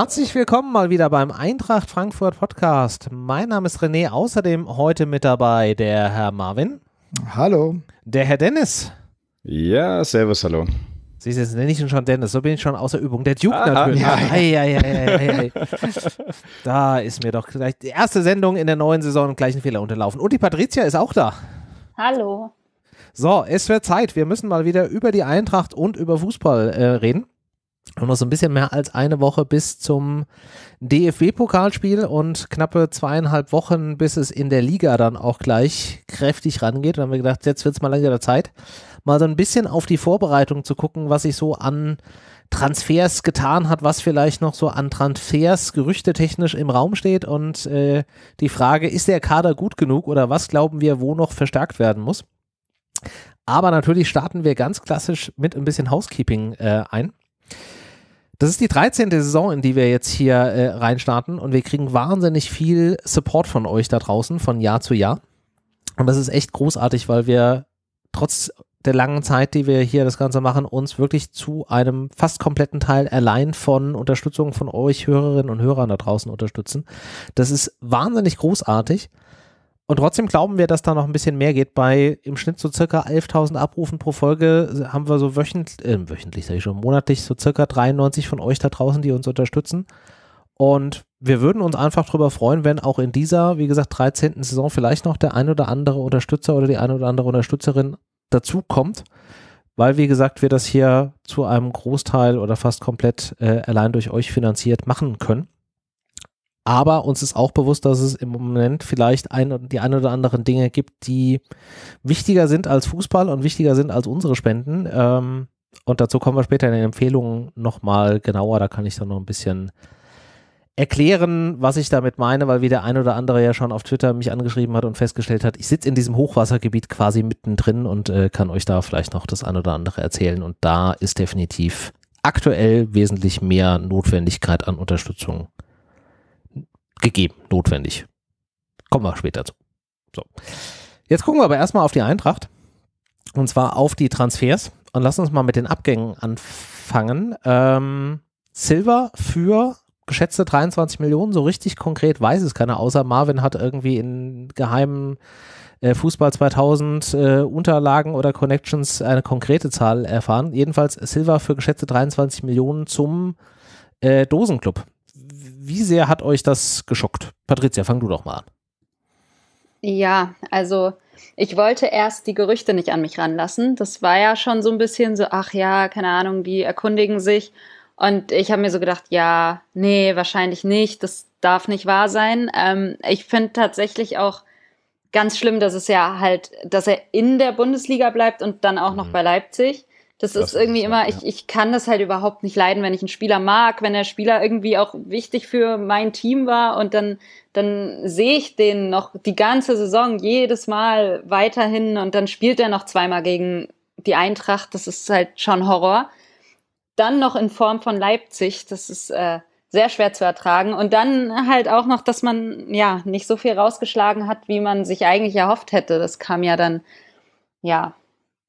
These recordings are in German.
Herzlich willkommen mal wieder beim Eintracht Frankfurt Podcast. Mein Name ist René, außerdem heute mit dabei der Herr Marvin. Hallo. Der Herr Dennis. Ja, servus, hallo. Siehst du, jetzt nenne ich ihn schon Dennis, so bin ich schon außer Übung. Der Duke ah, natürlich. Ja, ja. Ei, ei, ei, da ist mir doch gleich die erste Sendung in der neuen Saison gleich ein Fehler unterlaufen. Und die Patricia ist auch da. Hallo. So, es wird Zeit. Wir müssen mal wieder über die Eintracht und über Fußball äh, reden haben noch so ein bisschen mehr als eine Woche bis zum DFB-Pokalspiel und knappe zweieinhalb Wochen, bis es in der Liga dann auch gleich kräftig rangeht. Dann haben wir gedacht, jetzt wird es mal langsam Zeit, mal so ein bisschen auf die Vorbereitung zu gucken, was sich so an Transfers getan hat, was vielleicht noch so an Transfers gerüchtetechnisch im Raum steht. Und äh, die Frage, ist der Kader gut genug oder was glauben wir, wo noch verstärkt werden muss? Aber natürlich starten wir ganz klassisch mit ein bisschen Housekeeping äh, ein. Das ist die 13. Saison, in die wir jetzt hier äh, reinstarten und wir kriegen wahnsinnig viel Support von euch da draußen von Jahr zu Jahr. Und das ist echt großartig, weil wir trotz der langen Zeit, die wir hier das Ganze machen, uns wirklich zu einem fast kompletten Teil allein von Unterstützung von euch Hörerinnen und Hörern da draußen unterstützen. Das ist wahnsinnig großartig. Und trotzdem glauben wir, dass da noch ein bisschen mehr geht. Bei im Schnitt so circa 11.000 Abrufen pro Folge haben wir so wöchentlich, äh, wöchentlich sage ich schon, monatlich so circa 93 von euch da draußen, die uns unterstützen. Und wir würden uns einfach darüber freuen, wenn auch in dieser, wie gesagt, 13. Saison vielleicht noch der ein oder andere Unterstützer oder die eine oder andere Unterstützerin dazu kommt, weil, wie gesagt, wir das hier zu einem Großteil oder fast komplett äh, allein durch euch finanziert machen können. Aber uns ist auch bewusst, dass es im Moment vielleicht ein, die ein oder anderen Dinge gibt, die wichtiger sind als Fußball und wichtiger sind als unsere Spenden. Ähm, und dazu kommen wir später in den Empfehlungen nochmal genauer. Da kann ich dann noch ein bisschen erklären, was ich damit meine, weil wie der ein oder andere ja schon auf Twitter mich angeschrieben hat und festgestellt hat, ich sitze in diesem Hochwassergebiet quasi mittendrin und äh, kann euch da vielleicht noch das ein oder andere erzählen. Und da ist definitiv aktuell wesentlich mehr Notwendigkeit an Unterstützung gegeben, notwendig. Kommen wir später zu. So. Jetzt gucken wir aber erstmal auf die Eintracht und zwar auf die Transfers und lass uns mal mit den Abgängen anfangen. Ähm, Silver für geschätzte 23 Millionen, so richtig konkret weiß es keiner, außer Marvin hat irgendwie in geheimen äh, Fußball 2000 äh, Unterlagen oder Connections eine konkrete Zahl erfahren. Jedenfalls Silver für geschätzte 23 Millionen zum äh, Dosenclub wie sehr hat euch das geschockt? Patricia, fang du doch mal an. Ja, also ich wollte erst die Gerüchte nicht an mich ranlassen. Das war ja schon so ein bisschen so, ach ja, keine Ahnung, die erkundigen sich. Und ich habe mir so gedacht, ja, nee, wahrscheinlich nicht. Das darf nicht wahr sein. Ähm, ich finde tatsächlich auch ganz schlimm, dass es ja halt, dass er in der Bundesliga bleibt und dann auch mhm. noch bei Leipzig. Das, das ist irgendwie immer, ja. ich, ich kann das halt überhaupt nicht leiden, wenn ich einen Spieler mag, wenn der Spieler irgendwie auch wichtig für mein Team war und dann, dann sehe ich den noch die ganze Saison jedes Mal weiterhin und dann spielt er noch zweimal gegen die Eintracht. Das ist halt schon Horror. Dann noch in Form von Leipzig, das ist äh, sehr schwer zu ertragen. Und dann halt auch noch, dass man ja nicht so viel rausgeschlagen hat, wie man sich eigentlich erhofft hätte. Das kam ja dann, ja,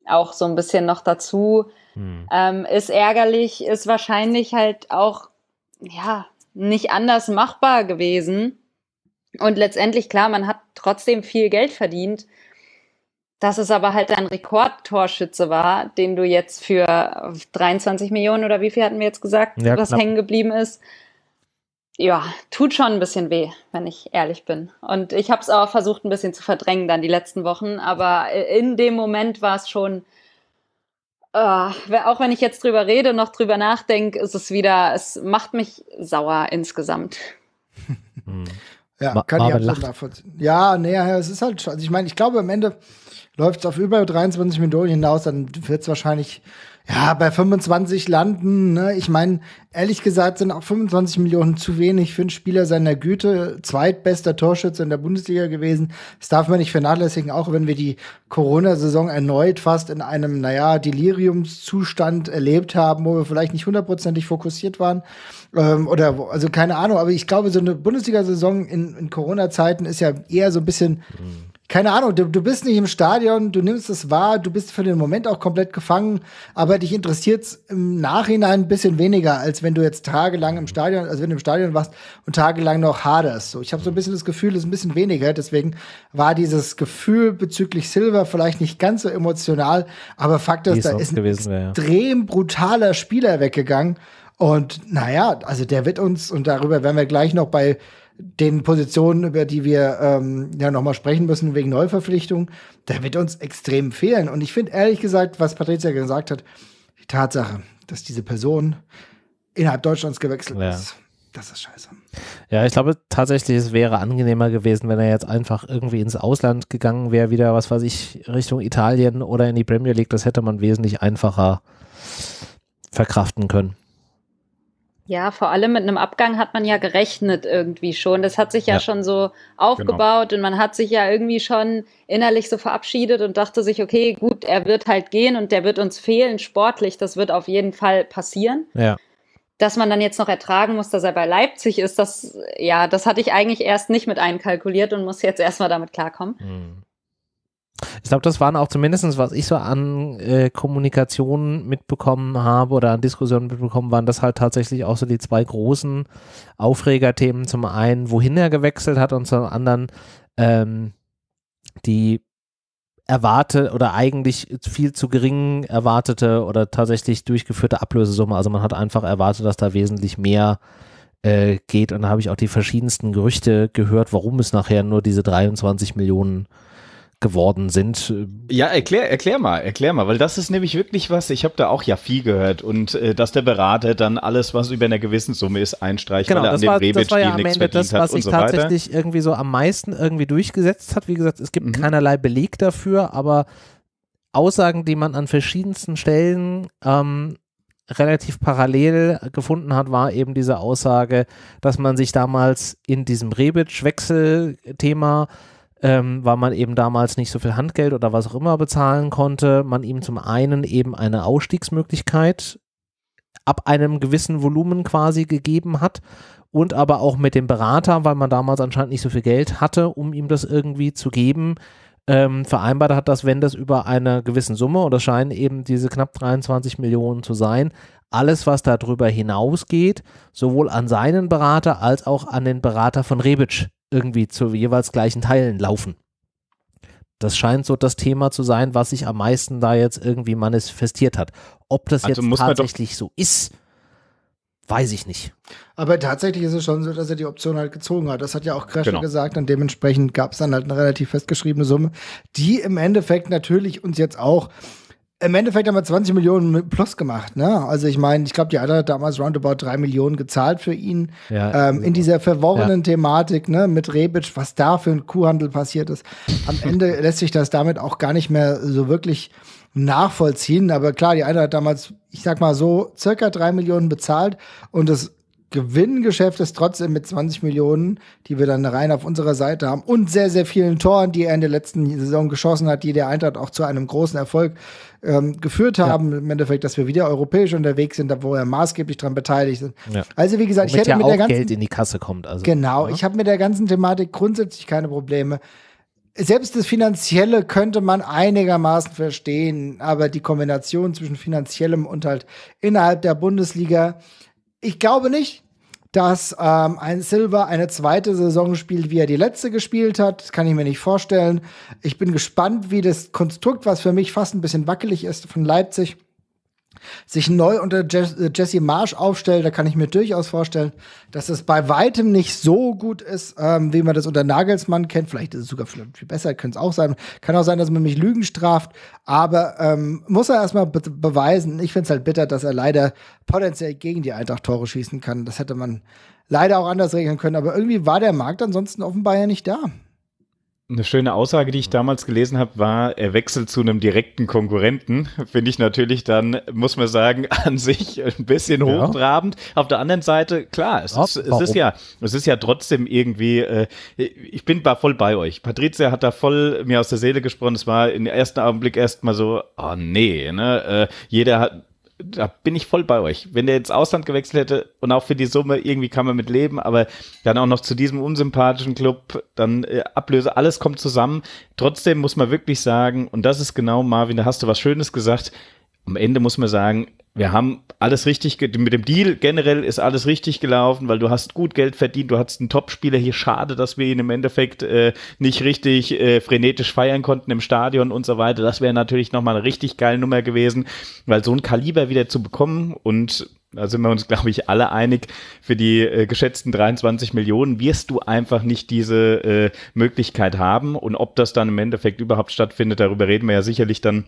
auch so ein bisschen noch dazu. Hm. Ähm, ist ärgerlich, ist wahrscheinlich halt auch, ja, nicht anders machbar gewesen. Und letztendlich, klar, man hat trotzdem viel Geld verdient. Dass es aber halt ein Rekordtorschütze war, den du jetzt für 23 Millionen oder wie viel hatten wir jetzt gesagt, ja, was hängen geblieben ist, ja, tut schon ein bisschen weh, wenn ich ehrlich bin. Und ich habe es auch versucht, ein bisschen zu verdrängen dann die letzten Wochen. Aber in dem Moment war es schon, äh, auch wenn ich jetzt drüber rede, noch drüber nachdenke, ist es wieder, es macht mich sauer insgesamt. Hm. ja, Ma kann Marvin ich absolut nachvollziehen. Ja, nee, es ist halt, schon. also ich meine, ich glaube, am Ende läuft es auf über 23 Millionen hinaus, dann wird es wahrscheinlich ja, bei 25 landen, ne? ich meine, ehrlich gesagt sind auch 25 Millionen zu wenig für einen Spieler seiner Güte. Zweitbester Torschütze in der Bundesliga gewesen. Das darf man nicht vernachlässigen, auch wenn wir die Corona-Saison erneut fast in einem, naja, Deliriumszustand erlebt haben, wo wir vielleicht nicht hundertprozentig fokussiert waren. Ähm, oder, also keine Ahnung, aber ich glaube, so eine Bundesliga-Saison in, in Corona-Zeiten ist ja eher so ein bisschen. Mhm keine Ahnung, du, du bist nicht im Stadion, du nimmst es wahr, du bist für den Moment auch komplett gefangen, aber dich interessiert es im Nachhinein ein bisschen weniger, als wenn du jetzt tagelang im Stadion, also wenn du im Stadion warst und tagelang noch haderst. So, ich habe so ein bisschen das Gefühl, es ist ein bisschen weniger, deswegen war dieses Gefühl bezüglich Silver vielleicht nicht ganz so emotional, aber Fakt ist, da ist ein wär, extrem brutaler Spieler weggegangen. Und naja, also der wird uns, und darüber werden wir gleich noch bei den Positionen, über die wir ähm, ja nochmal sprechen müssen wegen Neuverpflichtungen, der wird uns extrem fehlen. Und ich finde ehrlich gesagt, was Patricia gesagt hat, die Tatsache, dass diese Person innerhalb Deutschlands gewechselt ja. ist, das ist scheiße. Ja, ich glaube tatsächlich, es wäre angenehmer gewesen, wenn er jetzt einfach irgendwie ins Ausland gegangen wäre, wieder, was weiß ich, Richtung Italien oder in die Premier League. Das hätte man wesentlich einfacher verkraften können. Ja, vor allem mit einem Abgang hat man ja gerechnet irgendwie schon. Das hat sich ja, ja schon so genau. aufgebaut genau. und man hat sich ja irgendwie schon innerlich so verabschiedet und dachte sich, okay, gut, er wird halt gehen und der wird uns fehlen sportlich. Das wird auf jeden Fall passieren. Ja. Dass man dann jetzt noch ertragen muss, dass er bei Leipzig ist, das, ja, das hatte ich eigentlich erst nicht mit einkalkuliert und muss jetzt erstmal damit klarkommen. Mhm. Ich glaube, das waren auch zumindest, was ich so an äh, Kommunikation mitbekommen habe oder an Diskussionen mitbekommen, waren das halt tatsächlich auch so die zwei großen Aufregerthemen. Zum einen, wohin er gewechselt hat und zum anderen ähm, die erwartet oder eigentlich viel zu gering erwartete oder tatsächlich durchgeführte Ablösesumme. Also man hat einfach erwartet, dass da wesentlich mehr äh, geht und da habe ich auch die verschiedensten Gerüchte gehört, warum es nachher nur diese 23 Millionen äh, geworden sind. Ja, erklär, erklär mal, erklär mal, weil das ist nämlich wirklich was, ich habe da auch ja viel gehört und äh, dass der Berater dann alles, was über einer gewissen Summe ist, einstreicht, genau, weil er an dem Rebic-Deal ja eh nichts Ende verdient das, hat was sich so tatsächlich weiter. irgendwie so am meisten irgendwie durchgesetzt hat. Wie gesagt, es gibt mhm. keinerlei Beleg dafür, aber Aussagen, die man an verschiedensten Stellen ähm, relativ parallel gefunden hat, war eben diese Aussage, dass man sich damals in diesem Rebic-Wechsel-Thema ähm, weil man eben damals nicht so viel Handgeld oder was auch immer bezahlen konnte, man ihm zum einen eben eine Ausstiegsmöglichkeit ab einem gewissen Volumen quasi gegeben hat und aber auch mit dem Berater, weil man damals anscheinend nicht so viel Geld hatte, um ihm das irgendwie zu geben, ähm, vereinbart hat, dass wenn das über eine gewissen Summe, und das scheinen eben diese knapp 23 Millionen zu sein, alles, was darüber hinausgeht, sowohl an seinen Berater als auch an den Berater von Rebic irgendwie zu jeweils gleichen Teilen laufen. Das scheint so das Thema zu sein, was sich am meisten da jetzt irgendwie manifestiert hat. Ob das also jetzt tatsächlich so ist, weiß ich nicht. Aber tatsächlich ist es schon so, dass er die Option halt gezogen hat. Das hat ja auch Crasher genau. gesagt und dementsprechend gab es dann halt eine relativ festgeschriebene Summe, die im Endeffekt natürlich uns jetzt auch im Endeffekt haben wir 20 Millionen plus gemacht, ne? Also ich meine, ich glaube, die Adler hat damals roundabout 3 Millionen gezahlt für ihn. Ja, ähm, in dieser verworrenen ja. Thematik, ne, mit Rebic, was da für ein Kuhhandel passiert ist. Am Ende lässt sich das damit auch gar nicht mehr so wirklich nachvollziehen. Aber klar, die eine hat damals, ich sag mal so, circa 3 Millionen bezahlt und das Gewinngeschäft ist trotzdem mit 20 Millionen, die wir dann rein auf unserer Seite haben und sehr, sehr vielen Toren, die er in der letzten Saison geschossen hat, die der Eintracht auch zu einem großen Erfolg ähm, geführt haben. Ja. Im Endeffekt, dass wir wieder europäisch unterwegs sind, wo er maßgeblich dran beteiligt ist. Ja. Also wie gesagt, Womit ich hätte ja mit auch der ganzen, Geld in die Kasse kommt. Also, genau, ne? ich habe mit der ganzen Thematik grundsätzlich keine Probleme selbst das Finanzielle könnte man einigermaßen verstehen, aber die Kombination zwischen Finanziellem und halt innerhalb der Bundesliga ich glaube nicht, dass ähm, ein Silver eine zweite Saison spielt, wie er die letzte gespielt hat. Das kann ich mir nicht vorstellen. Ich bin gespannt, wie das Konstrukt, was für mich fast ein bisschen wackelig ist, von Leipzig sich neu unter äh, Jesse Marsch aufstellt, da kann ich mir durchaus vorstellen, dass es bei weitem nicht so gut ist, ähm, wie man das unter Nagelsmann kennt. Vielleicht ist es sogar viel, besser, könnte es auch sein. Kann auch sein, dass man mich Lügen straft, aber ähm, muss er erstmal be beweisen. Ich finde es halt bitter, dass er leider potenziell gegen die Eintracht Tore schießen kann. Das hätte man leider auch anders regeln können, aber irgendwie war der Markt ansonsten offenbar ja nicht da. Eine schöne Aussage, die ich damals gelesen habe, war, er wechselt zu einem direkten Konkurrenten. Finde ich natürlich dann, muss man sagen, an sich ein bisschen ja. hochtrabend. Auf der anderen Seite, klar, es, ja, ist, es ist, ja, es ist ja trotzdem irgendwie, äh, ich bin da voll bei euch. Patrizia hat da voll mir aus der Seele gesprochen. Es war im ersten Augenblick erstmal so, oh nee, ne? Äh, jeder hat, da bin ich voll bei euch. Wenn der ins Ausland gewechselt hätte und auch für die Summe, irgendwie kann man mit leben, aber dann auch noch zu diesem unsympathischen Club, dann äh, Ablöse, alles kommt zusammen. Trotzdem muss man wirklich sagen, und das ist genau, Marvin, da hast du was Schönes gesagt, am Ende muss man sagen, wir haben alles richtig, mit dem Deal generell ist alles richtig gelaufen, weil du hast gut Geld verdient, du hast einen Topspieler hier. Schade, dass wir ihn im Endeffekt äh, nicht richtig äh, frenetisch feiern konnten im Stadion und so weiter. Das wäre natürlich nochmal eine richtig geile Nummer gewesen, weil so ein Kaliber wieder zu bekommen und da sind wir uns, glaube ich, alle einig, für die äh, geschätzten 23 Millionen wirst du einfach nicht diese äh, Möglichkeit haben. Und ob das dann im Endeffekt überhaupt stattfindet, darüber reden wir ja sicherlich dann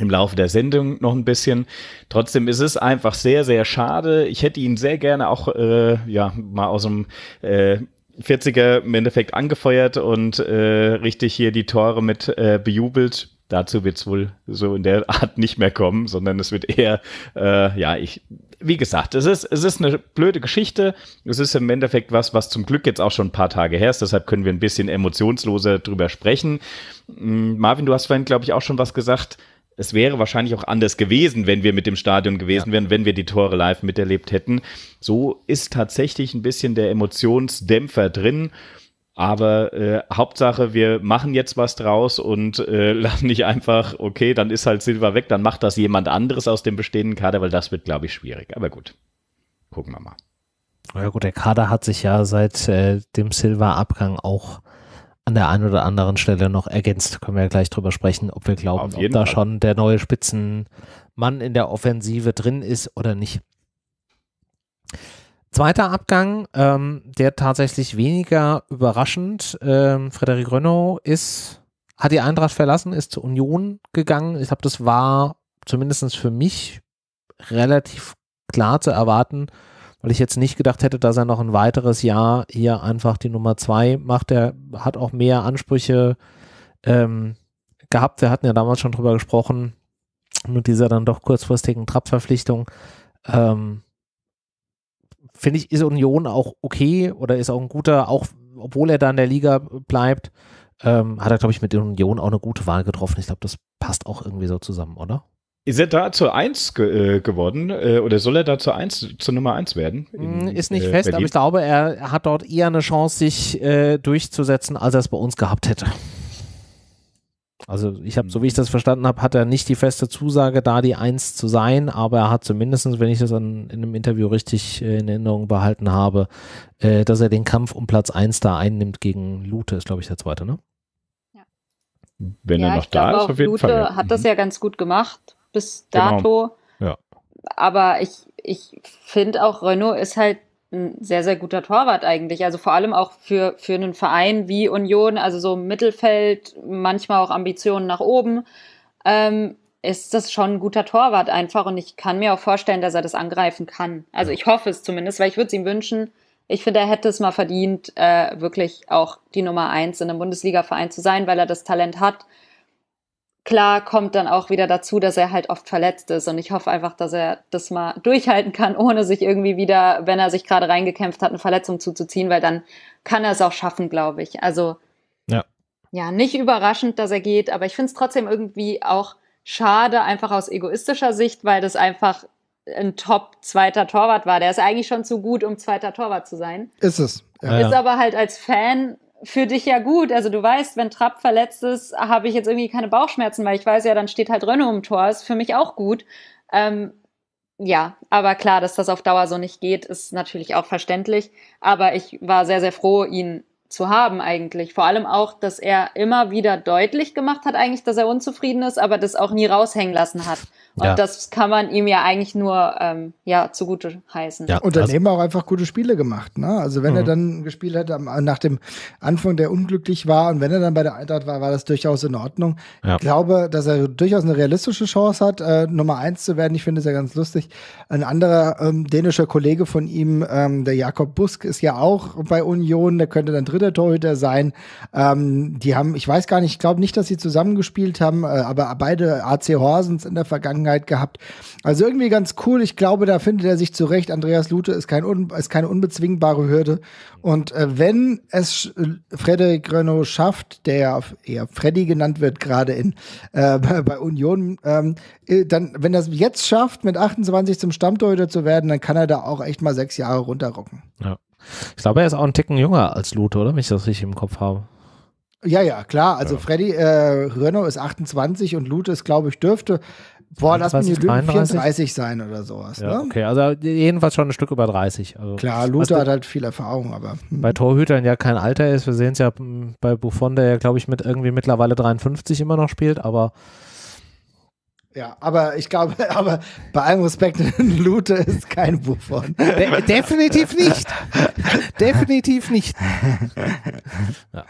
im Laufe der Sendung noch ein bisschen. Trotzdem ist es einfach sehr, sehr schade. Ich hätte ihn sehr gerne auch äh, ja mal aus dem äh, 40er im Endeffekt angefeuert und äh, richtig hier die Tore mit äh, bejubelt. Dazu wird es wohl so in der Art nicht mehr kommen, sondern es wird eher, äh, ja, ich, wie gesagt, es ist, es ist eine blöde Geschichte. Es ist im Endeffekt was, was zum Glück jetzt auch schon ein paar Tage her ist. Deshalb können wir ein bisschen emotionsloser drüber sprechen. Hm, Marvin, du hast vorhin, glaube ich, auch schon was gesagt es wäre wahrscheinlich auch anders gewesen, wenn wir mit dem Stadion gewesen ja. wären, wenn wir die Tore live miterlebt hätten. So ist tatsächlich ein bisschen der Emotionsdämpfer drin. Aber äh, Hauptsache, wir machen jetzt was draus und äh, lassen nicht einfach, okay, dann ist halt Silva weg, dann macht das jemand anderes aus dem bestehenden Kader, weil das wird, glaube ich, schwierig. Aber gut, gucken wir mal. Ja gut, der Kader hat sich ja seit äh, dem Silva-Abgang auch an der einen oder anderen Stelle noch ergänzt. Können wir ja gleich drüber sprechen, ob wir glauben, ob da schon der neue Spitzenmann in der Offensive drin ist oder nicht. Zweiter Abgang, ähm, der tatsächlich weniger überraschend. Ähm, Frederik Renault ist, hat die Eintracht verlassen, ist zur Union gegangen. Ich glaube, das war zumindest für mich relativ klar zu erwarten, weil ich jetzt nicht gedacht hätte, dass er noch ein weiteres Jahr hier einfach die Nummer zwei macht. Er hat auch mehr Ansprüche ähm, gehabt. Wir hatten ja damals schon drüber gesprochen, mit dieser dann doch kurzfristigen Trappverpflichtung. Ähm, Finde ich, ist Union auch okay oder ist auch ein guter, auch obwohl er da in der Liga bleibt, ähm, hat er, glaube ich, mit Union auch eine gute Wahl getroffen. Ich glaube, das passt auch irgendwie so zusammen, oder? Ist er da zu 1 ge äh, geworden äh, oder soll er da zu 1, zur Nummer 1 werden? In, hm, ist nicht äh, fest, Berlin? aber ich glaube, er hat dort eher eine Chance, sich äh, durchzusetzen, als er es bei uns gehabt hätte. Also ich habe, so wie ich das verstanden habe, hat er nicht die feste Zusage, da die Eins zu sein, aber er hat zumindestens, wenn ich das an, in einem Interview richtig äh, in Erinnerung behalten habe, äh, dass er den Kampf um Platz 1 da einnimmt gegen Lute, ist glaube ich der zweite, ne? Ja. Wenn ja, er noch da ist, auf jeden Lute Fall. Lute hat das mhm. ja ganz gut gemacht bis genau. dato. Genau. Ja. Aber ich, ich finde auch, Renault ist halt ein sehr, sehr guter Torwart eigentlich. Also vor allem auch für, für einen Verein wie Union, also so Mittelfeld, manchmal auch Ambitionen nach oben, ähm, ist das schon ein guter Torwart einfach. Und ich kann mir auch vorstellen, dass er das angreifen kann. Also ich hoffe es zumindest, weil ich würde es ihm wünschen. Ich finde, er hätte es mal verdient, äh, wirklich auch die Nummer eins in einem Bundesliga-Verein zu sein, weil er das Talent hat klar kommt dann auch wieder dazu, dass er halt oft verletzt ist. Und ich hoffe einfach, dass er das mal durchhalten kann, ohne sich irgendwie wieder, wenn er sich gerade reingekämpft hat, eine Verletzung zuzuziehen, weil dann kann er es auch schaffen, glaube ich. Also ja. ja, nicht überraschend, dass er geht, aber ich finde es trotzdem irgendwie auch schade, einfach aus egoistischer Sicht, weil das einfach ein top zweiter Torwart war. Der ist eigentlich schon zu gut, um zweiter Torwart zu sein. Ist es. Ja. Ist aber halt als Fan für dich ja gut. Also du weißt, wenn Trapp verletzt ist, habe ich jetzt irgendwie keine Bauchschmerzen, weil ich weiß ja, dann steht halt Rönne um Tor. Ist für mich auch gut. Ähm, ja, aber klar, dass das auf Dauer so nicht geht, ist natürlich auch verständlich. Aber ich war sehr, sehr froh, ihn zu haben eigentlich. Vor allem auch, dass er immer wieder deutlich gemacht hat eigentlich, dass er unzufrieden ist, aber das auch nie raushängen lassen hat. Und ja. das kann man ihm ja eigentlich nur ähm, ja, zugute heißen. Ja, und daneben also, auch einfach gute Spiele gemacht. Ne? Also wenn mhm. er dann gespielt hat nach dem Anfang, der unglücklich war und wenn er dann bei der Eintracht war, war das durchaus in Ordnung. Ja. Ich glaube, dass er durchaus eine realistische Chance hat, äh, Nummer eins zu werden. Ich finde es ja ganz lustig. Ein anderer ähm, dänischer Kollege von ihm, ähm, der Jakob Busk, ist ja auch bei Union, der könnte dann drin dritter Torhüter sein. Ähm, die haben, ich weiß gar nicht, ich glaube nicht, dass sie zusammengespielt haben, äh, aber beide AC Horsens in der Vergangenheit gehabt. Also irgendwie ganz cool. Ich glaube, da findet er sich zurecht. Andreas Lute ist, kein un, ist keine unbezwingbare Hürde. Und äh, wenn es äh, Frederik Renault schafft, der ja eher Freddy genannt wird, gerade in äh, bei Union, ähm, äh, dann, wenn er es jetzt schafft, mit 28 zum Stammtorhüter zu werden, dann kann er da auch echt mal sechs Jahre runterrocken. Ja. Ich glaube, er ist auch einen Ticken jünger als Lute, oder? Wenn ich das richtig im Kopf habe. Ja, ja, klar. Also ja. Freddy äh, Renault ist 28 und Lute ist, glaube ich, dürfte Boah, lass mich 34 sein oder sowas. Ja, ne? Okay, also äh, jedenfalls schon ein Stück über 30. Also, Klar, Lute hat halt viel Erfahrung, aber. Hm. Bei Torhütern ja kein Alter ist. Wir sehen es ja hm, bei Buffon, der ja, glaube ich, mit irgendwie mittlerweile 53 immer noch spielt, aber ja, aber ich glaube, aber bei allem Respekt, Lute ist kein Buffon. De definitiv nicht. definitiv nicht. Ja.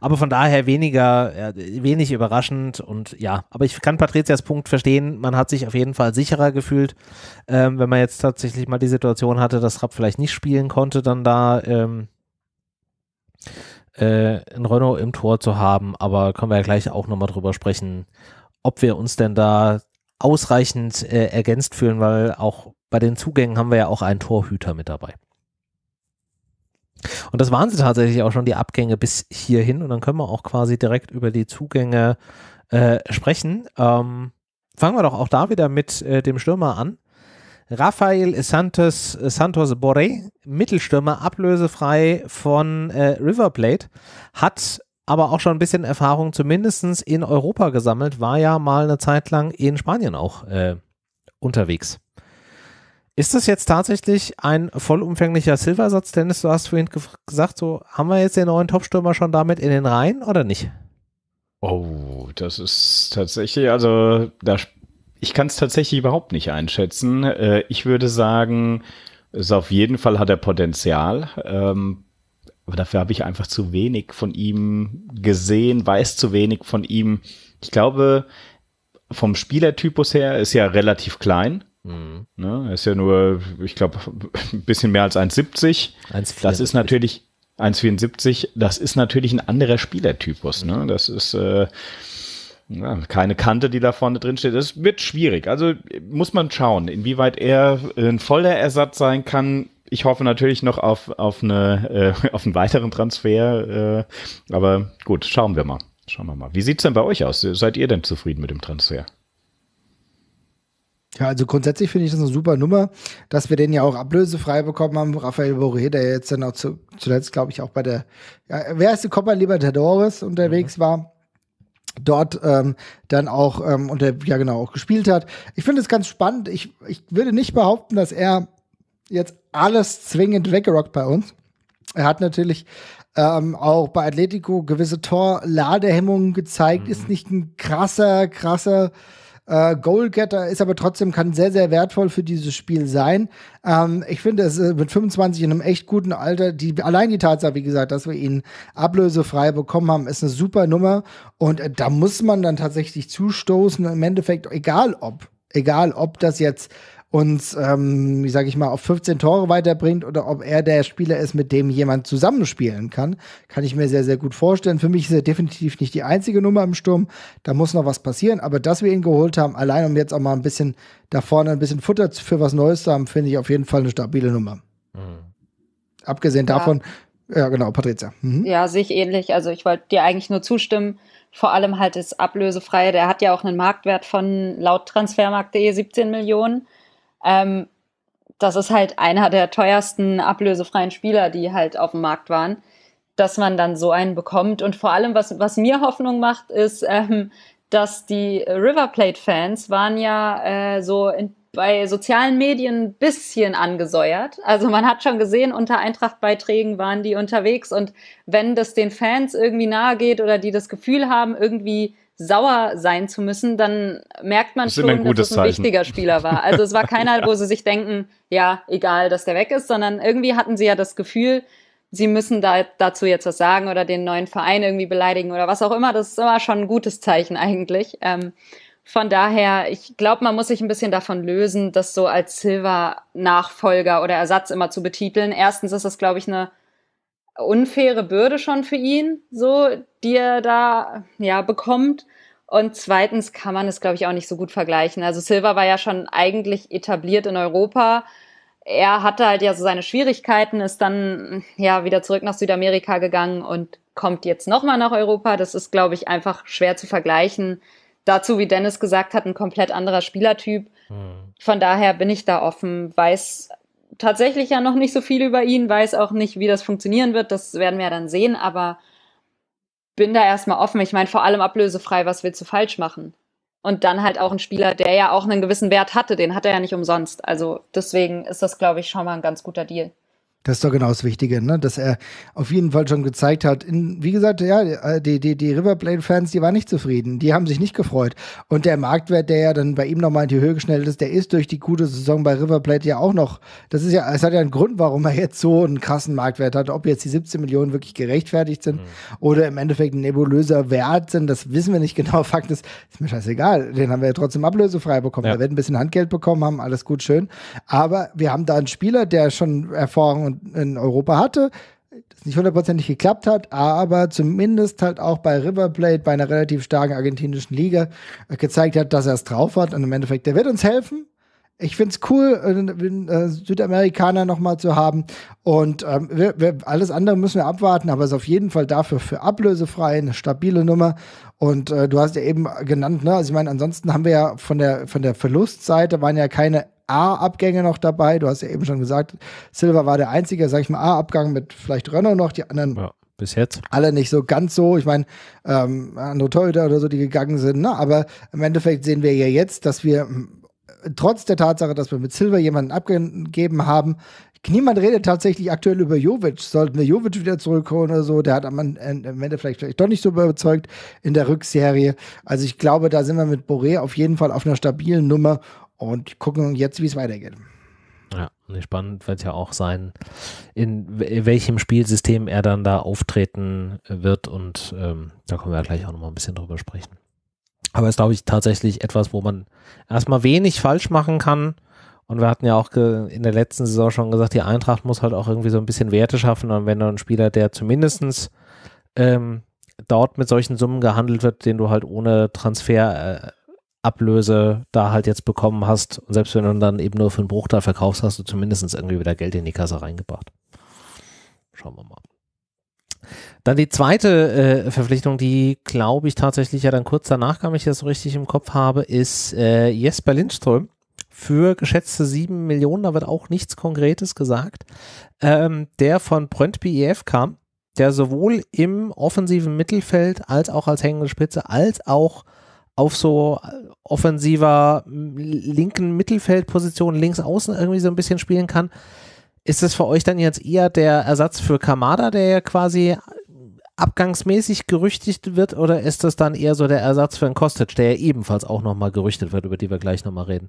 Aber von daher weniger, wenig überraschend und ja, aber ich kann Patrizias Punkt verstehen. Man hat sich auf jeden Fall sicherer gefühlt, ähm, wenn man jetzt tatsächlich mal die Situation hatte, dass Rapp vielleicht nicht spielen konnte, dann da ähm, äh, in Renault im Tor zu haben. Aber können wir ja gleich auch nochmal drüber sprechen ob wir uns denn da ausreichend äh, ergänzt fühlen, weil auch bei den Zugängen haben wir ja auch einen Torhüter mit dabei. Und das waren sie tatsächlich auch schon, die Abgänge bis hierhin. Und dann können wir auch quasi direkt über die Zugänge äh, sprechen. Ähm, fangen wir doch auch da wieder mit äh, dem Stürmer an. Rafael Santos, Santos Boré, Mittelstürmer, ablösefrei von äh, River Plate, hat aber auch schon ein bisschen Erfahrung zumindest in Europa gesammelt, war ja mal eine Zeit lang in Spanien auch äh, unterwegs. Ist das jetzt tatsächlich ein vollumfänglicher Silversatz, Dennis? Du hast vorhin gesagt, so haben wir jetzt den neuen Topstürmer schon damit in den Reihen oder nicht? Oh, das ist tatsächlich, also da, ich kann es tatsächlich überhaupt nicht einschätzen. Äh, ich würde sagen, also auf jeden Fall hat er Potenzial. Ähm, aber dafür habe ich einfach zu wenig von ihm gesehen, weiß zu wenig von ihm. Ich glaube, vom Spielertypus her ist er relativ klein. Mhm. Ne, er ist ja nur, ich glaube, ein bisschen mehr als 1,70. Das ist natürlich 1,74. Das ist natürlich ein anderer Spielertypus. Ne? Das ist äh, ja, keine Kante, die da vorne drin steht. Das wird schwierig. Also muss man schauen, inwieweit er ein voller Ersatz sein kann. Ich hoffe natürlich noch auf, auf, eine, äh, auf einen weiteren Transfer. Äh, aber gut, schauen wir mal. Schauen wir mal. Wie sieht es denn bei euch aus? Seid ihr denn zufrieden mit dem Transfer? Ja, also grundsätzlich finde ich das eine super Nummer, dass wir den ja auch ablösefrei bekommen haben. Raphael Boré, der jetzt dann auch zu, zuletzt, glaube ich, auch bei der, ja, wer ist die Copa Libertadores unterwegs mhm. war dort ähm, dann auch ähm, und der, ja genau auch gespielt hat. Ich finde es ganz spannend. Ich, ich würde nicht behaupten, dass er jetzt alles zwingend weggerockt bei uns. Er hat natürlich ähm, auch bei Atletico gewisse Torladehemmungen gezeigt, mhm. ist nicht ein krasser, krasser äh, Goalgetter ist aber trotzdem, kann sehr, sehr wertvoll für dieses Spiel sein. Ähm, ich finde es äh, mit 25 in einem echt guten Alter, die, allein die Tatsache, wie gesagt, dass wir ihn ablösefrei bekommen haben, ist eine super Nummer. Und äh, da muss man dann tatsächlich zustoßen. Im Endeffekt, egal ob, egal ob das jetzt uns, ähm, wie sage ich mal, auf 15 Tore weiterbringt oder ob er der Spieler ist, mit dem jemand zusammenspielen kann, kann ich mir sehr, sehr gut vorstellen. Für mich ist er definitiv nicht die einzige Nummer im Sturm. Da muss noch was passieren. Aber dass wir ihn geholt haben, allein um jetzt auch mal ein bisschen da vorne ein bisschen Futter für was Neues zu haben, finde ich auf jeden Fall eine stabile Nummer. Mhm. Abgesehen davon, ja, genau, Patricia. Mhm. Ja, sich ähnlich. Also ich wollte dir eigentlich nur zustimmen. Vor allem halt das Ablösefreie. Der hat ja auch einen Marktwert von laut Transfermarkt.de 17 Millionen. Ähm, das ist halt einer der teuersten ablösefreien Spieler, die halt auf dem Markt waren, dass man dann so einen bekommt. Und vor allem, was, was mir Hoffnung macht, ist, ähm, dass die River Plate-Fans waren ja äh, so in, bei sozialen Medien ein bisschen angesäuert. Also man hat schon gesehen, unter Eintracht-Beiträgen waren die unterwegs und wenn das den Fans irgendwie nahe geht oder die das Gefühl haben, irgendwie sauer sein zu müssen, dann merkt man das schon, dass es ein Zeichen. wichtiger Spieler war. Also es war keiner, ja. wo sie sich denken, ja, egal, dass der weg ist, sondern irgendwie hatten sie ja das Gefühl, sie müssen da, dazu jetzt was sagen oder den neuen Verein irgendwie beleidigen oder was auch immer. Das ist immer schon ein gutes Zeichen eigentlich. Ähm, von daher, ich glaube, man muss sich ein bisschen davon lösen, das so als silver nachfolger oder Ersatz immer zu betiteln. Erstens ist das, glaube ich, eine unfaire Bürde schon für ihn, so, die er da, ja, bekommt. Und zweitens kann man es, glaube ich, auch nicht so gut vergleichen. Also Silver war ja schon eigentlich etabliert in Europa. Er hatte halt ja so seine Schwierigkeiten, ist dann ja wieder zurück nach Südamerika gegangen und kommt jetzt nochmal nach Europa. Das ist, glaube ich, einfach schwer zu vergleichen. Dazu, wie Dennis gesagt hat, ein komplett anderer Spielertyp. Hm. Von daher bin ich da offen, weiß tatsächlich ja noch nicht so viel über ihn, weiß auch nicht, wie das funktionieren wird. Das werden wir ja dann sehen, aber bin da erstmal offen. Ich meine, vor allem ablösefrei, was willst du falsch machen? Und dann halt auch ein Spieler, der ja auch einen gewissen Wert hatte, den hat er ja nicht umsonst. Also deswegen ist das, glaube ich, schon mal ein ganz guter Deal. Das ist doch genau das Wichtige, ne? dass er auf jeden Fall schon gezeigt hat, in, wie gesagt, ja, äh, die, die, die River fans die waren nicht zufrieden, die haben sich nicht gefreut. Und der Marktwert, der ja dann bei ihm nochmal in die Höhe geschnellt ist, der ist durch die gute Saison bei Riverblade ja auch noch, das ist ja, es hat ja einen Grund, warum er jetzt so einen krassen Marktwert hat, ob jetzt die 17 Millionen wirklich gerechtfertigt sind mhm. oder im Endeffekt ein nebulöser Wert sind, das wissen wir nicht genau. Fakt ist, ist mir scheißegal, den haben wir ja trotzdem ablösefrei bekommen. Ja. Wir werden ein bisschen Handgeld bekommen haben, alles gut, schön. Aber wir haben da einen Spieler, der schon Erfahrung Jahren in Europa hatte, das nicht hundertprozentig geklappt hat, aber zumindest halt auch bei River Plate, bei einer relativ starken argentinischen Liga, äh, gezeigt hat, dass er es drauf hat. Und im Endeffekt, der wird uns helfen. Ich finde es cool, einen äh, äh, Südamerikaner nochmal zu haben. Und ähm, wir, wir, alles andere müssen wir abwarten, aber es ist auf jeden Fall dafür für ablösefrei eine stabile Nummer. Und äh, du hast ja eben genannt, ne? Also ich meine, ansonsten haben wir ja von der von der Verlustseite waren ja keine A-Abgänge noch dabei. Du hast ja eben schon gesagt, Silver war der einzige, sag ich mal, A-Abgang mit vielleicht Renner noch, die anderen. Ja, bis jetzt. Alle nicht so ganz so. Ich meine, ähm, andere Torhüter oder so, die gegangen sind. Ne? Aber im Endeffekt sehen wir ja jetzt, dass wir hm, trotz der Tatsache, dass wir mit Silver jemanden abgegeben haben, Niemand redet tatsächlich aktuell über Jovic. Sollten wir Jovic wieder zurückholen oder so? Der hat am Ende vielleicht, äh, vielleicht doch nicht so überzeugt in der Rückserie. Also ich glaube, da sind wir mit Boré auf jeden Fall auf einer stabilen Nummer und gucken jetzt, wie es weitergeht. Ja, spannend wird ja auch sein, in welchem Spielsystem er dann da auftreten wird und ähm, da können wir ja gleich auch nochmal ein bisschen drüber sprechen. Aber es ist, glaube ich, tatsächlich etwas, wo man erstmal wenig falsch machen kann. Und wir hatten ja auch in der letzten Saison schon gesagt, die Eintracht muss halt auch irgendwie so ein bisschen Werte schaffen. Und wenn du ein Spieler, der zumindest ähm, dort mit solchen Summen gehandelt wird, den du halt ohne Transfer äh, Ablöse da halt jetzt bekommen hast. Und selbst wenn du dann eben nur für einen Bruchteil verkaufst, hast du zumindest irgendwie wieder Geld in die Kasse reingebracht. Schauen wir mal. Dann die zweite äh, Verpflichtung, die glaube ich tatsächlich ja dann kurz danach kam, ich das so richtig im Kopf habe, ist äh, Jesper Lindström für geschätzte 7 Millionen, da wird auch nichts Konkretes gesagt, ähm, der von Brøndby EF kam, der sowohl im offensiven Mittelfeld als auch als hängende Spitze als auch auf so äh, offensiver linken Mittelfeldposition links außen irgendwie so ein bisschen spielen kann. Ist es für euch dann jetzt eher der Ersatz für Kamada, der ja quasi äh, abgangsmäßig gerüchtigt wird, oder ist das dann eher so der Ersatz für einen Kostic, der ja ebenfalls auch nochmal gerüchtet wird, über die wir gleich nochmal reden?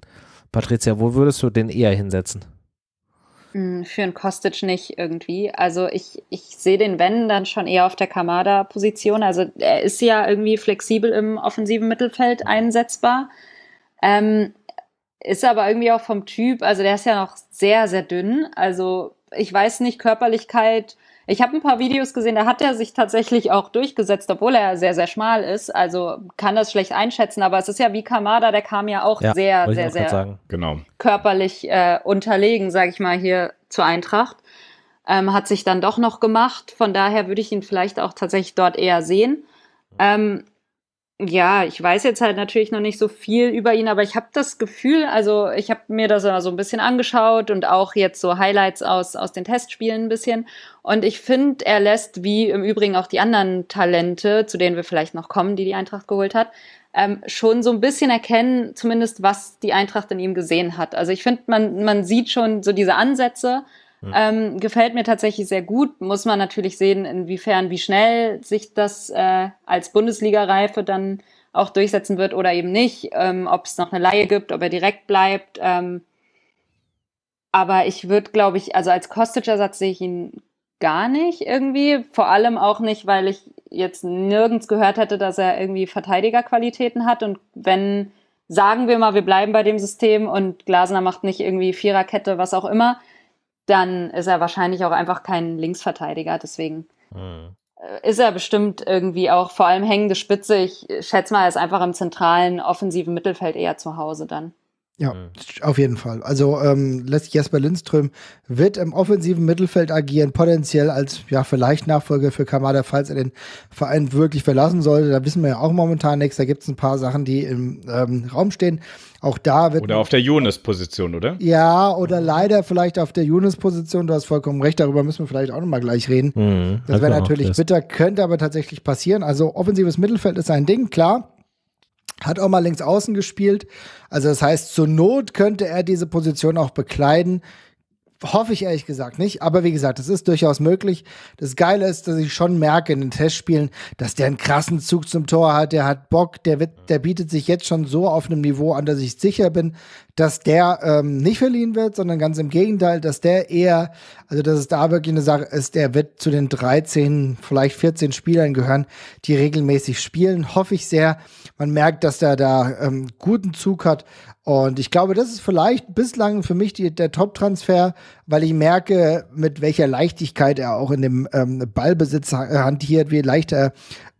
Patricia, wo würdest du den eher hinsetzen? Hm, für einen Kostic nicht irgendwie. Also ich, ich sehe den Wenn dann schon eher auf der Kamada-Position. Also er ist ja irgendwie flexibel im offensiven Mittelfeld einsetzbar. Ähm, ist aber irgendwie auch vom Typ, also der ist ja noch sehr, sehr dünn. Also ich weiß nicht, Körperlichkeit ich habe ein paar Videos gesehen, da hat er sich tatsächlich auch durchgesetzt, obwohl er sehr, sehr schmal ist. Also kann das schlecht einschätzen, aber es ist ja wie Kamada, der kam ja auch ja, sehr, sehr, auch sehr genau. körperlich äh, unterlegen, sage ich mal, hier zur Eintracht. Ähm, hat sich dann doch noch gemacht. Von daher würde ich ihn vielleicht auch tatsächlich dort eher sehen. Ähm, ja, ich weiß jetzt halt natürlich noch nicht so viel über ihn, aber ich habe das Gefühl, also ich habe mir das so ein bisschen angeschaut und auch jetzt so Highlights aus, aus den Testspielen ein bisschen. Und ich finde, er lässt, wie im Übrigen auch die anderen Talente, zu denen wir vielleicht noch kommen, die die Eintracht geholt hat, ähm, schon so ein bisschen erkennen, zumindest was die Eintracht in ihm gesehen hat. Also ich finde, man, man sieht schon so diese Ansätze, hm. Ähm, gefällt mir tatsächlich sehr gut. Muss man natürlich sehen, inwiefern, wie schnell sich das äh, als Bundesliga-Reife dann auch durchsetzen wird oder eben nicht. Ähm, ob es noch eine Laie gibt, ob er direkt bleibt. Ähm, aber ich würde, glaube ich, also als Kostic-Ersatz sehe ich ihn gar nicht irgendwie. Vor allem auch nicht, weil ich jetzt nirgends gehört hätte, dass er irgendwie Verteidigerqualitäten hat. Und wenn, sagen wir mal, wir bleiben bei dem System und Glasner macht nicht irgendwie Viererkette, was auch immer, dann ist er wahrscheinlich auch einfach kein Linksverteidiger. Deswegen mhm. ist er bestimmt irgendwie auch vor allem hängende Spitze. Ich schätze mal, er ist einfach im zentralen offensiven Mittelfeld eher zu Hause dann. Ja, mhm. auf jeden Fall. Also ähm, letztlich Jesper Lindström wird im offensiven Mittelfeld agieren, potenziell als ja vielleicht Nachfolger für Kamada, falls er den Verein wirklich verlassen sollte. Da wissen wir ja auch momentan nichts. Da gibt es ein paar Sachen, die im ähm, Raum stehen. Auch da wird. Oder auf der Jonas-Position, oder? Ja, oder leider vielleicht auf der Jonas-Position. Du hast vollkommen recht, darüber müssen wir vielleicht auch nochmal gleich reden. Mhm. Das wäre also, natürlich bitter, könnte aber tatsächlich passieren. Also offensives Mittelfeld ist ein Ding, klar. Hat auch mal links außen gespielt. Also das heißt, zur Not könnte er diese Position auch bekleiden. Hoffe ich ehrlich gesagt nicht. Aber wie gesagt, es ist durchaus möglich. Das Geile ist, dass ich schon merke in den Testspielen, dass der einen krassen Zug zum Tor hat. Der hat Bock. Der, wird, der bietet sich jetzt schon so auf einem Niveau an, dass ich sicher bin, dass der ähm, nicht verliehen wird, sondern ganz im Gegenteil, dass der eher, also dass es da wirklich eine Sache ist, der wird zu den 13, vielleicht 14 Spielern gehören, die regelmäßig spielen. Hoffe ich sehr. Man merkt, dass der da ähm, guten Zug hat. Und ich glaube, das ist vielleicht bislang für mich die, der Top-Transfer, weil ich merke, mit welcher Leichtigkeit er auch in dem ähm, Ballbesitz hantiert, wie leicht er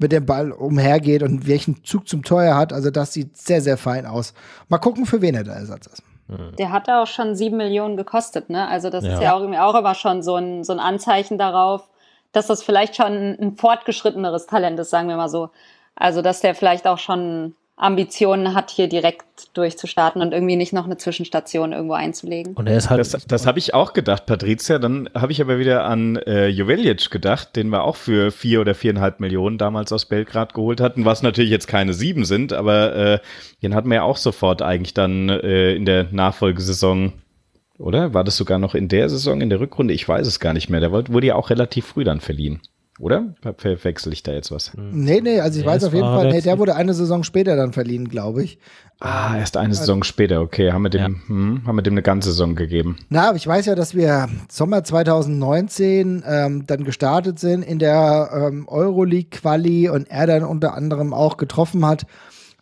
mit dem Ball umhergeht und welchen Zug zum Tor er hat. Also das sieht sehr, sehr fein aus. Mal gucken, für wen er der Ersatz ist. Mhm. Der hat auch schon sieben Millionen gekostet, ne? Also das ja. ist ja auch, auch immer schon so ein, so ein Anzeichen darauf, dass das vielleicht schon ein fortgeschritteneres Talent ist, sagen wir mal so. Also dass der vielleicht auch schon Ambitionen hat, hier direkt durchzustarten und irgendwie nicht noch eine Zwischenstation irgendwo einzulegen. Und er ist halt das das habe ich auch gedacht, Patricia. Dann habe ich aber wieder an äh, Jovelic gedacht, den wir auch für vier oder viereinhalb Millionen damals aus Belgrad geholt hatten, was natürlich jetzt keine sieben sind, aber äh, den hatten wir ja auch sofort eigentlich dann äh, in der Nachfolgesaison. Oder war das sogar noch in der Saison, in der Rückrunde? Ich weiß es gar nicht mehr. Der wurde ja auch relativ früh dann verliehen. Oder? Verwechsel ich da jetzt was? Hm. Nee, nee, also ich nee, weiß auf jeden Fall, nee, der wurde eine Saison später dann verliehen, glaube ich. Ah, ähm, erst eine also, Saison später, okay. Haben wir dem, ja. hm, haben wir dem eine ganze Saison gegeben. Na, aber ich weiß ja, dass wir Sommer 2019 ähm, dann gestartet sind in der ähm, Euroleague-Quali und er dann unter anderem auch getroffen hat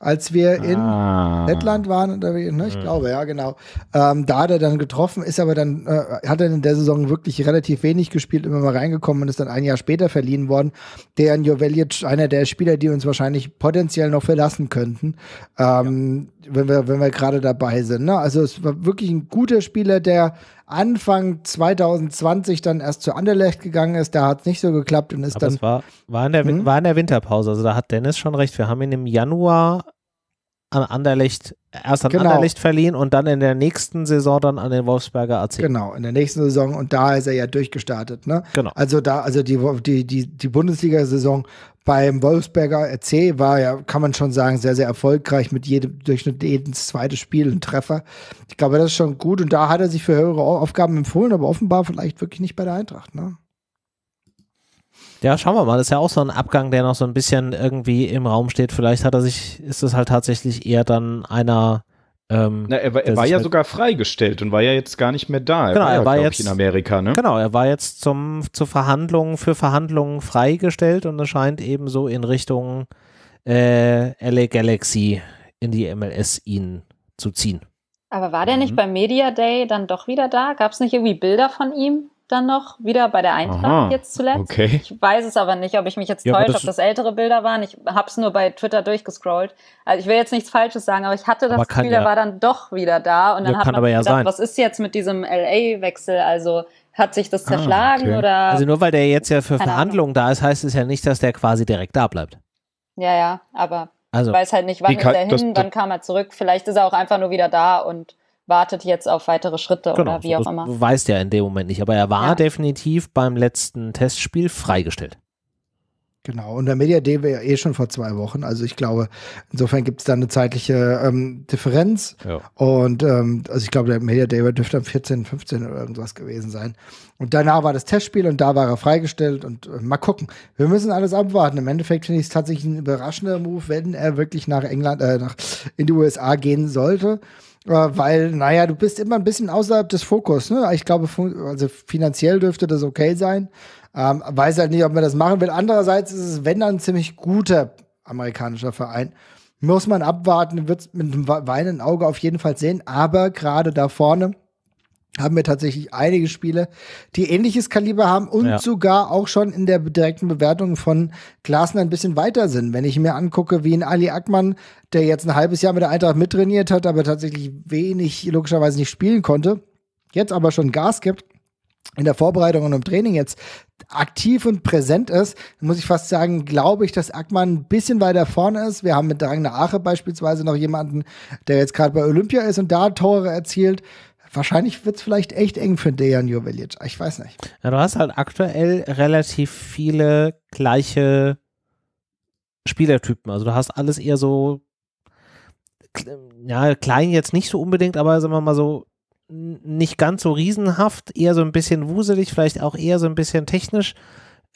als wir in ah. Lettland waren, oder wie, ne, ich mhm. glaube, ja, genau. Ähm, da hat er dann getroffen, ist aber dann, äh, hat er in der Saison wirklich relativ wenig gespielt, immer mal reingekommen und ist dann ein Jahr später verliehen worden. Der in Jovelic, einer der Spieler, die uns wahrscheinlich potenziell noch verlassen könnten, ähm, ja. wenn wir, wenn wir gerade dabei sind. Ne? Also es war wirklich ein guter Spieler, der Anfang 2020 dann erst zu Anderlecht gegangen ist. Da hat es nicht so geklappt und ist Aber dann. Das war, war, in der, hm? war in der Winterpause. Also da hat Dennis schon recht. Wir haben ihn im Januar an Anderlecht, erst an genau. Anderlecht verliehen und dann in der nächsten Saison dann an den Wolfsberger AC. Genau, in der nächsten Saison und da ist er ja durchgestartet, ne? Genau. Also da, also die, die, die, die Bundesliga-Saison beim Wolfsberger RC war ja, kann man schon sagen, sehr, sehr erfolgreich mit jedem Durchschnitt jedes zweite Spiel ein Treffer. Ich glaube, das ist schon gut und da hat er sich für höhere Aufgaben empfohlen, aber offenbar vielleicht wirklich nicht bei der Eintracht, ne? Ja, schauen wir mal. Das ist ja auch so ein Abgang, der noch so ein bisschen irgendwie im Raum steht. Vielleicht hat er sich, ist es halt tatsächlich eher dann einer ähm, Na, er, er war ja halt sogar freigestellt und war ja jetzt gar nicht mehr da. Er genau, war er war ja, jetzt ich, in Amerika, ne? Genau, er war jetzt zum, zu Verhandlungen, für Verhandlungen freigestellt und es scheint eben so in Richtung äh, LA Galaxy in die MLS ihn zu ziehen. Aber war der nicht mhm. beim Media Day dann doch wieder da? Gab es nicht irgendwie Bilder von ihm? dann noch, wieder bei der Eintracht Aha, jetzt zuletzt. Okay. Ich weiß es aber nicht, ob ich mich jetzt ja, täusche, ob das ältere Bilder waren. Ich habe es nur bei Twitter durchgescrollt. Also ich will jetzt nichts Falsches sagen, aber ich hatte das Gefühl, er war dann doch wieder da. Und dann hat man gedacht, ja was ist jetzt mit diesem LA-Wechsel? Also hat sich das ah, zerschlagen ah, okay. oder? Also nur weil der jetzt ja für Verhandlungen da ist, heißt es ja nicht, dass der quasi direkt da bleibt. Ja, ja, aber also, ich weiß halt nicht, wann ist er hin, das, wann kam er zurück. Vielleicht ist er auch einfach nur wieder da und wartet jetzt auf weitere Schritte genau, oder wie auch immer. Weiß ja in dem Moment nicht, aber er war ja. definitiv beim letzten Testspiel freigestellt. Genau, und der Media Day wäre ja eh schon vor zwei Wochen. Also ich glaube, insofern gibt es da eine zeitliche ähm, Differenz. Ja. Und ähm, also ich glaube, der Media Day dürfte am 14., 15. oder irgendwas gewesen sein. Und danach war das Testspiel und da war er freigestellt. Und äh, mal gucken. Wir müssen alles abwarten. Im Endeffekt finde ich es tatsächlich ein überraschender Move, wenn er wirklich nach England, äh, nach in die USA gehen sollte. Äh, weil, naja, du bist immer ein bisschen außerhalb des Fokus. Ne? Ich glaube, also finanziell dürfte das okay sein. Ähm, weiß halt nicht, ob man das machen will. Andererseits ist es, wenn dann, ein ziemlich guter amerikanischer Verein. Muss man abwarten, wird es mit einem weinenden Auge auf jeden Fall sehen. Aber gerade da vorne haben wir tatsächlich einige Spiele, die ähnliches Kaliber haben und ja. sogar auch schon in der direkten Bewertung von Glasner ein bisschen weiter sind. Wenn ich mir angucke, wie ein Ali Ackmann, der jetzt ein halbes Jahr mit der Eintracht mittrainiert hat, aber tatsächlich wenig logischerweise nicht spielen konnte, jetzt aber schon Gas gibt in der Vorbereitung und im Training jetzt aktiv und präsent ist, muss ich fast sagen, glaube ich, dass Ackmann ein bisschen weiter vorne ist. Wir haben mit Drangner Ache beispielsweise noch jemanden, der jetzt gerade bei Olympia ist und da Tore erzielt wahrscheinlich wird es vielleicht echt eng für Dejan Jovelic. Ich weiß nicht. Ja, du hast halt aktuell relativ viele gleiche Spielertypen. Also du hast alles eher so, ja, klein jetzt nicht so unbedingt, aber sagen wir mal so, nicht ganz so riesenhaft, eher so ein bisschen wuselig, vielleicht auch eher so ein bisschen technisch.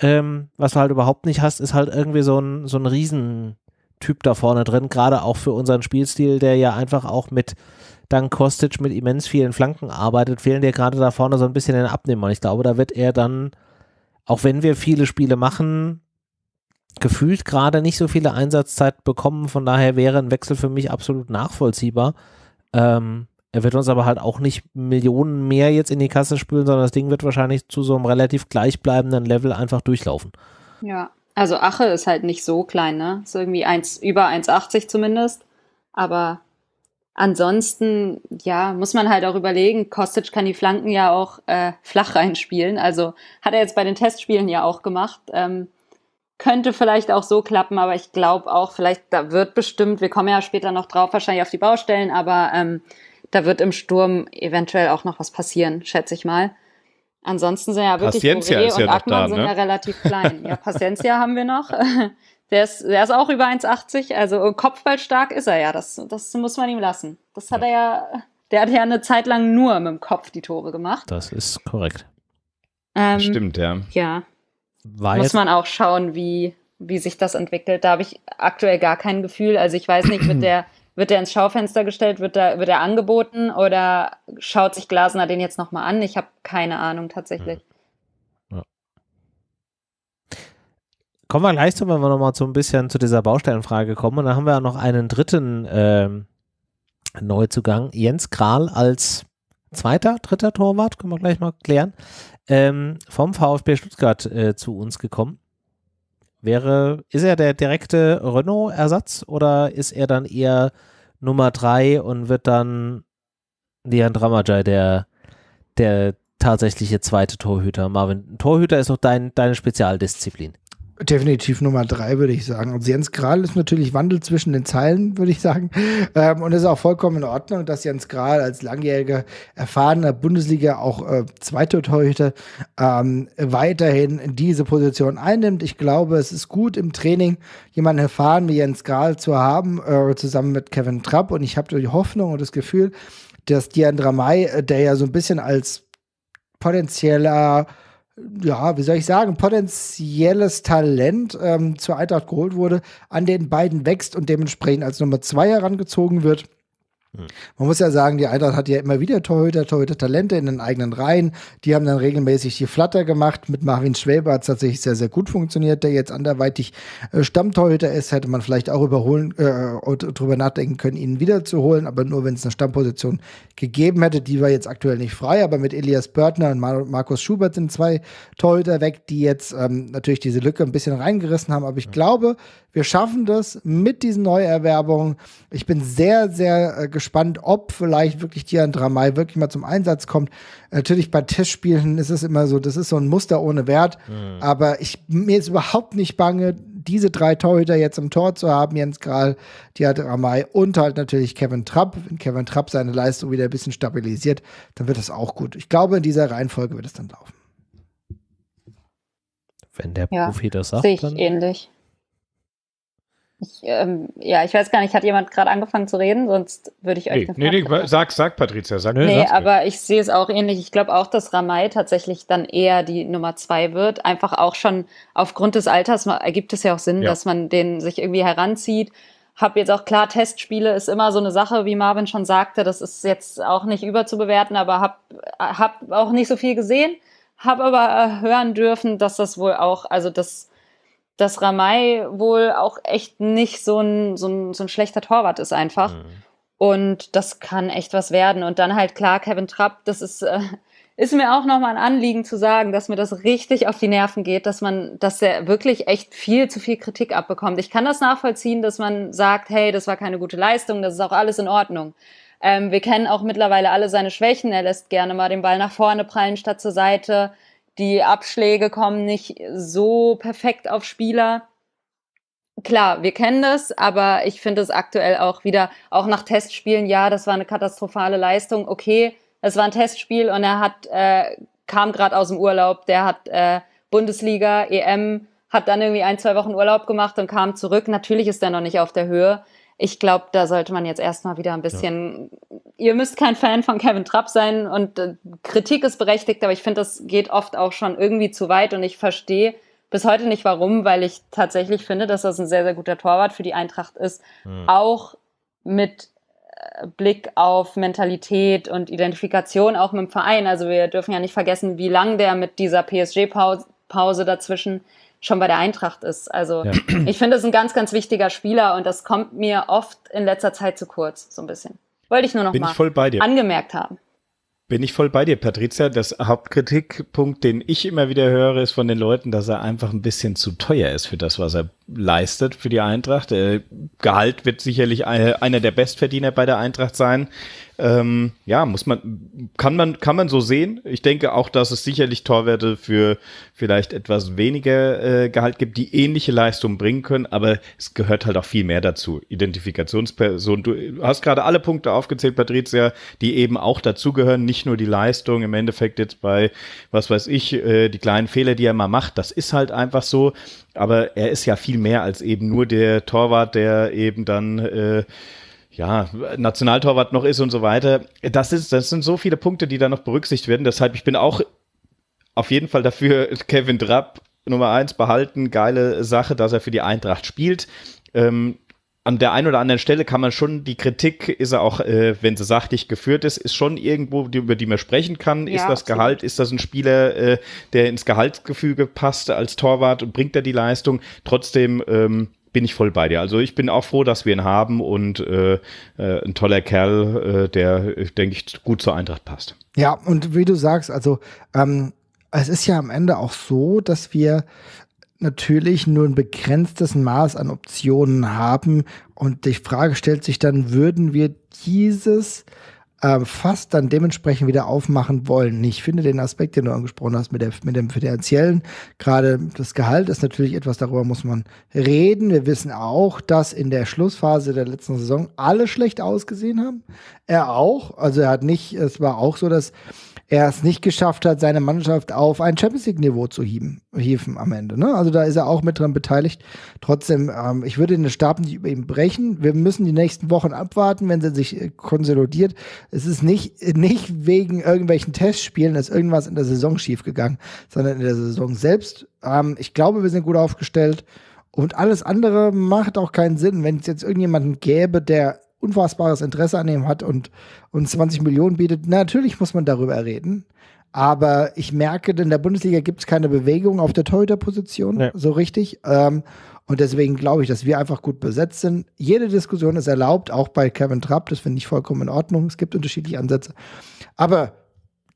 Ähm, was du halt überhaupt nicht hast, ist halt irgendwie so ein, so ein Riesentyp da vorne drin, gerade auch für unseren Spielstil, der ja einfach auch mit dann Kostic mit immens vielen Flanken arbeitet, fehlen dir gerade da vorne so ein bisschen den Abnehmer. Und ich glaube, da wird er dann, auch wenn wir viele Spiele machen, gefühlt gerade nicht so viele Einsatzzeit bekommen. Von daher wäre ein Wechsel für mich absolut nachvollziehbar. Ähm, er wird uns aber halt auch nicht Millionen mehr jetzt in die Kasse spülen, sondern das Ding wird wahrscheinlich zu so einem relativ gleichbleibenden Level einfach durchlaufen. Ja, also Ache ist halt nicht so klein, ne? Ist irgendwie eins, über 1,80 zumindest. Aber Ansonsten, ja, muss man halt auch überlegen, Kostic kann die Flanken ja auch äh, flach reinspielen. Also hat er jetzt bei den Testspielen ja auch gemacht. Ähm, könnte vielleicht auch so klappen, aber ich glaube auch, vielleicht, da wird bestimmt, wir kommen ja später noch drauf, wahrscheinlich auf die Baustellen, aber ähm, da wird im Sturm eventuell auch noch was passieren, schätze ich mal. Ansonsten sind ja wirklich Paciencia Boré und Ackmann ne? sind ja relativ klein. ja, Paciencia haben wir noch. Der ist, der ist auch über 1,80, also kopfballstark ist er ja. Das, das muss man ihm lassen. Das hat ja. er ja, der hat ja eine Zeit lang nur mit dem Kopf die Tore gemacht. Das ist korrekt. Ähm, das stimmt, ja. Ja. War muss man auch schauen, wie, wie sich das entwickelt. Da habe ich aktuell gar kein Gefühl. Also ich weiß nicht, mit der wird der ins Schaufenster gestellt, wird er, wird er angeboten oder schaut sich Glasner den jetzt nochmal an? Ich habe keine Ahnung tatsächlich. kommen wir gleich zu, wenn wir nochmal so ein bisschen zu dieser Baustellenfrage kommen. Und dann haben wir ja noch einen dritten ähm, Neuzugang, Jens Kral als zweiter, dritter Torwart, können wir gleich mal klären, ähm, vom VfB Stuttgart äh, zu uns gekommen. Wäre, ist er der direkte Renault-Ersatz oder ist er dann eher Nummer drei und wird dann Leon Dramajai der, der tatsächliche zweite Torhüter? Marvin, Torhüter ist doch dein, deine Spezialdisziplin. Definitiv Nummer drei, würde ich sagen. Und Jens Kral ist natürlich Wandel zwischen den Zeilen, würde ich sagen. Ähm, und ist auch vollkommen in Ordnung, dass Jens Kral als langjähriger, erfahrener Bundesliga, auch äh, zweiter Torhüter, ähm, weiterhin diese Position einnimmt. Ich glaube, es ist gut im Training, jemanden erfahren wie Jens Kral zu haben, äh, zusammen mit Kevin Trapp. Und ich habe die Hoffnung und das Gefühl, dass Diandra May, äh, der ja so ein bisschen als potenzieller ja, wie soll ich sagen, potenzielles Talent ähm, zur Eintracht geholt wurde, an den beiden wächst und dementsprechend als Nummer zwei herangezogen wird. Hm. Man muss ja sagen, die Eintracht hat ja immer wieder Torhüter, Torhüter-Talente in den eigenen Reihen. Die haben dann regelmäßig die Flatter gemacht. Mit Marvin Schwäber hat es tatsächlich sehr, sehr gut funktioniert, der jetzt anderweitig äh, Stammtorhüter ist. Hätte man vielleicht auch überholen äh, drüber nachdenken können, ihn wiederzuholen, aber nur, wenn es eine Stammposition gegeben hätte. Die war jetzt aktuell nicht frei, aber mit Elias Börtner und Mar Markus Schubert sind zwei Torhüter weg, die jetzt ähm, natürlich diese Lücke ein bisschen reingerissen haben. Aber ich ja. glaube, wir schaffen das mit diesen Neuerwerbungen. Ich bin sehr, sehr äh, gespannt, ob vielleicht wirklich Tian Dramai wirklich mal zum Einsatz kommt. Natürlich bei Testspielen ist es immer so, das ist so ein Muster ohne Wert. Mhm. Aber ich, mir ist überhaupt nicht bange, diese drei Torhüter jetzt im Tor zu haben, Jens Kral, Tian Dramai und halt natürlich Kevin Trapp. Wenn Kevin Trapp seine Leistung wieder ein bisschen stabilisiert, dann wird das auch gut. Ich glaube, in dieser Reihenfolge wird es dann laufen. Wenn der ja, Profi das sagt, sehe ich dann ähnlich. Ich, ähm, ja, ich weiß gar nicht, hat jemand gerade angefangen zu reden, sonst würde ich euch. Nee, nee, nee, sag, sag Patricia, sag Nee, nee aber ich sehe es auch ähnlich. Ich glaube auch, dass Ramay tatsächlich dann eher die Nummer zwei wird. Einfach auch schon aufgrund des Alters ergibt es ja auch Sinn, ja. dass man den sich irgendwie heranzieht. Hab jetzt auch klar, Testspiele ist immer so eine Sache, wie Marvin schon sagte, das ist jetzt auch nicht überzubewerten, aber hab, hab auch nicht so viel gesehen, hab aber äh, hören dürfen, dass das wohl auch, also das dass Ramay wohl auch echt nicht so ein, so ein, so ein schlechter Torwart ist einfach. Mhm. Und das kann echt was werden. Und dann halt klar, Kevin Trapp, das ist, äh, ist mir auch nochmal ein Anliegen zu sagen, dass mir das richtig auf die Nerven geht, dass man, dass er wirklich echt viel zu viel Kritik abbekommt. Ich kann das nachvollziehen, dass man sagt, hey, das war keine gute Leistung, das ist auch alles in Ordnung. Ähm, wir kennen auch mittlerweile alle seine Schwächen. Er lässt gerne mal den Ball nach vorne prallen statt zur Seite. Die Abschläge kommen nicht so perfekt auf Spieler. Klar, wir kennen das, aber ich finde es aktuell auch wieder, auch nach Testspielen, ja, das war eine katastrophale Leistung. Okay, es war ein Testspiel und er hat, äh, kam gerade aus dem Urlaub, der hat äh, Bundesliga, EM, hat dann irgendwie ein, zwei Wochen Urlaub gemacht und kam zurück. Natürlich ist er noch nicht auf der Höhe ich glaube, da sollte man jetzt erstmal wieder ein bisschen. Ja. Ihr müsst kein Fan von Kevin Trapp sein und äh, Kritik ist berechtigt, aber ich finde, das geht oft auch schon irgendwie zu weit und ich verstehe bis heute nicht warum, weil ich tatsächlich finde, dass das ein sehr, sehr guter Torwart für die Eintracht ist. Mhm. Auch mit äh, Blick auf Mentalität und Identifikation auch mit dem Verein. Also wir dürfen ja nicht vergessen, wie lange der mit dieser PSG-Pause dazwischen schon bei der Eintracht ist. Also ja. ich finde, es ist ein ganz, ganz wichtiger Spieler und das kommt mir oft in letzter Zeit zu kurz, so ein bisschen. Wollte ich nur noch Bin mal angemerkt haben. Bin ich voll bei dir, Patricia. Das Hauptkritikpunkt, den ich immer wieder höre, ist von den Leuten, dass er einfach ein bisschen zu teuer ist für das, was er leistet für die Eintracht. Äh, Gehalt wird sicherlich äh, einer der Bestverdiener bei der Eintracht sein. Ähm, ja, muss man, kann man, kann man so sehen. Ich denke auch, dass es sicherlich Torwerte für vielleicht etwas weniger äh, Gehalt gibt, die ähnliche Leistungen bringen können, aber es gehört halt auch viel mehr dazu. Identifikationsperson, du hast gerade alle Punkte aufgezählt, Patricia, die eben auch dazugehören, nicht nur die Leistung im Endeffekt jetzt bei, was weiß ich, äh, die kleinen Fehler, die er mal macht, das ist halt einfach so, aber er ist ja viel mehr als eben nur der Torwart, der eben dann äh, ja, Nationaltorwart noch ist und so weiter. Das, ist, das sind so viele Punkte, die da noch berücksichtigt werden. Deshalb, ich bin auch auf jeden Fall dafür, Kevin Drapp Nummer eins behalten. Geile Sache, dass er für die Eintracht spielt. Ähm, an der einen oder anderen Stelle kann man schon die Kritik, ist er auch, äh, wenn sie sachlich geführt ist, ist schon irgendwo, die, über die man sprechen kann. Ja, ist das absolut. Gehalt, ist das ein Spieler, äh, der ins Gehaltsgefüge passt als Torwart und bringt er die Leistung? Trotzdem, ähm, bin ich voll bei dir. Also ich bin auch froh, dass wir ihn haben und äh, äh, ein toller Kerl, äh, der, denke ich, gut zur Eintracht passt. Ja, und wie du sagst, also ähm, es ist ja am Ende auch so, dass wir natürlich nur ein begrenztes Maß an Optionen haben. Und die Frage stellt sich dann, würden wir dieses ähm, fast dann dementsprechend wieder aufmachen wollen. Ich finde den Aspekt, den du angesprochen hast mit, der, mit dem finanziellen, gerade das Gehalt ist natürlich etwas, darüber muss man reden. Wir wissen auch, dass in der Schlussphase der letzten Saison alle schlecht ausgesehen haben. Er auch. Also er hat nicht, es war auch so, dass er es nicht geschafft hat, seine Mannschaft auf ein Champions League-Niveau zu hieven, hieven am Ende. Ne? Also da ist er auch mit dran beteiligt. Trotzdem, ähm, ich würde den Stab nicht über ihm brechen. Wir müssen die nächsten Wochen abwarten, wenn sie sich äh, konsolidiert. Es ist nicht, nicht wegen irgendwelchen Testspielen, dass irgendwas in der Saison schiefgegangen, sondern in der Saison selbst. Ähm, ich glaube, wir sind gut aufgestellt. Und alles andere macht auch keinen Sinn. Wenn es jetzt irgendjemanden gäbe, der unfassbares Interesse an ihm hat und, und 20 Millionen bietet, natürlich muss man darüber reden. Aber ich merke, in der Bundesliga gibt es keine Bewegung auf der Torhüterposition nee. so richtig. Ähm, und deswegen glaube ich, dass wir einfach gut besetzt sind. Jede Diskussion ist erlaubt, auch bei Kevin Trapp. Das finde ich vollkommen in Ordnung. Es gibt unterschiedliche Ansätze. Aber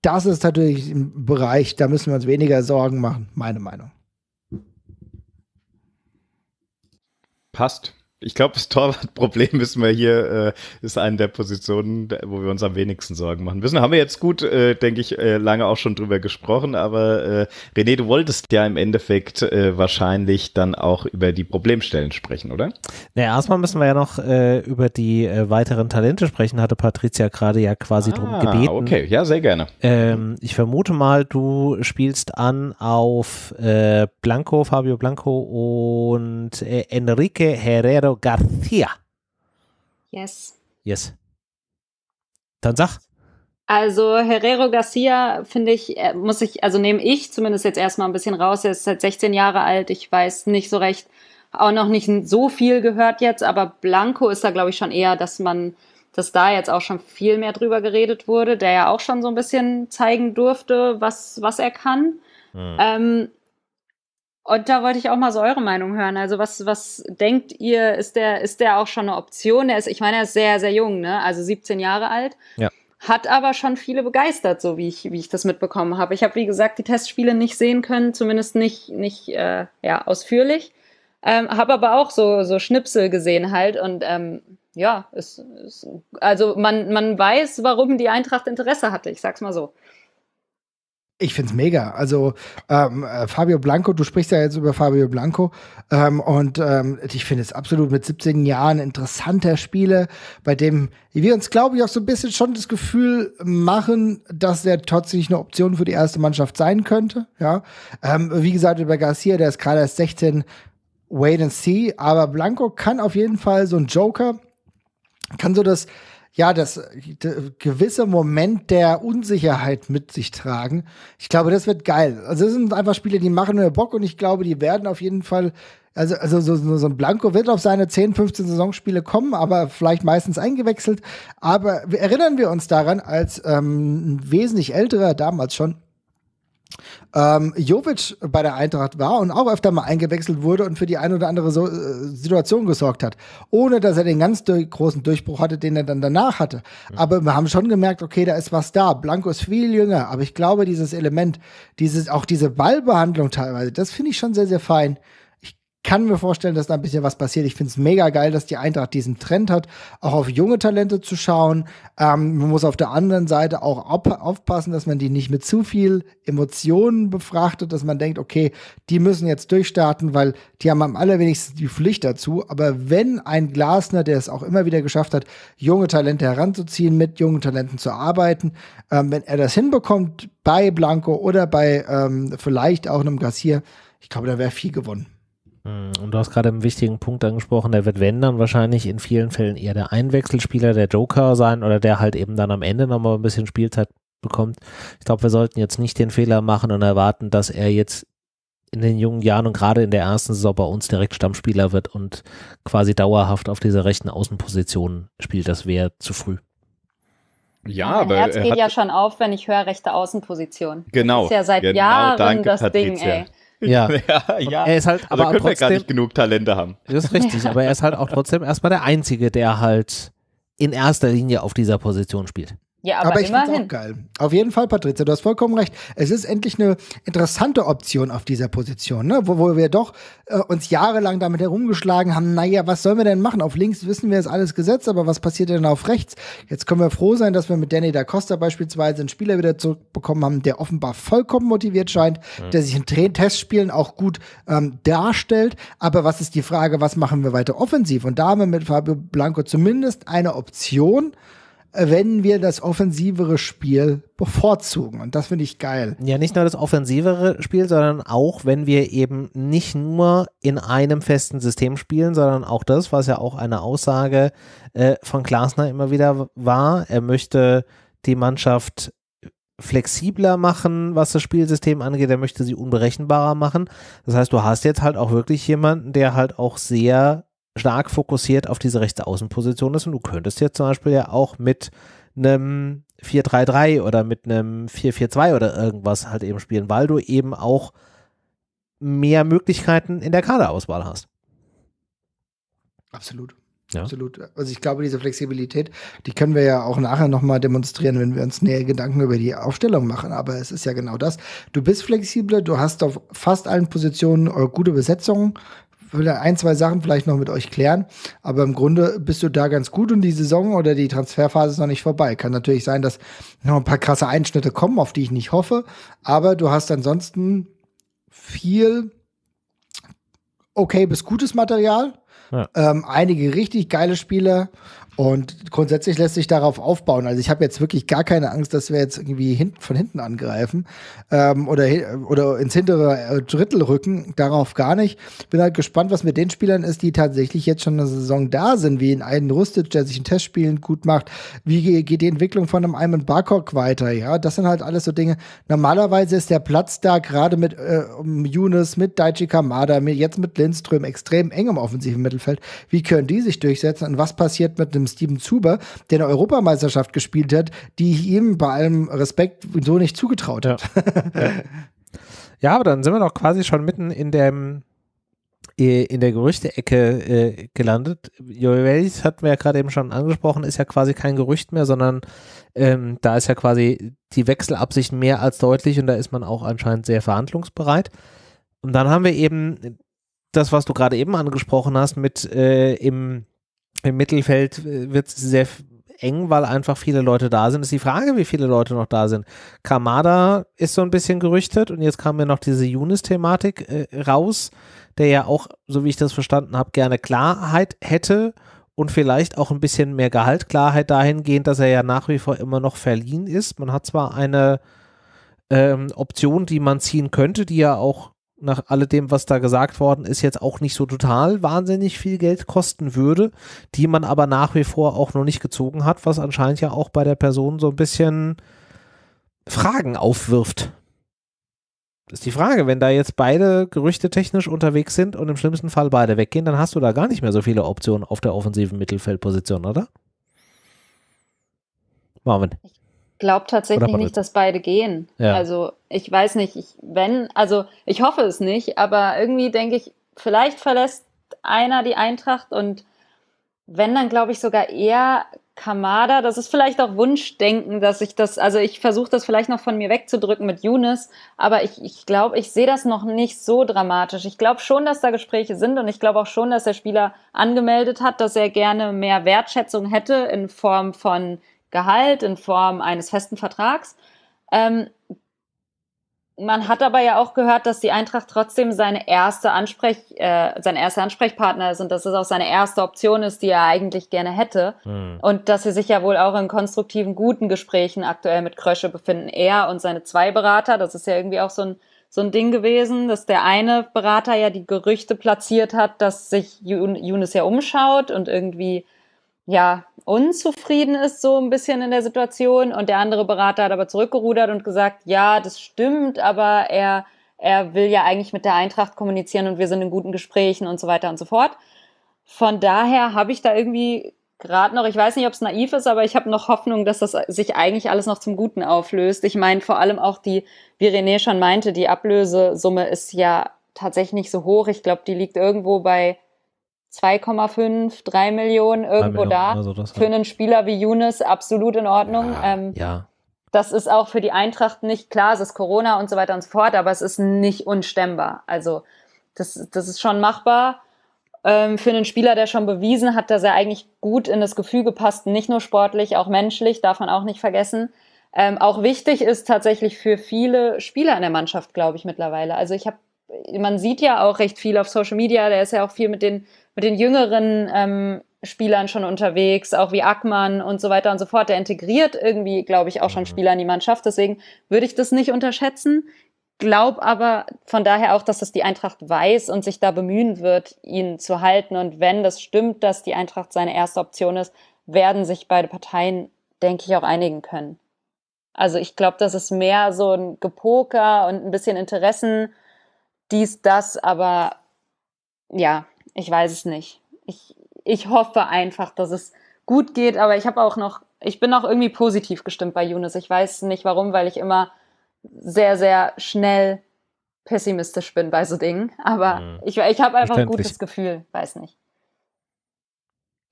das ist natürlich ein Bereich, da müssen wir uns weniger Sorgen machen, meine Meinung. Passt. Ich glaube, das Torwartproblem wissen wir hier, äh, ist eine der Positionen, wo wir uns am wenigsten Sorgen machen müssen. Haben wir jetzt gut, äh, denke ich, äh, lange auch schon drüber gesprochen, aber äh, René, du wolltest ja im Endeffekt äh, wahrscheinlich dann auch über die Problemstellen sprechen, oder? Naja, erstmal müssen wir ja noch äh, über die äh, weiteren Talente sprechen, hatte Patricia gerade ja quasi ah, drum gebeten. Okay, ja, sehr gerne. Ähm, ich vermute mal, du spielst an auf äh, Blanco, Fabio Blanco und äh, Enrique Herrera Genaro Garcia. Yes. Yes. Dann sag. Also Herrero Garcia, finde ich, äh, muss ich, also nehme ich zumindest jetzt erstmal ein bisschen raus. Er ist seit 16 Jahre alt, ich weiß nicht so recht, auch noch nicht so viel gehört jetzt, aber Blanco ist da, glaube ich, schon eher, dass man, dass da jetzt auch schon viel mehr drüber geredet wurde, der ja auch schon so ein bisschen zeigen durfte, was, was er kann. Mhm. Ähm, und da wollte ich auch mal so eure Meinung hören. Also was, was denkt ihr, ist der, ist der auch schon eine Option? Der ist, ich meine, er ist sehr, sehr jung, ne? Also 17 Jahre alt. Ja. Hat aber schon viele begeistert, so wie ich, wie ich das mitbekommen habe. Ich habe, wie gesagt, die Testspiele nicht sehen können, zumindest nicht, nicht äh, ja, ausführlich. Ähm, habe aber auch so, so Schnipsel gesehen halt und ähm, ja, es, es, also man, man weiß, warum die Eintracht Interesse hatte, ich sag's mal so. Ich finde es mega. Also ähm, äh, Fabio Blanco, du sprichst ja jetzt über Fabio Blanco ähm, und ähm, ich finde es absolut mit 17 Jahren interessanter Spiele, bei dem wir uns, glaube ich, auch so ein bisschen schon das Gefühl machen, dass der tatsächlich eine Option für die erste Mannschaft sein könnte. Ja, ähm, wie gesagt über Garcia, der ist gerade erst 16. Wait and see, aber Blanco kann auf jeden Fall so ein Joker, kann so das ja, das äh, gewisse Moment der Unsicherheit mit sich tragen. Ich glaube, das wird geil. Also es sind einfach Spiele, die machen nur Bock und ich glaube, die werden auf jeden Fall, also, also so, so ein Blanco wird auf seine 10, 15 Saisonspiele kommen, aber vielleicht meistens eingewechselt. Aber erinnern wir uns daran, als ähm, ein wesentlich älterer damals schon ähm, Jovic bei der Eintracht war und auch öfter mal eingewechselt wurde und für die ein oder andere so, äh, Situation gesorgt hat, ohne dass er den ganz durch, großen Durchbruch hatte, den er dann danach hatte. Mhm. Aber wir haben schon gemerkt, okay, da ist was da. Blanco ist viel jünger, aber ich glaube, dieses Element, dieses auch diese Ballbehandlung teilweise, das finde ich schon sehr sehr fein kann mir vorstellen, dass da ein bisschen was passiert. Ich finde es mega geil, dass die Eintracht diesen Trend hat, auch auf junge Talente zu schauen. Ähm, man muss auf der anderen Seite auch aufpassen, dass man die nicht mit zu viel Emotionen befrachtet, dass man denkt, okay, die müssen jetzt durchstarten, weil die haben am allerwenigsten die Pflicht dazu. Aber wenn ein Glasner, der es auch immer wieder geschafft hat, junge Talente heranzuziehen, mit jungen Talenten zu arbeiten, ähm, wenn er das hinbekommt bei Blanco oder bei ähm, vielleicht auch einem Gassier, ich glaube, da wäre viel gewonnen. Hm, und du hast gerade einen wichtigen Punkt angesprochen, der wird, wenn dann wahrscheinlich in vielen Fällen eher der Einwechselspieler, der Joker sein oder der halt eben dann am Ende nochmal ein bisschen Spielzeit bekommt. Ich glaube, wir sollten jetzt nicht den Fehler machen und erwarten, dass er jetzt in den jungen Jahren und gerade in der ersten Saison bei uns direkt Stammspieler wird und quasi dauerhaft auf dieser rechten Außenposition spielt. Das wäre zu früh. Ja, mein aber Herz geht ja schon auf, wenn ich höre rechte Außenposition. Genau. Das ist ja seit genau, Jahren danke, das Patricia. Ding, ey. Ja, ja, ja. Er ist halt, also aber können trotzdem, wir gar nicht genug Talente haben. Das ist richtig, aber er ist halt auch trotzdem erstmal der Einzige, der halt in erster Linie auf dieser Position spielt. Ja, aber, aber ich finde es auch geil. Auf jeden Fall, Patrizia, du hast vollkommen recht. Es ist endlich eine interessante Option auf dieser Position, ne? wo, wo wir doch äh, uns jahrelang damit herumgeschlagen haben, naja, was sollen wir denn machen? Auf links wissen wir, ist alles gesetzt, aber was passiert denn auf rechts? Jetzt können wir froh sein, dass wir mit Danny da Costa beispielsweise einen Spieler wieder zurückbekommen haben, der offenbar vollkommen motiviert scheint, mhm. der sich in Testspielen auch gut ähm, darstellt. Aber was ist die Frage, was machen wir weiter offensiv? Und da haben wir mit Fabio Blanco zumindest eine Option, wenn wir das offensivere Spiel bevorzugen. Und das finde ich geil. Ja, nicht nur das offensivere Spiel, sondern auch, wenn wir eben nicht nur in einem festen System spielen, sondern auch das, was ja auch eine Aussage äh, von Glasner immer wieder war. Er möchte die Mannschaft flexibler machen, was das Spielsystem angeht. Er möchte sie unberechenbarer machen. Das heißt, du hast jetzt halt auch wirklich jemanden, der halt auch sehr stark fokussiert auf diese rechte Außenposition ist. Und du könntest jetzt zum Beispiel ja auch mit einem 4-3-3 oder mit einem 4-4-2 oder irgendwas halt eben spielen, weil du eben auch mehr Möglichkeiten in der Kaderauswahl hast. Absolut. Ja. Absolut. Also ich glaube, diese Flexibilität, die können wir ja auch nachher nochmal demonstrieren, wenn wir uns näher Gedanken über die Aufstellung machen. Aber es ist ja genau das. Du bist flexibler, du hast auf fast allen Positionen äh, gute Besetzungen will ein, zwei Sachen vielleicht noch mit euch klären. Aber im Grunde bist du da ganz gut und die Saison oder die Transferphase ist noch nicht vorbei. Kann natürlich sein, dass noch ein paar krasse Einschnitte kommen, auf die ich nicht hoffe. Aber du hast ansonsten viel okay bis gutes Material. Ja. Ähm, einige richtig geile Spieler und grundsätzlich lässt sich darauf aufbauen. Also ich habe jetzt wirklich gar keine Angst, dass wir jetzt irgendwie hin, von hinten angreifen ähm, oder, oder ins hintere äh, Drittel rücken. Darauf gar nicht. Bin halt gespannt, was mit den Spielern ist, die tatsächlich jetzt schon eine Saison da sind, wie in einen Rustic, der sich in Testspielen gut macht. Wie geht die Entwicklung von einem Ayman Barkok weiter? Ja, das sind halt alles so Dinge. Normalerweise ist der Platz da gerade mit äh, Younes, mit Daichi Kamada, jetzt mit Lindström extrem eng im offensiven Mittelfeld. Wie können die sich durchsetzen und was passiert mit einem Steven Zuber, der eine Europameisterschaft gespielt hat, die ich ihm bei allem Respekt so nicht zugetraut habe. Ja. ja, aber dann sind wir doch quasi schon mitten in dem äh, in der Gerüchte-Ecke äh, gelandet. Jovelis hatten wir ja gerade eben schon angesprochen, ist ja quasi kein Gerücht mehr, sondern ähm, da ist ja quasi die Wechselabsicht mehr als deutlich und da ist man auch anscheinend sehr verhandlungsbereit. Und dann haben wir eben das, was du gerade eben angesprochen hast, mit äh, im im Mittelfeld äh, wird es sehr eng, weil einfach viele Leute da sind. Ist die Frage, wie viele Leute noch da sind. Kamada ist so ein bisschen gerüchtet und jetzt kam mir noch diese Younes-Thematik äh, raus, der ja auch, so wie ich das verstanden habe, gerne Klarheit hätte und vielleicht auch ein bisschen mehr Gehaltklarheit dahingehend, dass er ja nach wie vor immer noch verliehen ist. Man hat zwar eine ähm, Option, die man ziehen könnte, die ja auch nach alledem, was da gesagt worden ist, jetzt auch nicht so total wahnsinnig viel Geld kosten würde, die man aber nach wie vor auch noch nicht gezogen hat, was anscheinend ja auch bei der Person so ein bisschen Fragen aufwirft. Das ist die Frage, wenn da jetzt beide Gerüchte technisch unterwegs sind und im schlimmsten Fall beide weggehen, dann hast du da gar nicht mehr so viele Optionen auf der offensiven Mittelfeldposition, oder? Marvin. Ich glaube tatsächlich nicht, dass beide gehen. Ja. Also ich weiß nicht, ich, wenn, also ich hoffe es nicht, aber irgendwie denke ich, vielleicht verlässt einer die Eintracht und wenn, dann glaube ich sogar eher Kamada. Das ist vielleicht auch Wunschdenken, dass ich das, also ich versuche das vielleicht noch von mir wegzudrücken mit Younes, aber ich glaube, ich, glaub, ich sehe das noch nicht so dramatisch. Ich glaube schon, dass da Gespräche sind und ich glaube auch schon, dass der Spieler angemeldet hat, dass er gerne mehr Wertschätzung hätte in Form von Gehalt in Form eines festen Vertrags. Ähm, man hat aber ja auch gehört, dass die Eintracht trotzdem seine erste Ansprech, äh, sein erster Ansprechpartner ist und dass es auch seine erste Option ist, die er eigentlich gerne hätte. Mhm. Und dass sie sich ja wohl auch in konstruktiven, guten Gesprächen aktuell mit Krösche befinden. Er und seine zwei Berater, das ist ja irgendwie auch so ein, so ein Ding gewesen, dass der eine Berater ja die Gerüchte platziert hat, dass sich Younes ja umschaut und irgendwie ja, unzufrieden ist so ein bisschen in der Situation und der andere Berater hat aber zurückgerudert und gesagt, ja, das stimmt, aber er, er will ja eigentlich mit der Eintracht kommunizieren und wir sind in guten Gesprächen und so weiter und so fort. Von daher habe ich da irgendwie gerade noch, ich weiß nicht, ob es naiv ist, aber ich habe noch Hoffnung, dass das sich eigentlich alles noch zum Guten auflöst. Ich meine, vor allem auch die, wie René schon meinte, die Ablösesumme ist ja tatsächlich nicht so hoch. Ich glaube, die liegt irgendwo bei 2,5, 3 Millionen irgendwo 3 Millionen, da. Also für halt einen Spieler wie Younes absolut in Ordnung. Ja, ähm, ja. Das ist auch für die Eintracht nicht klar, es ist Corona und so weiter und so fort, aber es ist nicht unstemmbar. Also das, das ist schon machbar. Ähm, für einen Spieler, der schon bewiesen hat, dass er eigentlich gut in das Gefüge passt, nicht nur sportlich, auch menschlich, darf man auch nicht vergessen. Ähm, auch wichtig ist tatsächlich für viele Spieler in der Mannschaft, glaube ich, mittlerweile. Also ich habe man sieht ja auch recht viel auf Social Media, der ist ja auch viel mit den, mit den jüngeren ähm, Spielern schon unterwegs, auch wie Ackmann und so weiter und so fort. Der integriert irgendwie, glaube ich, auch schon mhm. Spieler in die Mannschaft. Deswegen würde ich das nicht unterschätzen. Glaub aber von daher auch, dass das die Eintracht weiß und sich da bemühen wird, ihn zu halten. Und wenn das stimmt, dass die Eintracht seine erste Option ist, werden sich beide Parteien, denke ich, auch einigen können. Also ich glaube, das ist mehr so ein Gepoker und ein bisschen Interessen dies, das, aber ja, ich weiß es nicht. Ich, ich hoffe einfach, dass es gut geht, aber ich habe auch noch, ich bin auch irgendwie positiv gestimmt bei Younes. Ich weiß nicht warum, weil ich immer sehr, sehr schnell pessimistisch bin bei so Dingen. Aber mhm. ich, ich habe einfach ein gutes Gefühl, weiß nicht.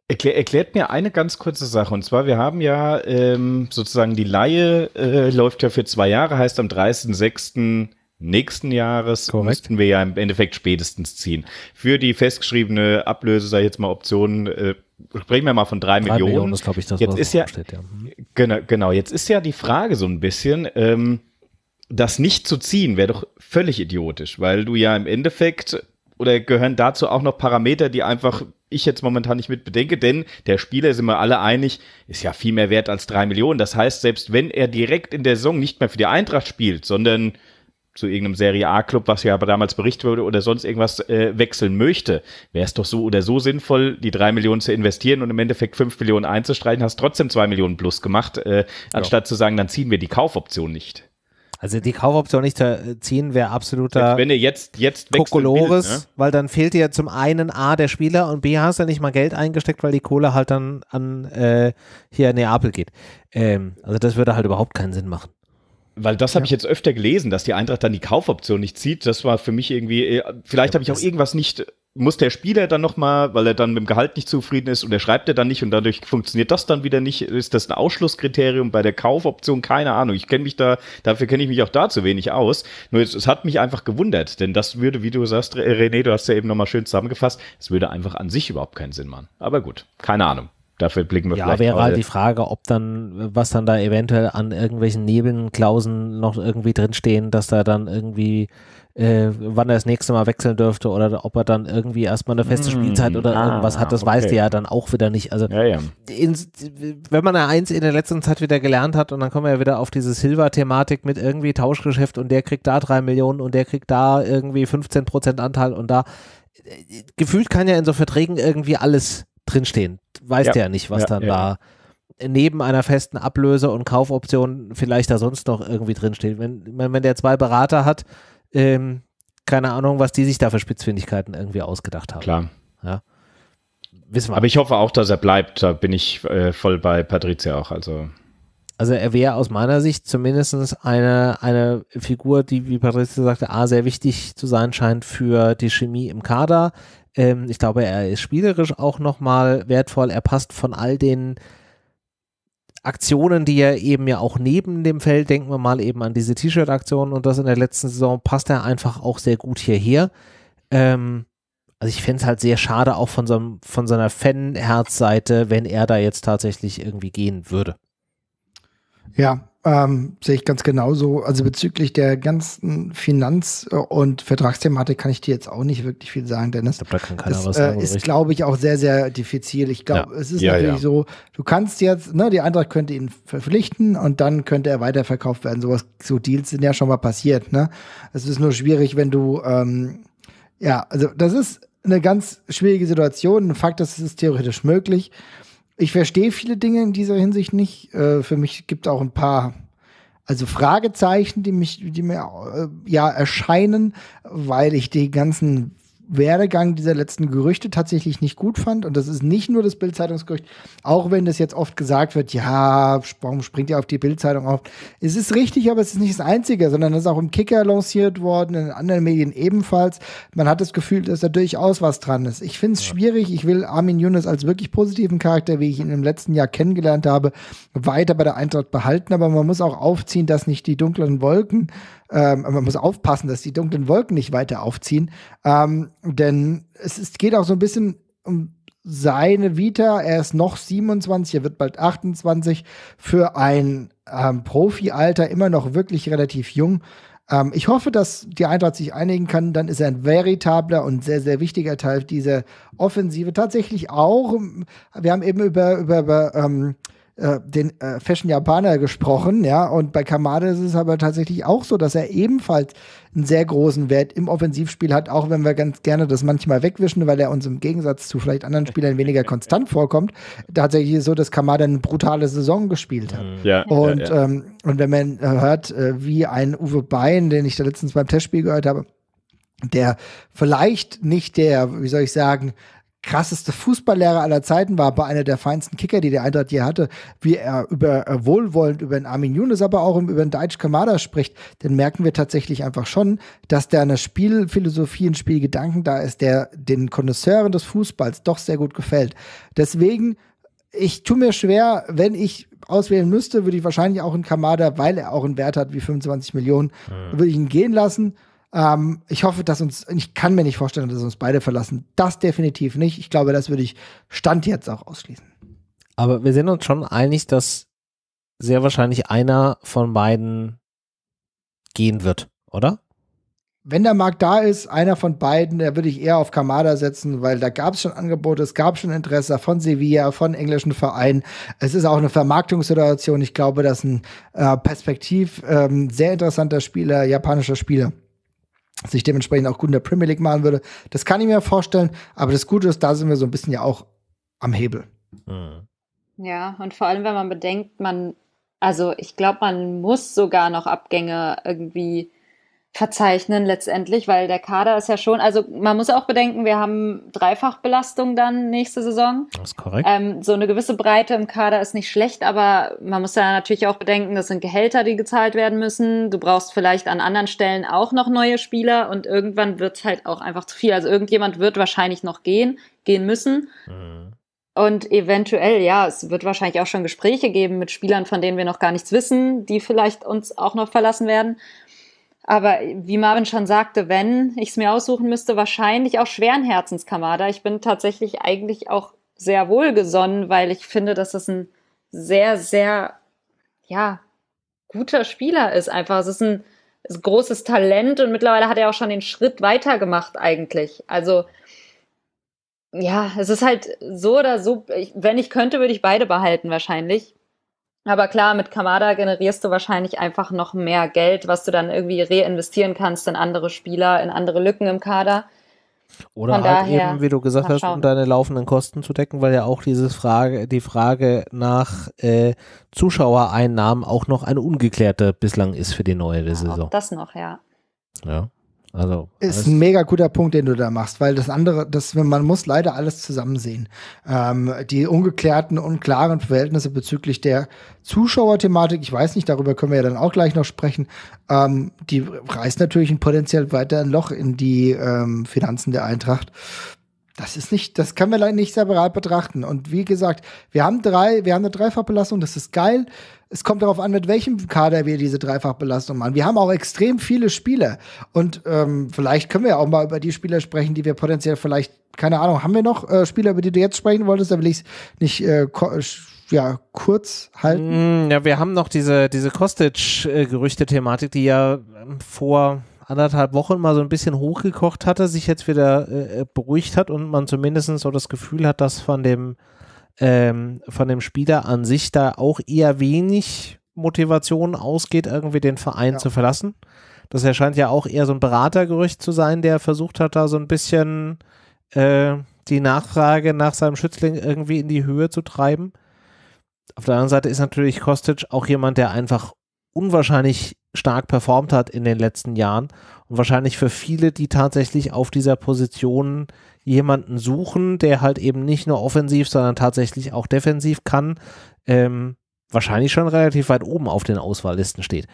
Erklär, erklärt mir eine ganz kurze Sache. Und zwar, wir haben ja ähm, sozusagen die Laie äh, läuft ja für zwei Jahre, heißt am 30.06 nächsten Jahres Korrekt. müssten wir ja im Endeffekt spätestens ziehen. Für die festgeschriebene Ablöse, sag ich jetzt mal Optionen, äh, sprechen wir mal von drei, drei Millionen. Millionen ist, glaube ich, das, jetzt was ist ja, steht, ja. Mhm. Genau, genau, jetzt ist ja die Frage so ein bisschen, ähm, das nicht zu ziehen wäre doch völlig idiotisch, weil du ja im Endeffekt oder gehören dazu auch noch Parameter, die einfach ich jetzt momentan nicht mit bedenke, denn der Spieler, sind wir alle einig, ist ja viel mehr wert als drei Millionen. Das heißt, selbst wenn er direkt in der Saison nicht mehr für die Eintracht spielt, sondern zu irgendeinem Serie A-Club, was ja aber damals berichtet wurde, oder sonst irgendwas äh, wechseln möchte, wäre es doch so oder so sinnvoll, die drei Millionen zu investieren und im Endeffekt fünf Millionen einzustreichen, hast trotzdem zwei Millionen plus gemacht, äh, anstatt ja. zu sagen, dann ziehen wir die Kaufoption nicht. Also die Kaufoption nicht zu ziehen wäre absoluter Selbst wenn ihr jetzt jetzt Kokolores, ne? weil dann fehlt dir zum einen A der Spieler und B hast du nicht mal Geld eingesteckt, weil die Kohle halt dann an äh, hier in Neapel geht. Ähm, also das würde halt überhaupt keinen Sinn machen. Weil das habe ja. ich jetzt öfter gelesen, dass die Eintracht dann die Kaufoption nicht zieht. Das war für mich irgendwie, äh, vielleicht habe ich auch irgendwas nicht, muss der Spieler dann nochmal, weil er dann mit dem Gehalt nicht zufrieden ist und er schreibt er dann nicht und dadurch funktioniert das dann wieder nicht. Ist das ein Ausschlusskriterium bei der Kaufoption? Keine Ahnung. Ich kenne mich da, dafür kenne ich mich auch da zu wenig aus. Nur jetzt, es hat mich einfach gewundert, denn das würde, wie du sagst, René, du hast ja eben nochmal schön zusammengefasst, es würde einfach an sich überhaupt keinen Sinn machen. Aber gut, keine Ahnung. Dafür blicken wir ja, vielleicht. Ja, wäre halt die Frage, ob dann, was dann da eventuell an irgendwelchen Nebenklausen noch irgendwie drinstehen, dass da dann irgendwie, äh, wann er das nächste Mal wechseln dürfte oder ob er dann irgendwie erstmal eine feste hm. Spielzeit oder ah, irgendwas hat, das okay. weißt du ja dann auch wieder nicht. Also, ja, ja. In, wenn man ja eins in der letzten Zeit wieder gelernt hat und dann kommen wir ja wieder auf diese Silver-Thematik mit irgendwie Tauschgeschäft und der kriegt da drei Millionen und der kriegt da irgendwie 15 Prozent Anteil und da. Äh, gefühlt kann ja in so Verträgen irgendwie alles drinstehen. Weißt ja, ja nicht, was ja, dann ja. da neben einer festen Ablöse und Kaufoption vielleicht da sonst noch irgendwie drinsteht. Wenn, wenn der zwei Berater hat, ähm, keine Ahnung, was die sich da für Spitzfindigkeiten irgendwie ausgedacht haben. Klar. Ja. Wissen wir. Aber ich hoffe auch, dass er bleibt. Da bin ich äh, voll bei Patricia auch. Also. Also er wäre aus meiner Sicht zumindest eine, eine Figur, die, wie Patricia sagte, A, sehr wichtig zu sein scheint für die Chemie im Kader, ähm, ich glaube, er ist spielerisch auch nochmal wertvoll. Er passt von all den Aktionen, die er eben ja auch neben dem Feld, denken wir mal eben an diese T-Shirt-Aktion und das in der letzten Saison, passt er einfach auch sehr gut hierher. Ähm, also ich fände es halt sehr schade auch von, so einem, von seiner Fan-Herzseite, wenn er da jetzt tatsächlich irgendwie gehen würde. Ja, ähm, sehe ich ganz genauso. Also bezüglich der ganzen Finanz- und Vertragsthematik kann ich dir jetzt auch nicht wirklich viel sagen, Dennis. Ich glaub, da kann keiner das was sagen, äh, ist, glaube ich, auch sehr, sehr diffizil. Ich glaube, ja. es ist ja, natürlich ja. so, du kannst jetzt, ne, die Eintracht könnte ihn verpflichten und dann könnte er weiterverkauft werden. Sowas, so Deals sind ja schon mal passiert, ne? Es ist nur schwierig, wenn du, ähm, ja, also das ist eine ganz schwierige Situation. Ein Fakt ist, es ist theoretisch möglich ich verstehe viele Dinge in dieser Hinsicht nicht. Äh, für mich gibt es auch ein paar also Fragezeichen, die mich, die mir äh, ja erscheinen, weil ich die ganzen Werdegang dieser letzten Gerüchte tatsächlich nicht gut fand. Und das ist nicht nur das Bild-Zeitungsgerücht, auch wenn das jetzt oft gesagt wird, ja, warum springt ihr auf die Bild-Zeitung auf? Es ist richtig, aber es ist nicht das Einzige, sondern es ist auch im Kicker lanciert worden, in anderen Medien ebenfalls. Man hat das Gefühl, dass da durchaus was dran ist. Ich finde es ja. schwierig. Ich will Armin Younes als wirklich positiven Charakter, wie ich ihn im letzten Jahr kennengelernt habe, weiter bei der Eintracht behalten. Aber man muss auch aufziehen, dass nicht die dunklen Wolken ähm, man muss aufpassen, dass die dunklen Wolken nicht weiter aufziehen. Ähm, denn es ist, geht auch so ein bisschen um seine Vita. Er ist noch 27, er wird bald 28. Für ein ähm, Profi-Alter immer noch wirklich relativ jung. Ähm, ich hoffe, dass die Eintracht sich einigen kann. Dann ist er ein veritabler und sehr, sehr wichtiger Teil dieser Offensive. Tatsächlich auch, wir haben eben über, über, über ähm, äh, den äh, Fashion Japaner gesprochen, ja, und bei Kamada ist es aber tatsächlich auch so, dass er ebenfalls einen sehr großen Wert im Offensivspiel hat, auch wenn wir ganz gerne das manchmal wegwischen, weil er uns im Gegensatz zu vielleicht anderen Spielern weniger konstant vorkommt. Tatsächlich ist es so, dass Kamada eine brutale Saison gespielt hat. Mhm. Ja, und, ja, ja. Ähm, und wenn man äh, hört, äh, wie ein Uwe Bein, den ich da letztens beim Testspiel gehört habe, der vielleicht nicht der, wie soll ich sagen, krasseste Fußballlehrer aller Zeiten war, aber einer der feinsten Kicker, die der Eintracht je hatte, wie er über äh, wohlwollend über den Armin Younes, aber auch über den Deitch Kamada spricht, dann merken wir tatsächlich einfach schon, dass der eine Spielphilosophie, ein Spielgedanken da ist, der den Konnoisseuren des Fußballs doch sehr gut gefällt. Deswegen ich tue mir schwer, wenn ich auswählen müsste, würde ich wahrscheinlich auch einen Kamada, weil er auch einen Wert hat wie 25 Millionen, würde ich ihn gehen lassen. Ähm, ich hoffe, dass uns, ich kann mir nicht vorstellen, dass uns beide verlassen. Das definitiv nicht. Ich glaube, das würde ich Stand jetzt auch ausschließen. Aber wir sind uns schon einig, dass sehr wahrscheinlich einer von beiden gehen wird, oder? Wenn der Markt da ist, einer von beiden, da würde ich eher auf Kamada setzen, weil da gab es schon Angebote, es gab schon Interesse von Sevilla, von englischen Vereinen. Es ist auch eine Vermarktungssituation. Ich glaube, dass ein äh, perspektiv ähm, sehr interessanter Spieler, japanischer Spieler sich dementsprechend auch gut in der Premier League machen würde. Das kann ich mir vorstellen, aber das Gute ist, da sind wir so ein bisschen ja auch am Hebel. Hm. Ja, und vor allem, wenn man bedenkt, man, also ich glaube, man muss sogar noch Abgänge irgendwie verzeichnen letztendlich, weil der Kader ist ja schon, also man muss auch bedenken, wir haben Dreifachbelastung dann nächste Saison. Das ist korrekt. Ähm, so eine gewisse Breite im Kader ist nicht schlecht, aber man muss ja natürlich auch bedenken, das sind Gehälter, die gezahlt werden müssen. Du brauchst vielleicht an anderen Stellen auch noch neue Spieler und irgendwann wird es halt auch einfach zu viel. Also irgendjemand wird wahrscheinlich noch gehen, gehen müssen. Mhm. Und eventuell, ja, es wird wahrscheinlich auch schon Gespräche geben mit Spielern, von denen wir noch gar nichts wissen, die vielleicht uns auch noch verlassen werden. Aber wie Marvin schon sagte, wenn ich es mir aussuchen müsste, wahrscheinlich auch schweren Herzens Kamada. Ich bin tatsächlich eigentlich auch sehr wohlgesonnen, weil ich finde, dass das ein sehr, sehr, ja, guter Spieler ist einfach. Es ist ein, ist ein großes Talent und mittlerweile hat er auch schon den Schritt weiter gemacht eigentlich. Also, ja, es ist halt so oder so, ich, wenn ich könnte, würde ich beide behalten wahrscheinlich. Aber klar, mit Kamada generierst du wahrscheinlich einfach noch mehr Geld, was du dann irgendwie reinvestieren kannst in andere Spieler, in andere Lücken im Kader. Oder Von halt daher, eben, wie du gesagt hast, um deine laufenden Kosten zu decken, weil ja auch dieses Frage, die Frage nach äh, Zuschauereinnahmen auch noch eine ungeklärte bislang ist für die neue ja, Saison. Das noch, ja. Ja. Also ist ein mega guter Punkt, den du da machst, weil das andere, das man muss leider alles zusammen sehen. Ähm, die ungeklärten, unklaren Verhältnisse bezüglich der Zuschauerthematik, ich weiß nicht, darüber können wir ja dann auch gleich noch sprechen. Ähm, die reißt natürlich ein potenziell weiter ein Loch in die ähm, Finanzen der Eintracht. Das ist nicht, das können wir leider nicht separat betrachten. Und wie gesagt, wir haben drei, wir haben eine Dreifachbelastung, das ist geil. Es kommt darauf an, mit welchem Kader wir diese Dreifachbelastung machen. Wir haben auch extrem viele Spieler. Und ähm, vielleicht können wir ja auch mal über die Spieler sprechen, die wir potenziell vielleicht, keine Ahnung, haben wir noch äh, Spieler, über die du jetzt sprechen wolltest? Da will ich es nicht äh, ja, kurz halten. Mm, ja, wir haben noch diese, diese Kostic-Gerüchte-Thematik, äh, die ja ähm, vor anderthalb Wochen mal so ein bisschen hochgekocht hatte, sich jetzt wieder äh, beruhigt hat und man zumindest so das Gefühl hat, dass von dem, ähm, von dem Spieler an sich da auch eher wenig Motivation ausgeht, irgendwie den Verein ja. zu verlassen. Das erscheint ja auch eher so ein Beratergerücht zu sein, der versucht hat, da so ein bisschen äh, die Nachfrage nach seinem Schützling irgendwie in die Höhe zu treiben. Auf der anderen Seite ist natürlich Kostic auch jemand, der einfach unwahrscheinlich stark performt hat in den letzten Jahren. Und wahrscheinlich für viele, die tatsächlich auf dieser Position jemanden suchen, der halt eben nicht nur offensiv, sondern tatsächlich auch defensiv kann, ähm, wahrscheinlich schon relativ weit oben auf den Auswahllisten steht.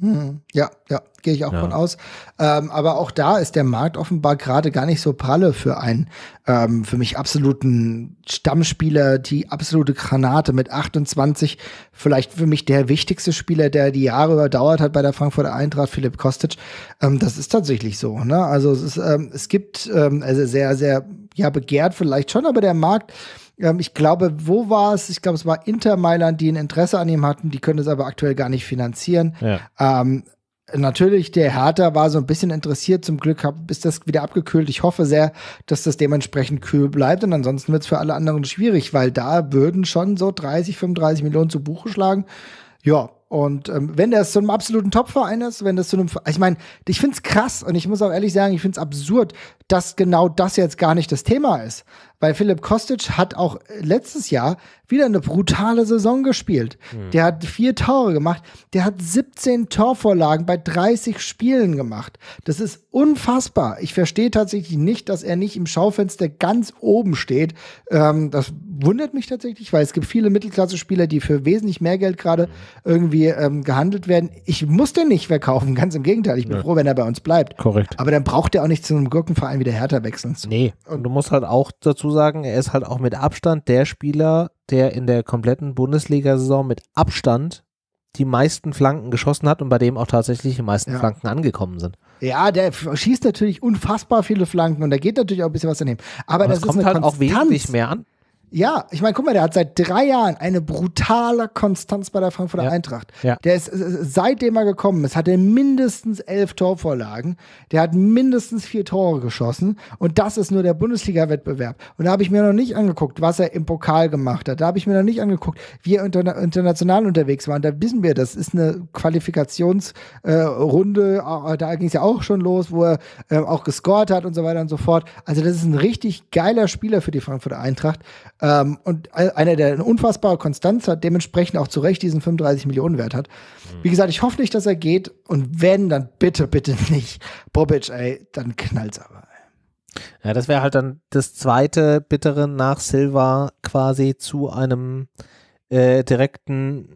Mhm. Ja, ja, gehe ich auch ja. von aus. Ähm, aber auch da ist der Markt offenbar gerade gar nicht so pralle für einen ähm, für mich absoluten Stammspieler, die absolute Granate mit 28, vielleicht für mich der wichtigste Spieler, der die Jahre überdauert hat bei der Frankfurter Eintracht, Philipp Kostic. Ähm, das ist tatsächlich so. Ne? Also es, ist, ähm, es gibt ähm, also sehr, sehr ja, begehrt vielleicht schon, aber der Markt ähm, ich glaube, wo war es? Ich glaube, es war Inter Mailand, die ein Interesse an ihm hatten. Die können es aber aktuell gar nicht finanzieren. Ja. Ähm, natürlich, der Hertha war so ein bisschen interessiert. Zum Glück ist das wieder abgekühlt. Ich hoffe sehr, dass das dementsprechend kühl bleibt. Und ansonsten wird es für alle anderen schwierig, weil da würden schon so 30, 35 Millionen zu Buche schlagen. Ja, und ähm, wenn das zu einem absoluten Topverein ist, wenn das zu einem, ich meine, ich finde es krass und ich muss auch ehrlich sagen, ich finde es absurd, dass genau das jetzt gar nicht das Thema ist weil Philipp Kostic hat auch letztes Jahr wieder eine brutale Saison gespielt. Mhm. Der hat vier Tore gemacht, der hat 17 Torvorlagen bei 30 Spielen gemacht. Das ist unfassbar. Ich verstehe tatsächlich nicht, dass er nicht im Schaufenster ganz oben steht. Ähm, das wundert mich tatsächlich, weil es gibt viele Mittelklasse-Spieler, die für wesentlich mehr Geld gerade mhm. irgendwie ähm, gehandelt werden. Ich muss den nicht verkaufen, ganz im Gegenteil. Ich bin ja. froh, wenn er bei uns bleibt. Korrekt. Aber dann braucht er auch nicht zu einem Gurkenverein wieder härter Hertha wechseln. Nee, und du musst halt auch dazu dazu sagen, er ist halt auch mit Abstand der Spieler, der in der kompletten Bundesliga-Saison mit Abstand die meisten Flanken geschossen hat und bei dem auch tatsächlich die meisten ja. Flanken angekommen sind. Ja, der schießt natürlich unfassbar viele Flanken und da geht natürlich auch ein bisschen was daneben. Aber, Aber das kommt halt Konstanz. auch wesentlich mehr an. Ja, ich meine, guck mal, der hat seit drei Jahren eine brutale Konstanz bei der Frankfurter ja. Eintracht. Ja. Der ist, äh, äh, seitdem er gekommen ist, hat er mindestens elf Torvorlagen. Der hat mindestens vier Tore geschossen. Und das ist nur der Bundesliga-Wettbewerb. Und da habe ich mir noch nicht angeguckt, was er im Pokal gemacht hat. Da habe ich mir noch nicht angeguckt, wie er interna international unterwegs war. Und da wissen wir, das ist eine Qualifikationsrunde. Äh, da ging es ja auch schon los, wo er äh, auch gescored hat und so weiter und so fort. Also, das ist ein richtig geiler Spieler für die Frankfurter Eintracht. Ähm, und einer, der eine unfassbare Konstanz hat, dementsprechend auch zu Recht diesen 35 Millionen Wert hat. Mhm. Wie gesagt, ich hoffe nicht, dass er geht. Und wenn, dann bitte, bitte nicht. Bobic, ey, dann knallt's aber. Ja, das wäre halt dann das zweite Bittere nach Silva quasi zu einem äh, direkten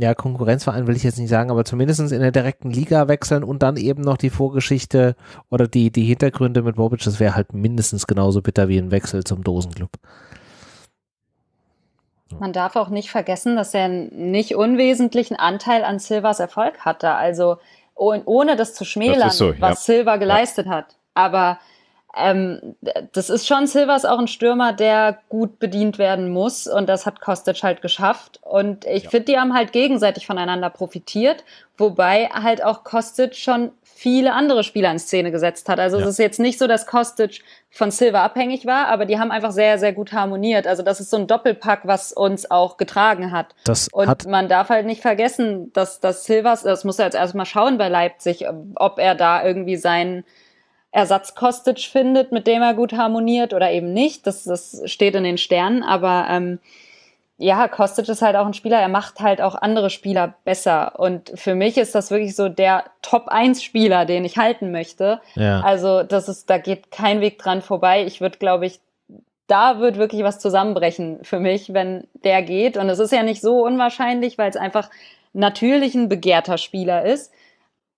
ja, Konkurrenzverein will ich jetzt nicht sagen, aber zumindest in der direkten Liga wechseln und dann eben noch die Vorgeschichte oder die, die Hintergründe mit Bobic, das wäre halt mindestens genauso bitter wie ein Wechsel zum Dosenclub. Man darf auch nicht vergessen, dass er einen nicht unwesentlichen Anteil an Silvers Erfolg hatte. Also oh, ohne das zu schmälern, das so, ja. was Silver geleistet ja. hat. Aber ähm, das ist schon Silvers auch ein Stürmer, der gut bedient werden muss. Und das hat Kostic halt geschafft. Und ich ja. finde, die haben halt gegenseitig voneinander profitiert. Wobei halt auch Kostic schon viele andere Spieler in Szene gesetzt hat. Also ja. es ist jetzt nicht so, dass Kostic von Silva abhängig war, aber die haben einfach sehr, sehr gut harmoniert. Also das ist so ein Doppelpack, was uns auch getragen hat. Das und hat man darf halt nicht vergessen, dass, dass Silvers, das muss er jetzt erstmal schauen bei Leipzig, ob er da irgendwie seinen Ersatz Kostic findet, mit dem er gut harmoniert oder eben nicht. Das, das steht in den Sternen, aber ähm, ja, Kostic ist halt auch ein Spieler, er macht halt auch andere Spieler besser. Und für mich ist das wirklich so der Top-1-Spieler, den ich halten möchte. Ja. Also, das ist, da geht kein Weg dran vorbei. Ich würde, glaube ich, da wird wirklich was zusammenbrechen für mich, wenn der geht. Und es ist ja nicht so unwahrscheinlich, weil es einfach natürlich ein begehrter Spieler ist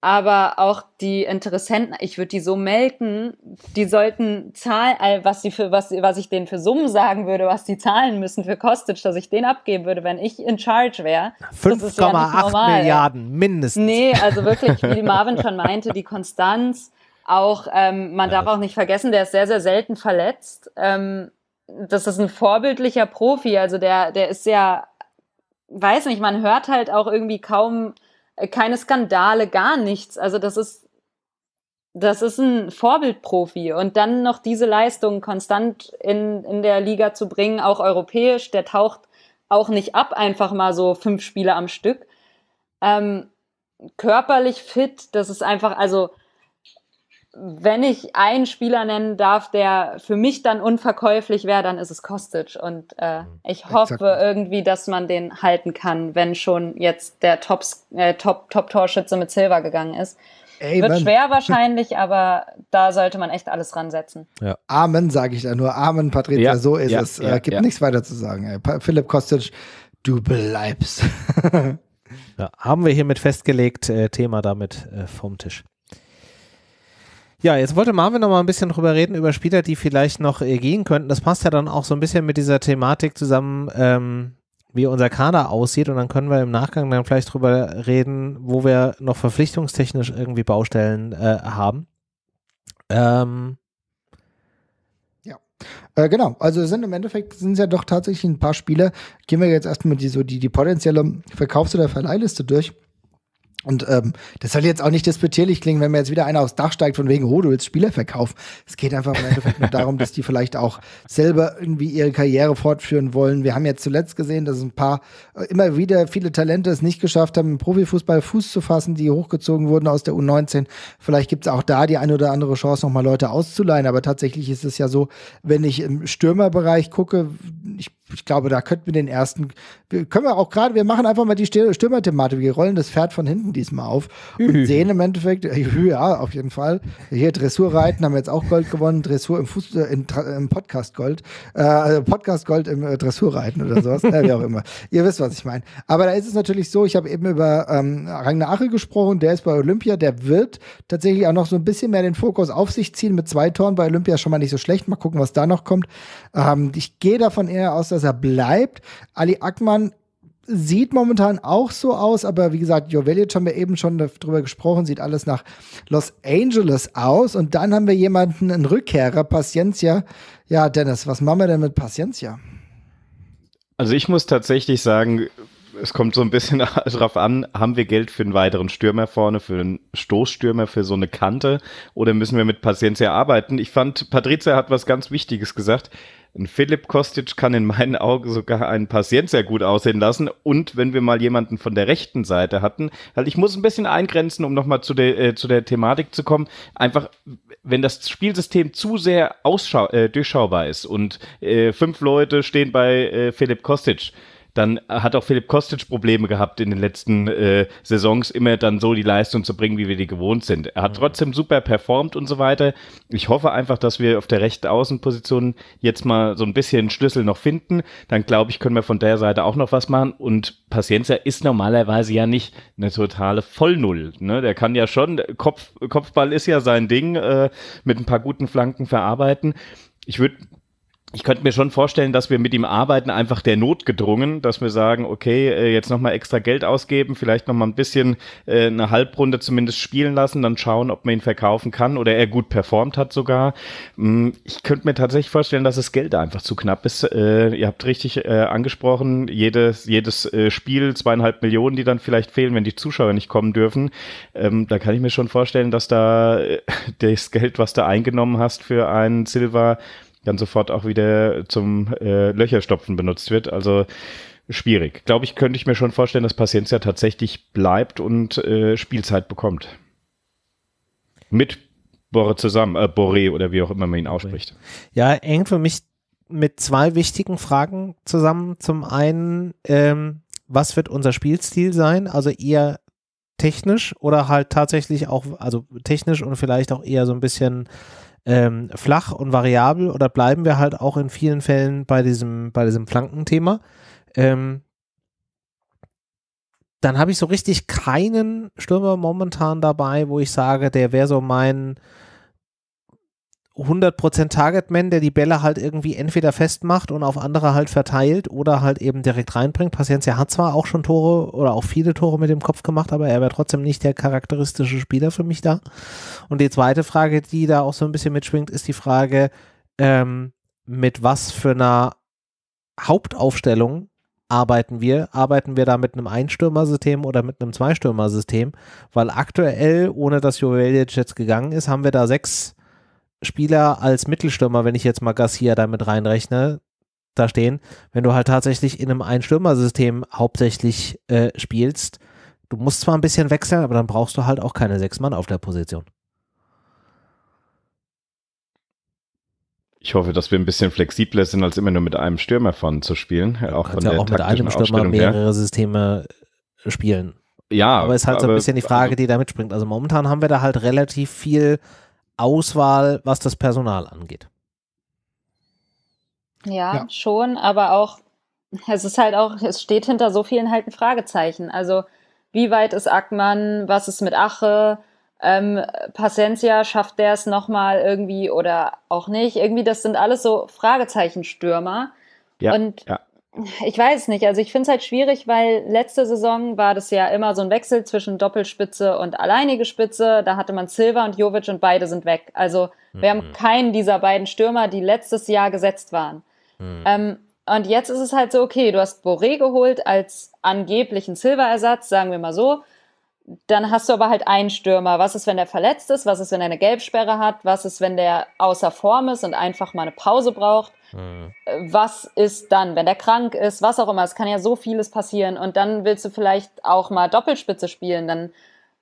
aber auch die Interessenten, ich würde die so melken, die sollten zahlen, was sie für was was ich denen für Summen sagen würde, was die zahlen müssen für Kostic, dass ich den abgeben würde, wenn ich in Charge wäre. 5,8 Milliarden mindestens. Nee, also wirklich, wie Marvin schon meinte, die Konstanz. Auch ähm, man darf auch nicht vergessen, der ist sehr sehr selten verletzt. Ähm, das ist ein vorbildlicher Profi, also der der ist ja, weiß nicht, man hört halt auch irgendwie kaum äh, keine Skandale, gar nichts. Also das ist, das ist ein Vorbildprofi. Und dann noch diese Leistung konstant in, in der Liga zu bringen, auch europäisch, der taucht auch nicht ab, einfach mal so fünf Spiele am Stück. Ähm, körperlich fit, das ist einfach, also wenn ich einen Spieler nennen darf, der für mich dann unverkäuflich wäre, dann ist es Kostic. Und äh, mhm. ich hoffe Exakt. irgendwie, dass man den halten kann, wenn schon jetzt der Top, äh, Top, Top Torschütze mit Silver gegangen ist. Amen. Wird schwer wahrscheinlich, aber da sollte man echt alles ransetzen. Ja. Amen, sage ich da nur. Amen, Patricia, ja, so ist ja, es. Äh, ja, äh, gibt ja. nichts weiter zu sagen. Ey. Philipp Kostic, du bleibst. haben wir hiermit festgelegt, äh, Thema damit äh, vom Tisch. Ja, jetzt wollte Marvin noch mal ein bisschen drüber reden, über Spieler, die vielleicht noch äh, gehen könnten. Das passt ja dann auch so ein bisschen mit dieser Thematik zusammen, ähm, wie unser Kader aussieht. Und dann können wir im Nachgang dann vielleicht drüber reden, wo wir noch verpflichtungstechnisch irgendwie Baustellen äh, haben. Ähm, äh, genau, also sind im Endeffekt sind es ja doch tatsächlich ein paar Spieler. Gehen wir jetzt erstmal die, so die, die potenzielle Verkaufs- oder Verleihliste durch. Und ähm, das soll jetzt auch nicht disputierlich klingen, wenn mir jetzt wieder einer aufs Dach steigt von wegen, oh, du willst Spieler verkaufen. Es geht einfach im Endeffekt nur darum, dass die vielleicht auch selber irgendwie ihre Karriere fortführen wollen. Wir haben jetzt zuletzt gesehen, dass ein paar äh, immer wieder viele Talente es nicht geschafft haben, im Profifußball Fuß zu fassen, die hochgezogen wurden aus der U19. Vielleicht gibt es auch da die eine oder andere Chance, nochmal Leute auszuleihen. Aber tatsächlich ist es ja so, wenn ich im Stürmerbereich gucke, ich ich glaube, da könnten wir den ersten, wir können wir auch gerade, wir machen einfach mal die Stürmer-Thematik. Wir rollen das Pferd von hinten diesmal auf und sehen im Endeffekt, ja, auf jeden Fall. Hier Dressurreiten haben wir jetzt auch Gold gewonnen, Dressur im, Fußball, äh, im, im Podcast Gold, äh, also Podcast Gold im äh, Dressurreiten oder sowas, äh, wie auch immer. Ihr wisst, was ich meine. Aber da ist es natürlich so, ich habe eben über ähm, Ragnar Ache gesprochen, der ist bei Olympia, der wird tatsächlich auch noch so ein bisschen mehr den Fokus auf sich ziehen mit zwei Toren. Bei Olympia schon mal nicht so schlecht. Mal gucken, was da noch kommt. Ähm, ich gehe davon eher aus, dass dass er bleibt. Ali Ackmann sieht momentan auch so aus, aber wie gesagt, Jovelic haben wir eben schon darüber gesprochen, sieht alles nach Los Angeles aus. Und dann haben wir jemanden, einen Rückkehrer, Paciencia. Ja, Dennis, was machen wir denn mit Paciencia? Also ich muss tatsächlich sagen, es kommt so ein bisschen darauf an, haben wir Geld für einen weiteren Stürmer vorne, für einen Stoßstürmer, für so eine Kante oder müssen wir mit Paciencia arbeiten? Ich fand, Patrizia hat was ganz Wichtiges gesagt. Ein Philipp Kostic kann in meinen Augen sogar einen Paciencia gut aussehen lassen. Und wenn wir mal jemanden von der rechten Seite hatten, halt ich muss ein bisschen eingrenzen, um nochmal zu der, äh, zu der Thematik zu kommen. Einfach, wenn das Spielsystem zu sehr ausschau äh, durchschaubar ist und äh, fünf Leute stehen bei äh, Philipp Kostic, dann hat auch Philipp Kostic Probleme gehabt in den letzten äh, Saisons, immer dann so die Leistung zu bringen, wie wir die gewohnt sind. Er hat mhm. trotzdem super performt und so weiter. Ich hoffe einfach, dass wir auf der rechten Außenposition jetzt mal so ein bisschen Schlüssel noch finden. Dann glaube ich, können wir von der Seite auch noch was machen. Und Paciencia ist normalerweise ja nicht eine totale Vollnull. Ne? Der kann ja schon, Kopf, Kopfball ist ja sein Ding, äh, mit ein paar guten Flanken verarbeiten. Ich würde ich könnte mir schon vorstellen, dass wir mit ihm arbeiten, einfach der Not gedrungen, dass wir sagen, okay, äh, jetzt nochmal extra Geld ausgeben, vielleicht nochmal ein bisschen äh, eine Halbrunde zumindest spielen lassen, dann schauen, ob man ihn verkaufen kann oder er gut performt hat sogar. Mm, ich könnte mir tatsächlich vorstellen, dass das Geld einfach zu knapp ist. Äh, ihr habt richtig angesprochen, jedes, jedes Spiel zweieinhalb Millionen, die dann vielleicht fehlen, wenn die Zuschauer nicht kommen dürfen. Ähm, da kann ich mir schon vorstellen, dass da das Geld, was du eingenommen hast für einen Silver, dann sofort auch wieder zum äh, Löcherstopfen benutzt wird. Also schwierig. Glaube ich, könnte ich mir schon vorstellen, dass Paciencia tatsächlich bleibt und äh, Spielzeit bekommt. Mit Borre zusammen, äh, Boré oder wie auch immer man ihn ausspricht. Ja, eng für mich mit zwei wichtigen Fragen zusammen. Zum einen, ähm, was wird unser Spielstil sein? Also eher technisch oder halt tatsächlich auch, also technisch und vielleicht auch eher so ein bisschen ähm, flach und variabel oder bleiben wir halt auch in vielen Fällen bei diesem, bei diesem Flankenthema? Ähm, dann habe ich so richtig keinen Stürmer momentan dabei, wo ich sage, der wäre so mein 100% Targetman, der die Bälle halt irgendwie entweder festmacht und auf andere halt verteilt oder halt eben direkt reinbringt. Paciencia hat zwar auch schon Tore oder auch viele Tore mit dem Kopf gemacht, aber er wäre trotzdem nicht der charakteristische Spieler für mich da. Und die zweite Frage, die da auch so ein bisschen mitschwingt, ist die Frage, ähm, mit was für einer Hauptaufstellung arbeiten wir? Arbeiten wir da mit einem Einstürmersystem oder mit einem Zweistürmersystem? Weil aktuell, ohne dass Jovelic jetzt gegangen ist, haben wir da sechs Spieler als Mittelstürmer, wenn ich jetzt mal Garcia damit reinrechne, da stehen, wenn du halt tatsächlich in einem Einstürmersystem hauptsächlich äh, spielst, du musst zwar ein bisschen wechseln, aber dann brauchst du halt auch keine sechs Mann auf der Position. Ich hoffe, dass wir ein bisschen flexibler sind, als immer nur mit einem Stürmer von zu spielen. Du auch von ja der auch mit einem Stürmer mehrere Systeme äh, spielen. Ja, aber es ist halt so ein bisschen die Frage, also, die da mitspringt. Also momentan haben wir da halt relativ viel Auswahl, was das Personal angeht. Ja, ja, schon, aber auch, es ist halt auch, es steht hinter so vielen halt ein Fragezeichen. Also, wie weit ist Ackmann? Was ist mit Ache? Ähm, Paciencia, schafft der es nochmal irgendwie oder auch nicht? Irgendwie, das sind alles so Fragezeichenstürmer. Ja, und ja ich weiß nicht. Also ich finde es halt schwierig, weil letzte Saison war das ja immer so ein Wechsel zwischen Doppelspitze und alleinige Spitze. Da hatte man Silva und Jovic und beide sind weg. Also wir mhm. haben keinen dieser beiden Stürmer, die letztes Jahr gesetzt waren. Mhm. Ähm, und jetzt ist es halt so, okay, du hast Boré geholt als angeblichen Silva-Ersatz, sagen wir mal so dann hast du aber halt einen Stürmer. Was ist, wenn der verletzt ist? Was ist, wenn er eine Gelbsperre hat? Was ist, wenn der außer Form ist und einfach mal eine Pause braucht? Mhm. Äh, was ist dann, wenn der krank ist? Was auch immer. Es kann ja so vieles passieren. Und dann willst du vielleicht auch mal Doppelspitze spielen. Dann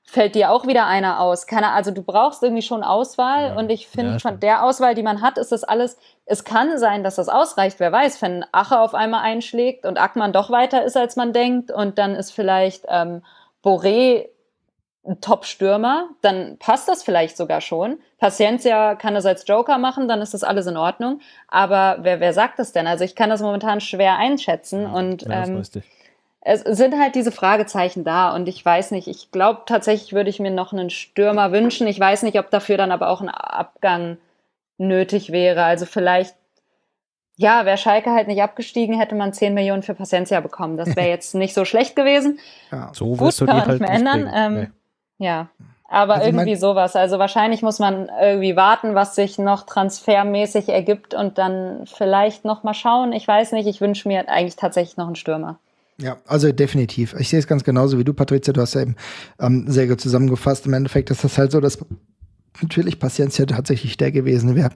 fällt dir auch wieder einer aus. Keine, also du brauchst irgendwie schon Auswahl. Ja. Und ich finde, ja, von der Auswahl, die man hat, ist das alles, es kann sein, dass das ausreicht. Wer weiß, wenn Ache auf einmal einschlägt und Ackmann doch weiter ist, als man denkt. Und dann ist vielleicht ähm, Boré ein Top-Stürmer, dann passt das vielleicht sogar schon. Paciencia kann das als Joker machen, dann ist das alles in Ordnung. Aber wer, wer sagt das denn? Also ich kann das momentan schwer einschätzen ja, und ja, ähm, es sind halt diese Fragezeichen da und ich weiß nicht, ich glaube tatsächlich würde ich mir noch einen Stürmer wünschen. Ich weiß nicht, ob dafür dann aber auch ein Abgang nötig wäre. Also vielleicht ja, wäre Schalke halt nicht abgestiegen, hätte man 10 Millionen für Paciencia bekommen. Das wäre jetzt nicht so schlecht gewesen. Ja, so Gut, kann man halt nicht mehr ändern. Ähm, ja, aber also irgendwie mein, sowas. Also wahrscheinlich muss man irgendwie warten, was sich noch transfermäßig ergibt und dann vielleicht noch mal schauen. Ich weiß nicht, ich wünsche mir eigentlich tatsächlich noch einen Stürmer. Ja, also definitiv. Ich sehe es ganz genauso wie du, Patricia. Du hast ja eben ähm, sehr gut zusammengefasst. Im Endeffekt ist das halt so, dass natürlich Paciencia tatsächlich der gewesen wäre,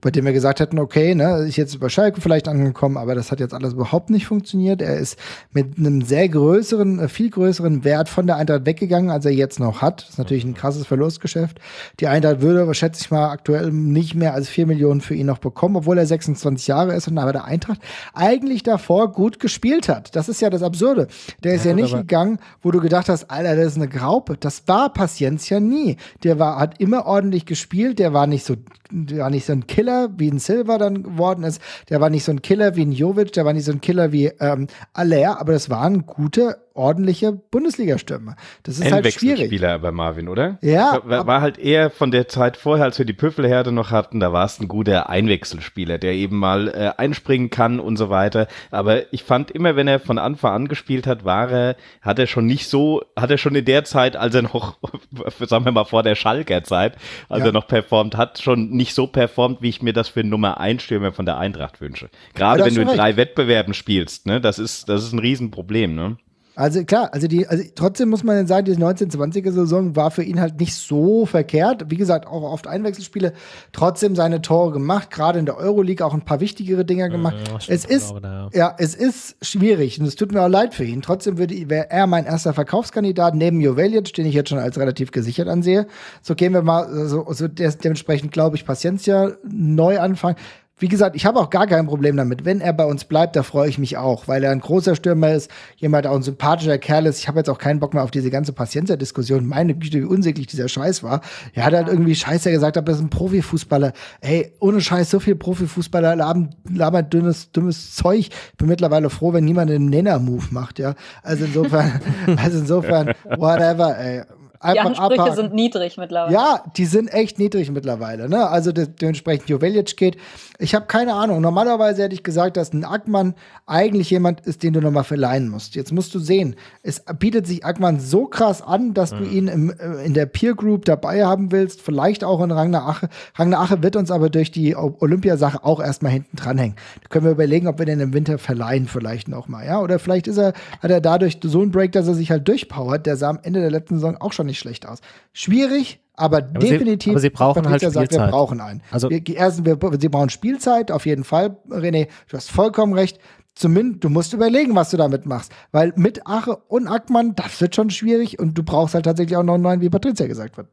bei dem wir gesagt hätten, okay, ne, ist jetzt über Schalke vielleicht angekommen, aber das hat jetzt alles überhaupt nicht funktioniert. Er ist mit einem sehr größeren, äh, viel größeren Wert von der Eintracht weggegangen, als er jetzt noch hat. Das ist natürlich ein krasses Verlustgeschäft. Die Eintracht würde, schätze ich mal, aktuell nicht mehr als vier Millionen für ihn noch bekommen, obwohl er 26 Jahre ist und aber der Eintracht eigentlich davor gut gespielt hat. Das ist ja das Absurde. Der ist ja, ja nicht gegangen, wo du gedacht hast, Alter, das ist eine Graupe. Das war Paciencia nie. Der war, hat immer ordentlich ordentlich gespielt. Der war nicht so, war nicht so ein Killer, wie ein Silver dann geworden ist. Der war nicht so ein Killer wie ein Jovic. Der war nicht so ein Killer wie ähm, Allaire. Aber das waren gute ordentliche Bundesliga-Stürmer. Das ist halt schwierig. Spieler bei Marvin, oder? Ja. War, war, halt eher von der Zeit vorher, als wir die Püffelherde noch hatten, da war es ein guter Einwechselspieler, der eben mal äh, einspringen kann und so weiter. Aber ich fand immer, wenn er von Anfang an gespielt hat, war er, hat er schon nicht so, hat er schon in der Zeit, als er noch, sagen wir mal vor der Schalker Zeit, als ja. er noch performt hat, schon nicht so performt, wie ich mir das für Nummer 1 Stürmer von der Eintracht wünsche. Gerade wenn du in recht. drei Wettbewerben spielst, ne? Das ist, das ist ein Riesenproblem, ne? Also klar, also die, also trotzdem muss man sagen, die 1920er-Saison war für ihn halt nicht so verkehrt. Wie gesagt, auch oft Einwechselspiele, trotzdem seine Tore gemacht, gerade in der Euroleague auch ein paar wichtigere Dinger gemacht. Ja, es ist, ja. es ist schwierig und es tut mir auch leid für ihn. Trotzdem würde wäre er mein erster Verkaufskandidat neben Jovelic, den ich jetzt schon als relativ gesichert ansehe. So gehen wir mal, also, also dementsprechend glaube ich, Paciencia neu anfangen wie gesagt, ich habe auch gar kein Problem damit. Wenn er bei uns bleibt, da freue ich mich auch, weil er ein großer Stürmer ist, jemand auch ein sympathischer Kerl ist. Ich habe jetzt auch keinen Bock mehr auf diese ganze Patienza-Diskussion. Meine Güte, wie unsäglich dieser Scheiß war. Er hat halt irgendwie Scheiße gesagt, aber er ist ein Profifußballer. Ey, ohne Scheiß, so viel Profifußballer labern, labern dünnes, dummes Zeug. Ich bin mittlerweile froh, wenn niemand einen Nenner-Move macht, ja. Also insofern, also insofern, whatever, ey einfach Die Ansprüche abhaken. sind niedrig mittlerweile. Ja, die sind echt niedrig mittlerweile. Ne? Also de dementsprechend Jovelic geht. Ich habe keine Ahnung. Normalerweise hätte ich gesagt, dass ein Ackmann eigentlich jemand ist, den du nochmal verleihen musst. Jetzt musst du sehen, es bietet sich Ackmann so krass an, dass mhm. du hm. ihn im, äh, in der Peer Group dabei haben willst. Vielleicht auch in Rangner Ache. Rangner Ache wird uns aber durch die Olympiasache auch erstmal hinten dranhängen. Da können wir überlegen, ob wir den im Winter verleihen vielleicht nochmal. Ja? Oder vielleicht ist er, hat er dadurch so einen Break, dass er sich halt durchpowert, der sah am Ende der letzten Saison auch schon nicht schlecht aus. Schwierig, aber, aber definitiv. Sie, aber sie brauchen halt Spielzeit. Sagt, wir brauchen einen. Also wir, erstens, wir, sie brauchen Spielzeit, auf jeden Fall, René. Du hast vollkommen recht. Zumindest, du musst überlegen, was du damit machst. Weil mit Ache und Ackmann, das wird schon schwierig und du brauchst halt tatsächlich auch noch einen neuen, wie Patricia gesagt hat.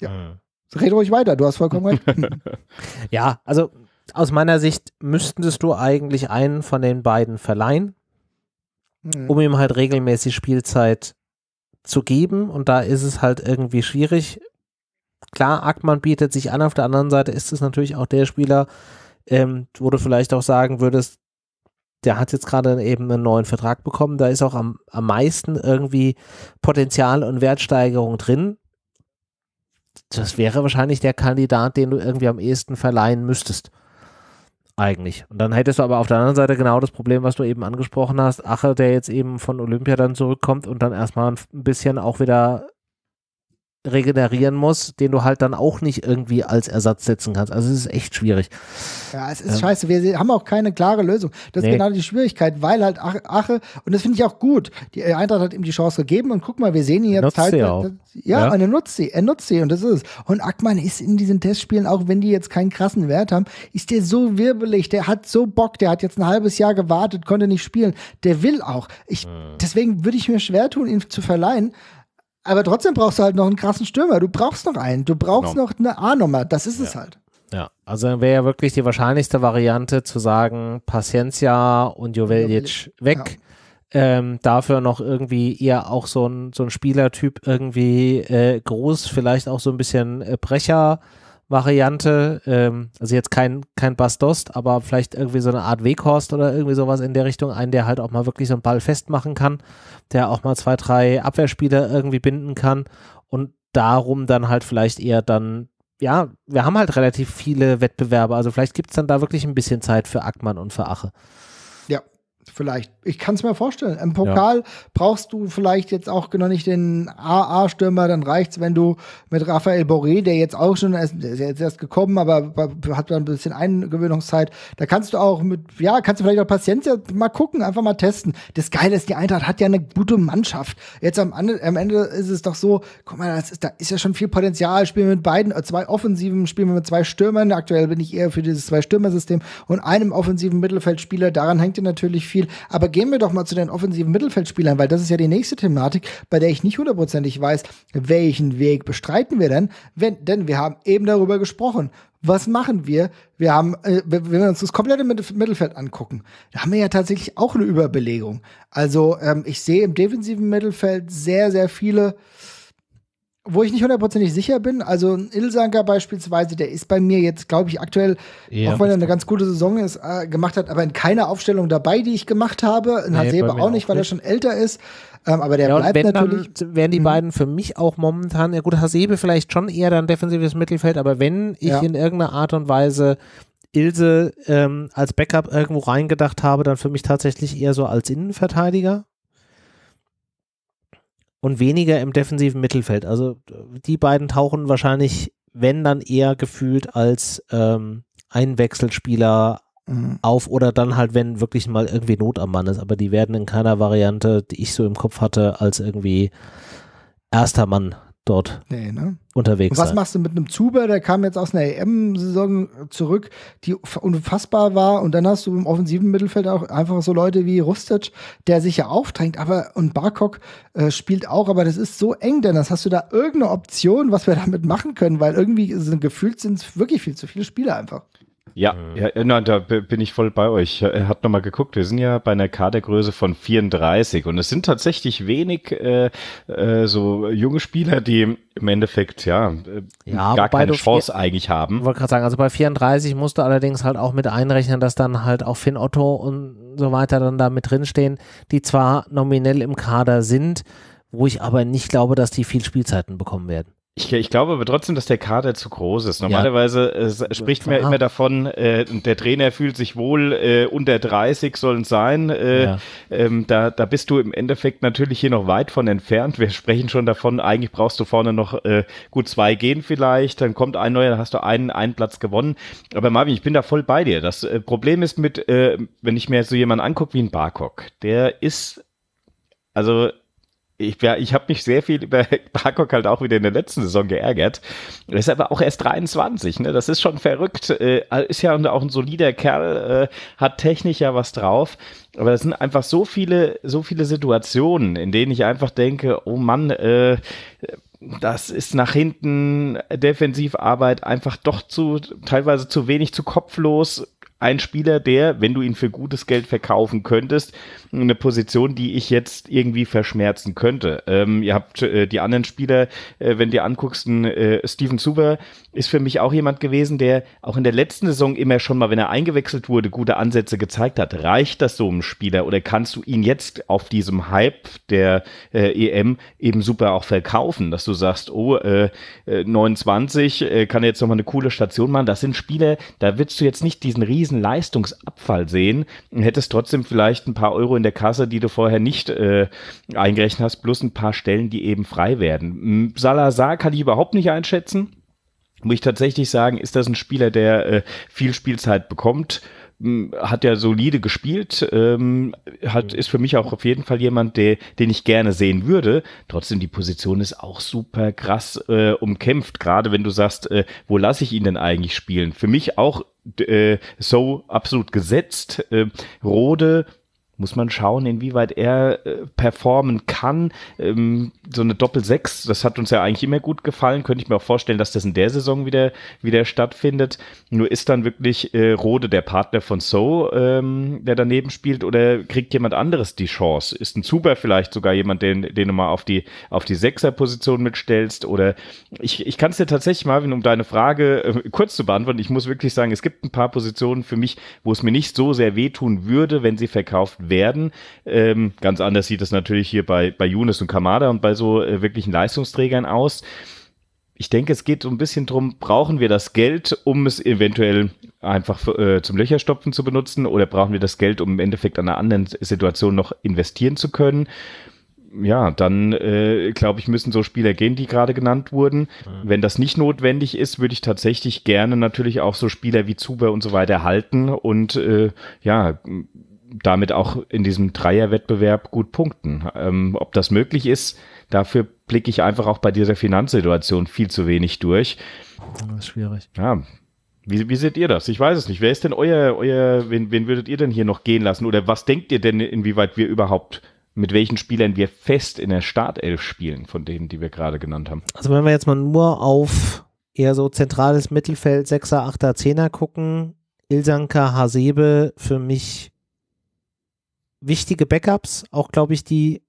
Ja. Mhm. Red ruhig weiter, du hast vollkommen recht. ja, also aus meiner Sicht müsstest du eigentlich einen von den beiden verleihen, mhm. um ihm halt regelmäßig Spielzeit zu geben und da ist es halt irgendwie schwierig. Klar, Ackmann bietet sich an, auf der anderen Seite ist es natürlich auch der Spieler, ähm, wo du vielleicht auch sagen würdest, der hat jetzt gerade eben einen neuen Vertrag bekommen, da ist auch am, am meisten irgendwie Potenzial und Wertsteigerung drin. Das wäre wahrscheinlich der Kandidat, den du irgendwie am ehesten verleihen müsstest eigentlich. Und dann hättest du aber auf der anderen Seite genau das Problem, was du eben angesprochen hast. Ache, der jetzt eben von Olympia dann zurückkommt und dann erstmal ein bisschen auch wieder regenerieren muss, den du halt dann auch nicht irgendwie als Ersatz setzen kannst. Also es ist echt schwierig. Ja, es ist ähm. scheiße. Wir haben auch keine klare Lösung. Das nee. ist genau die Schwierigkeit, weil halt Ache, und das finde ich auch gut, die äh, Eintracht hat ihm die Chance gegeben und guck mal, wir sehen ihn jetzt nutzt halt. Sie auch. Ja, ja, und er nutzt sie, er nutzt sie und das ist es. Und Ackmann ist in diesen Testspielen, auch wenn die jetzt keinen krassen Wert haben, ist der so wirbelig, der hat so Bock, der hat jetzt ein halbes Jahr gewartet, konnte nicht spielen. Der will auch. Ich, hm. Deswegen würde ich mir schwer tun, ihn zu verleihen. Aber trotzdem brauchst du halt noch einen krassen Stürmer. Du brauchst noch einen. Du brauchst genau. noch eine A-Nummer. Das ist ja. es halt. Ja, also wäre ja wirklich die wahrscheinlichste Variante zu sagen, Paciencia und Jovelic weg. Ja. Ähm, dafür noch irgendwie eher auch so ein, so ein Spielertyp irgendwie äh, groß, vielleicht auch so ein bisschen äh, Brecher. Variante, ähm, also jetzt kein, kein Bastost, aber vielleicht irgendwie so eine Art Weghorst oder irgendwie sowas in der Richtung, einen, der halt auch mal wirklich so einen Ball festmachen kann, der auch mal zwei, drei Abwehrspieler irgendwie binden kann und darum dann halt vielleicht eher dann, ja, wir haben halt relativ viele Wettbewerbe, also vielleicht gibt es dann da wirklich ein bisschen Zeit für Ackmann und für Ache vielleicht. Ich kann es mir vorstellen. Im Pokal ja. brauchst du vielleicht jetzt auch genau nicht den AA-Stürmer, dann reicht's, wenn du mit Raphael Boré, der jetzt auch schon ist, der ist jetzt erst gekommen, aber hat dann ein bisschen Eingewöhnungszeit. Da kannst du auch mit, ja, kannst du vielleicht auch Paciencia mal gucken, einfach mal testen. Das Geile ist, die Eintracht hat ja eine gute Mannschaft. Jetzt am, am Ende ist es doch so, guck mal, ist, da ist ja schon viel Potenzial. Spielen wir mit beiden, äh, zwei Offensiven, spielen wir mit zwei Stürmern. Aktuell bin ich eher für dieses Zwei-Stürmer-System und einem offensiven Mittelfeldspieler. Daran hängt ja natürlich viel. Aber gehen wir doch mal zu den offensiven Mittelfeldspielern, weil das ist ja die nächste Thematik, bei der ich nicht hundertprozentig weiß, welchen Weg bestreiten wir denn? Wenn, denn wir haben eben darüber gesprochen. Was machen wir? Wir haben, äh, wenn wir uns das komplette Mittelfeld angucken, da haben wir ja tatsächlich auch eine Überbelegung. Also ähm, ich sehe im defensiven Mittelfeld sehr, sehr viele wo ich nicht hundertprozentig sicher bin, also ein Ilsanker beispielsweise, der ist bei mir jetzt, glaube ich, aktuell, ja, auch wenn er eine ganz gute Saison ist, äh, gemacht hat, aber in keiner Aufstellung dabei, die ich gemacht habe. In nee, Hasebe auch nicht, weil nicht. er schon älter ist. Ähm, aber der ja, bleibt Bender natürlich. Wären die mhm. beiden für mich auch momentan, ja gut, Hasebe vielleicht schon eher dann defensives Mittelfeld, aber wenn ich ja. in irgendeiner Art und Weise Ilse ähm, als Backup irgendwo reingedacht habe, dann für mich tatsächlich eher so als Innenverteidiger und weniger im defensiven Mittelfeld. Also die beiden tauchen wahrscheinlich, wenn dann eher gefühlt als ähm, Einwechselspieler mhm. auf oder dann halt, wenn wirklich mal irgendwie Not am Mann ist. Aber die werden in keiner Variante, die ich so im Kopf hatte, als irgendwie erster Mann dort nee, ne? unterwegs Und was sein. machst du mit einem Zuber, der kam jetzt aus einer EM-Saison zurück, die unfassbar war und dann hast du im offensiven Mittelfeld auch einfach so Leute wie Rustic, der sich ja aufdrängt, aber und Barkok äh, spielt auch, aber das ist so eng, denn das hast du da irgendeine Option, was wir damit machen können, weil irgendwie sind, gefühlt sind es wirklich viel zu viele Spieler einfach. Ja, ja äh, nein, da bin ich voll bei euch. Er hat nochmal geguckt, wir sind ja bei einer Kadergröße von 34 und es sind tatsächlich wenig äh, äh, so junge Spieler, die im Endeffekt ja, äh, ja gar keine Chance eigentlich haben. Ich wollte gerade sagen, also bei 34 musst du allerdings halt auch mit einrechnen, dass dann halt auch Finn Otto und so weiter dann da mit drinstehen, die zwar nominell im Kader sind, wo ich aber nicht glaube, dass die viel Spielzeiten bekommen werden. Ich, ich, glaube aber trotzdem, dass der Kader zu groß ist. Normalerweise äh, spricht man ja immer davon, äh, der Trainer fühlt sich wohl, äh, unter 30 sollen sein. Äh, ja. Ähm, da, da, bist du im Endeffekt natürlich hier noch weit von entfernt. Wir sprechen schon davon, eigentlich brauchst du vorne noch äh, gut zwei gehen vielleicht, dann kommt ein neuer, dann hast du einen, einen Platz gewonnen. Aber Marvin, ich bin da voll bei dir. Das äh, Problem ist mit, äh, wenn ich mir so jemanden angucke wie ein Barcock, der ist also ich, ja, ich habe mich sehr viel über Barcock halt auch wieder in der letzten Saison geärgert. Er ist aber auch erst 23, ne? Das ist schon verrückt. Äh, ist ja auch ein solider Kerl, äh, hat technisch ja was drauf. Aber das sind einfach so viele, so viele Situationen, in denen ich einfach denke, oh Mann, äh, das ist nach hinten Defensivarbeit einfach doch zu, teilweise zu wenig, zu kopflos. Ein Spieler, der, wenn du ihn für gutes Geld verkaufen könntest, eine Position, die ich jetzt irgendwie verschmerzen könnte. Ähm, ihr habt äh, die anderen Spieler, äh, wenn du anguckst, äh, Steven Zuber ist für mich auch jemand gewesen, der auch in der letzten Saison immer schon mal, wenn er eingewechselt wurde, gute Ansätze gezeigt hat. Reicht das so einem Spieler oder kannst du ihn jetzt auf diesem Hype der äh, EM eben super auch verkaufen, dass du sagst, oh, äh, 29 äh, äh, kann jetzt nochmal eine coole Station machen. Das sind Spieler, da willst du jetzt nicht diesen riesen Leistungsabfall sehen und hättest trotzdem vielleicht ein paar Euro in der Kasse, die du vorher nicht äh, eingerechnet hast, plus ein paar Stellen, die eben frei werden. Salazar kann ich überhaupt nicht einschätzen. Muss ich tatsächlich sagen, ist das ein Spieler, der äh, viel Spielzeit bekommt, hat ja solide gespielt, ähm, hat, mhm. ist für mich auch auf jeden Fall jemand, der, den ich gerne sehen würde. Trotzdem, die Position ist auch super krass äh, umkämpft, gerade wenn du sagst, äh, wo lasse ich ihn denn eigentlich spielen? Für mich auch äh, so absolut gesetzt. Ähm, Rode muss man schauen, inwieweit er äh, performen kann. Ähm, so eine Doppel-6, das hat uns ja eigentlich immer gut gefallen. Könnte ich mir auch vorstellen, dass das in der Saison wieder, wieder stattfindet. Nur ist dann wirklich äh, Rode der Partner von So, ähm, der daneben spielt, oder kriegt jemand anderes die Chance? Ist ein Zuber vielleicht sogar jemand, den, den du mal auf die, auf die Sechser-Position mitstellst? Oder ich, ich kann es dir tatsächlich, mal, um deine Frage äh, kurz zu beantworten, ich muss wirklich sagen, es gibt ein paar Positionen für mich, wo es mir nicht so sehr wehtun würde, wenn sie verkauft werden. Ähm, ganz anders sieht es natürlich hier bei, bei Younes und Kamada und bei so äh, wirklichen Leistungsträgern aus. Ich denke, es geht so ein bisschen darum, brauchen wir das Geld, um es eventuell einfach äh, zum Löcherstopfen zu benutzen oder brauchen wir das Geld, um im Endeffekt an einer anderen Situation noch investieren zu können? ja, dann äh, glaube ich, müssen so Spieler gehen, die gerade genannt wurden. Mhm. Wenn das nicht notwendig ist, würde ich tatsächlich gerne natürlich auch so Spieler wie Zuber und so weiter halten und äh, ja, damit auch in diesem Dreierwettbewerb gut punkten. Ähm, ob das möglich ist, dafür blicke ich einfach auch bei dieser Finanzsituation viel zu wenig durch. Das ist schwierig. Ja. Wie, wie seht ihr das? Ich weiß es nicht. Wer ist denn euer, euer, wen, wen würdet ihr denn hier noch gehen lassen? Oder was denkt ihr denn, inwieweit wir überhaupt mit welchen Spielern wir fest in der Startelf spielen, von denen, die wir gerade genannt haben. Also wenn wir jetzt mal nur auf eher so zentrales Mittelfeld, 6er, 8er, 10er gucken, Ilsanka, Hasebe für mich wichtige Backups, auch glaube ich, die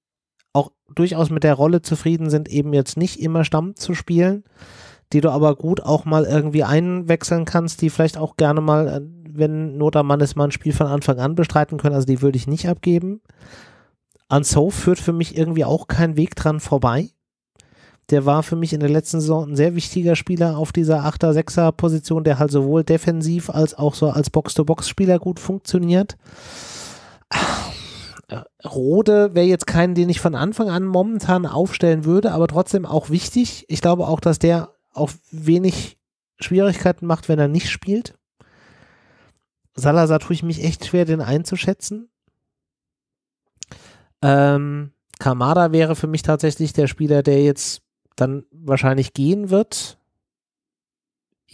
auch durchaus mit der Rolle zufrieden sind, eben jetzt nicht immer Stamm zu spielen, die du aber gut auch mal irgendwie einwechseln kannst, die vielleicht auch gerne mal, äh, wenn Not am Mann ist, mal ein Spiel von Anfang an bestreiten können. Also die würde ich nicht abgeben. An So führt für mich irgendwie auch kein Weg dran vorbei. Der war für mich in der letzten Saison ein sehr wichtiger Spieler auf dieser 8er, 6er Position, der halt sowohl defensiv als auch so als Box-to-Box-Spieler gut funktioniert. Ach äh, Rode wäre jetzt kein, den ich von Anfang an momentan aufstellen würde, aber trotzdem auch wichtig. Ich glaube auch, dass der auch wenig Schwierigkeiten macht, wenn er nicht spielt. Salazar tue ich mich echt schwer, den einzuschätzen. Ähm, Kamada wäre für mich tatsächlich der Spieler, der jetzt dann wahrscheinlich gehen wird.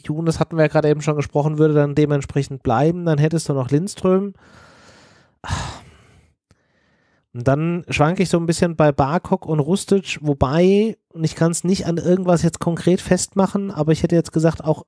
Younes hatten wir ja gerade eben schon gesprochen, würde dann dementsprechend bleiben. Dann hättest du noch Lindström. Ach und dann schwanke ich so ein bisschen bei Barkok und Rustic, wobei, und ich kann es nicht an irgendwas jetzt konkret festmachen, aber ich hätte jetzt gesagt, auch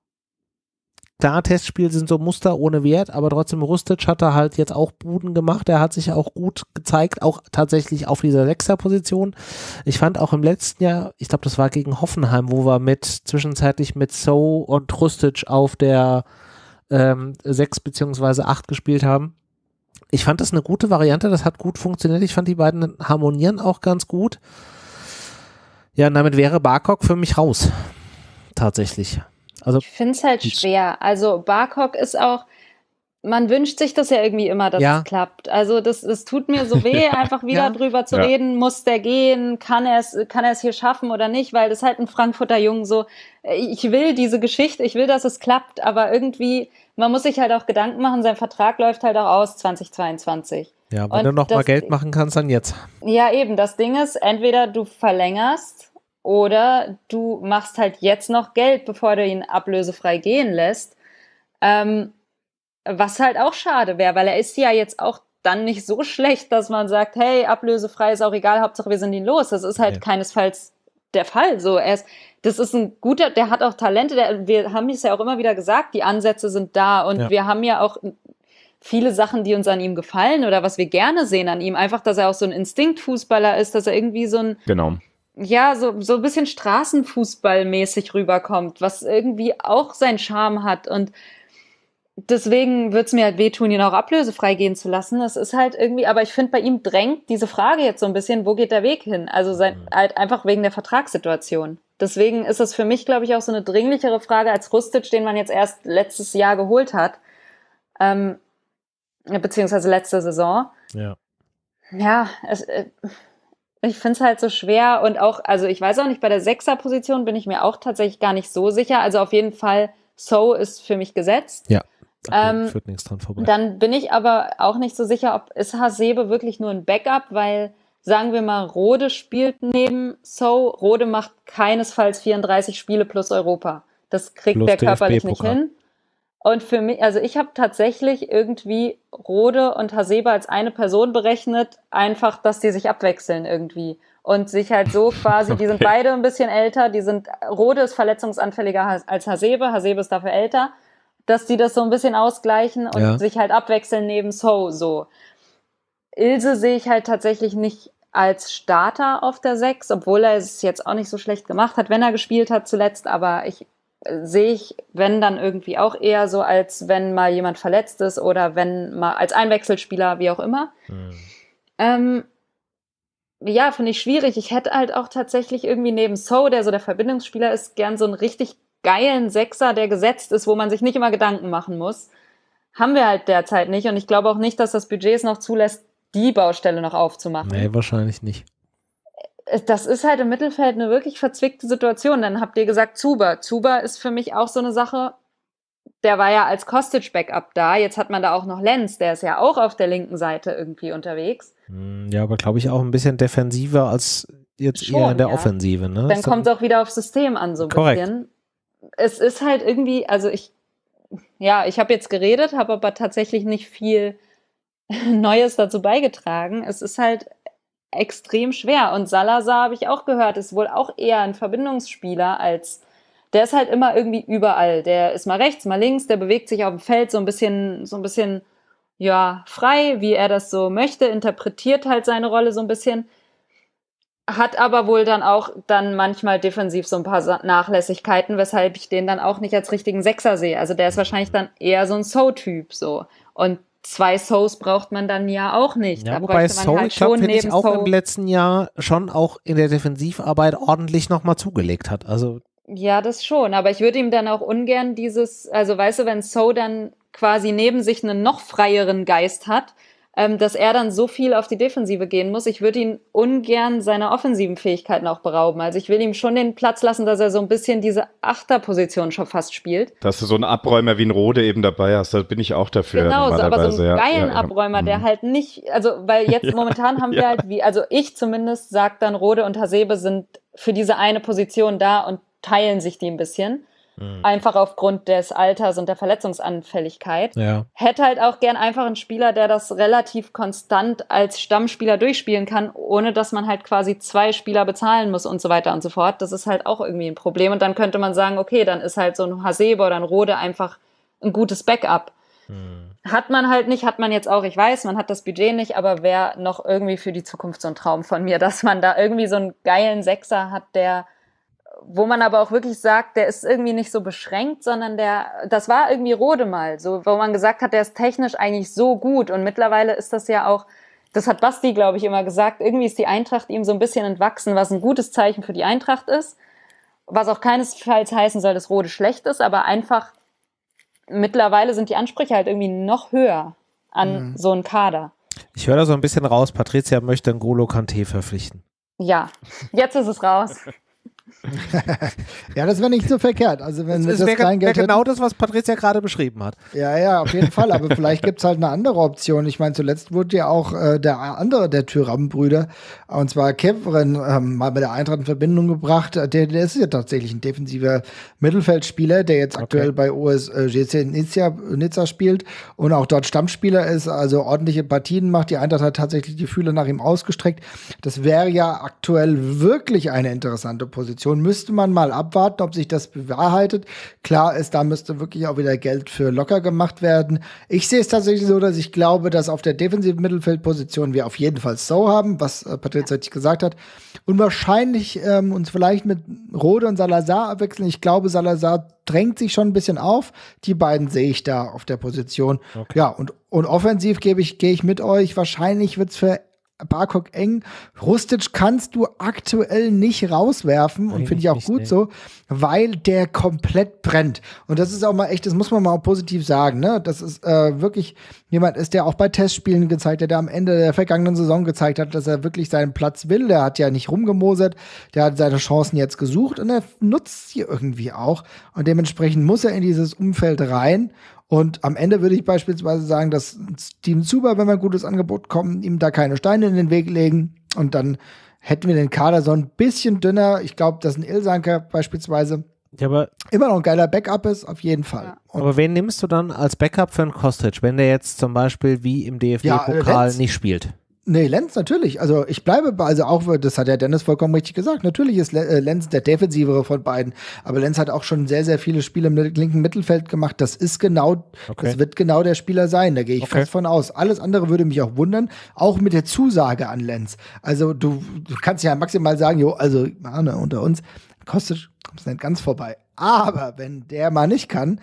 klar, Testspiele sind so Muster ohne Wert, aber trotzdem Rustic hat da halt jetzt auch Buden gemacht. Er hat sich auch gut gezeigt, auch tatsächlich auf dieser Sechser-Position. Ich fand auch im letzten Jahr, ich glaube, das war gegen Hoffenheim, wo wir mit zwischenzeitlich mit So und Rustic auf der ähm, 6 bzw. 8 gespielt haben ich fand das eine gute Variante, das hat gut funktioniert. Ich fand die beiden harmonieren auch ganz gut. Ja, und damit wäre Barcock für mich raus. Tatsächlich. Also, ich finde es halt schwer. Also Barcock ist auch, man wünscht sich das ja irgendwie immer, dass ja. es klappt. Also das, das tut mir so weh, einfach wieder ja. drüber zu ja. reden, muss der gehen, kann er es, kann er es hier schaffen oder nicht, weil das halt ein Frankfurter Jungen so, ich will diese Geschichte, ich will, dass es klappt, aber irgendwie man muss sich halt auch Gedanken machen, sein Vertrag läuft halt auch aus 2022. Ja, wenn und du noch mal Geld machen kannst, dann jetzt. Ja, eben. Das Ding ist, entweder du verlängerst oder du machst halt jetzt noch Geld, bevor du ihn ablösefrei gehen lässt. Ähm, was halt auch schade wäre, weil er ist ja jetzt auch dann nicht so schlecht, dass man sagt, hey, ablösefrei ist auch egal, Hauptsache wir sind ihn los. Das ist halt ja. keinesfalls der Fall. So, er ist, das ist ein guter, der hat auch Talente. Der, wir haben es ja auch immer wieder gesagt, die Ansätze sind da und ja. wir haben ja auch viele Sachen, die uns an ihm gefallen oder was wir gerne sehen an ihm. Einfach, dass er auch so ein Instinktfußballer ist, dass er irgendwie so ein. Genau. Ja, so, so ein bisschen Straßenfußballmäßig rüberkommt, was irgendwie auch seinen Charme hat und deswegen wird es mir halt wehtun, ihn auch ablösefrei gehen zu lassen. Das ist halt irgendwie, aber ich finde, bei ihm drängt diese Frage jetzt so ein bisschen, wo geht der Weg hin? Also sein, mhm. halt einfach wegen der Vertragssituation. Deswegen ist es für mich, glaube ich, auch so eine dringlichere Frage als Rustic, den man jetzt erst letztes Jahr geholt hat. Ähm, beziehungsweise letzte Saison. Ja. Ja, es, äh, ich finde es halt so schwer und auch, also ich weiß auch nicht, bei der Sechser-Position bin ich mir auch tatsächlich gar nicht so sicher. Also auf jeden Fall, So ist für mich gesetzt. Ja. Ähm, führt nichts dran vorbei. Dann bin ich aber auch nicht so sicher, ob ist Hasebe wirklich nur ein Backup, weil sagen wir mal, Rode spielt neben So. Rode macht keinesfalls 34 Spiele plus Europa. Das kriegt plus der körperlich nicht hin. Und für mich, also ich habe tatsächlich irgendwie Rode und Hasebe als eine Person berechnet, einfach, dass die sich abwechseln irgendwie. Und sich halt so quasi, okay. die sind beide ein bisschen älter, die sind, Rode ist verletzungsanfälliger als Hasebe, Hasebe ist dafür älter dass die das so ein bisschen ausgleichen und ja. sich halt abwechseln neben So so. Ilse sehe ich halt tatsächlich nicht als Starter auf der 6, obwohl er es jetzt auch nicht so schlecht gemacht hat, wenn er gespielt hat zuletzt, aber ich äh, sehe ich, wenn dann irgendwie auch eher so, als wenn mal jemand verletzt ist oder wenn mal als Einwechselspieler, wie auch immer. Mhm. Ähm, ja, finde ich schwierig. Ich hätte halt auch tatsächlich irgendwie neben So, der so der Verbindungsspieler ist, gern so einen richtig geilen Sechser, der gesetzt ist, wo man sich nicht immer Gedanken machen muss, haben wir halt derzeit nicht. Und ich glaube auch nicht, dass das Budget es noch zulässt, die Baustelle noch aufzumachen. Nee, wahrscheinlich nicht. Äh, das ist halt im Mittelfeld eine wirklich verzwickte Situation. Dann habt ihr gesagt, Zuba. Zuba ist für mich auch so eine Sache, der war ja als costage backup da. Jetzt hat man da auch noch Lenz, der ist ja auch auf der linken Seite irgendwie unterwegs. Hm, ja, aber glaube ich auch ein bisschen defensiver als jetzt Schon, eher in der ja. Offensive. Ne? Dann kommt es auch wieder aufs System an, so ein bisschen es ist halt irgendwie, also ich, ja, ich habe jetzt geredet, habe aber tatsächlich nicht viel Neues dazu beigetragen. Es ist halt extrem schwer. Und Salazar habe ich auch gehört, ist wohl auch eher ein Verbindungsspieler als der ist halt immer irgendwie überall. Der ist mal rechts, mal links, der bewegt sich auf dem Feld so ein bisschen, so ein bisschen, ja, frei, wie er das so möchte, interpretiert halt seine Rolle so ein bisschen hat aber wohl dann auch dann manchmal defensiv so ein paar Nachlässigkeiten, weshalb ich den dann auch nicht als richtigen Sechser sehe. Also der ist wahrscheinlich dann eher so ein So-Typ so. Und zwei Sows braucht man dann ja auch nicht. Ja, da wobei so, halt ich glaube, finde ich auch so im letzten Jahr schon auch in der Defensivarbeit ordentlich nochmal zugelegt hat. Also ja, das schon. Aber ich würde ihm dann auch ungern dieses, also weißt du, wenn So dann quasi neben sich einen noch freieren Geist hat, ähm, dass er dann so viel auf die Defensive gehen muss. Ich würde ihn ungern seiner offensiven Fähigkeiten auch berauben. Also ich will ihm schon den Platz lassen, dass er so ein bisschen diese Achterposition schon fast spielt. Dass du so einen Abräumer wie ein Rode eben dabei hast, da bin ich auch dafür. Genau, so, aber so einen geilen ja, ja, Abräumer, der mhm. halt nicht, also weil jetzt ja, momentan haben wir halt wie, also ich zumindest sagt dann Rode und Hasebe sind für diese eine Position da und teilen sich die ein bisschen. Mhm. Einfach aufgrund des Alters und der Verletzungsanfälligkeit. Ja. Hätte halt auch gern einfach einen Spieler, der das relativ konstant als Stammspieler durchspielen kann, ohne dass man halt quasi zwei Spieler bezahlen muss und so weiter und so fort. Das ist halt auch irgendwie ein Problem. Und dann könnte man sagen, okay, dann ist halt so ein Hasebe oder ein Rode einfach ein gutes Backup. Mhm. Hat man halt nicht, hat man jetzt auch, ich weiß, man hat das Budget nicht, aber wäre noch irgendwie für die Zukunft so ein Traum von mir, dass man da irgendwie so einen geilen Sechser hat, der wo man aber auch wirklich sagt, der ist irgendwie nicht so beschränkt, sondern der, das war irgendwie Rode mal, so, wo man gesagt hat, der ist technisch eigentlich so gut und mittlerweile ist das ja auch, das hat Basti, glaube ich, immer gesagt, irgendwie ist die Eintracht ihm so ein bisschen entwachsen, was ein gutes Zeichen für die Eintracht ist, was auch keinesfalls heißen soll, dass Rode schlecht ist, aber einfach mittlerweile sind die Ansprüche halt irgendwie noch höher an mhm. so einen Kader. Ich höre da so ein bisschen raus, Patricia möchte einen Golo Kanté verpflichten. Ja, jetzt ist es raus. ja, das wäre nicht so verkehrt. Also wenn es, das wäre wär genau das, was Patricia gerade beschrieben hat. Ja, ja, auf jeden Fall. Aber vielleicht gibt es halt eine andere Option. Ich meine, zuletzt wurde ja auch äh, der andere der tyram und zwar Kevren, äh, mal mit der Eintracht in Verbindung gebracht. Äh, der, der ist ja tatsächlich ein defensiver Mittelfeldspieler, der jetzt okay. aktuell bei OSGC äh, Nizza, Nizza spielt und auch dort Stammspieler ist, also ordentliche Partien macht. Die Eintracht hat tatsächlich die Fühler nach ihm ausgestreckt. Das wäre ja aktuell wirklich eine interessante Position. Position. Müsste man mal abwarten, ob sich das bewahrheitet. Klar ist, da müsste wirklich auch wieder Geld für locker gemacht werden. Ich sehe es tatsächlich so, dass ich glaube, dass auf der defensiven Mittelfeldposition wir auf jeden Fall So haben, was äh, Patrick richtig gesagt hat. Und wahrscheinlich ähm, uns vielleicht mit Rode und Salazar abwechseln. Ich glaube, Salazar drängt sich schon ein bisschen auf. Die beiden sehe ich da auf der Position. Okay. Ja, und, und offensiv gebe ich, gehe ich mit euch. Wahrscheinlich wird es für Barkok eng. Rustic kannst du aktuell nicht rauswerfen Eigentlich und finde ich auch gut nicht. so, weil der komplett brennt. Und das ist auch mal echt, das muss man mal positiv sagen, ne? Das ist äh, wirklich jemand ist, der auch bei Testspielen gezeigt hat, der am Ende der vergangenen Saison gezeigt hat, dass er wirklich seinen Platz will. Der hat ja nicht rumgemosert, der hat seine Chancen jetzt gesucht und er nutzt sie irgendwie auch. Und dementsprechend muss er in dieses Umfeld rein und am Ende würde ich beispielsweise sagen, dass Steven Zuber, wenn wir ein gutes Angebot kommen, ihm da keine Steine in den Weg legen. Und dann hätten wir den Kader so ein bisschen dünner. Ich glaube, dass ein Ilsanker beispielsweise ja, aber immer noch ein geiler Backup ist, auf jeden Fall. Ja. Aber wen nimmst du dann als Backup für einen Kostic, wenn der jetzt zum Beispiel wie im DFB-Pokal ja, nicht spielt? Nee, Lenz natürlich. Also ich bleibe bei, also auch, das hat ja Dennis vollkommen richtig gesagt. Natürlich ist äh, Lenz der defensivere von beiden, aber Lenz hat auch schon sehr, sehr viele Spiele im linken Mittelfeld gemacht. Das ist genau, okay. das wird genau der Spieler sein. Da gehe ich okay. fest von aus. Alles andere würde mich auch wundern, auch mit der Zusage an Lenz. Also du, du kannst ja maximal sagen, jo, also Arne unter uns kostet, kommst nicht ganz vorbei. Aber wenn der mal nicht kann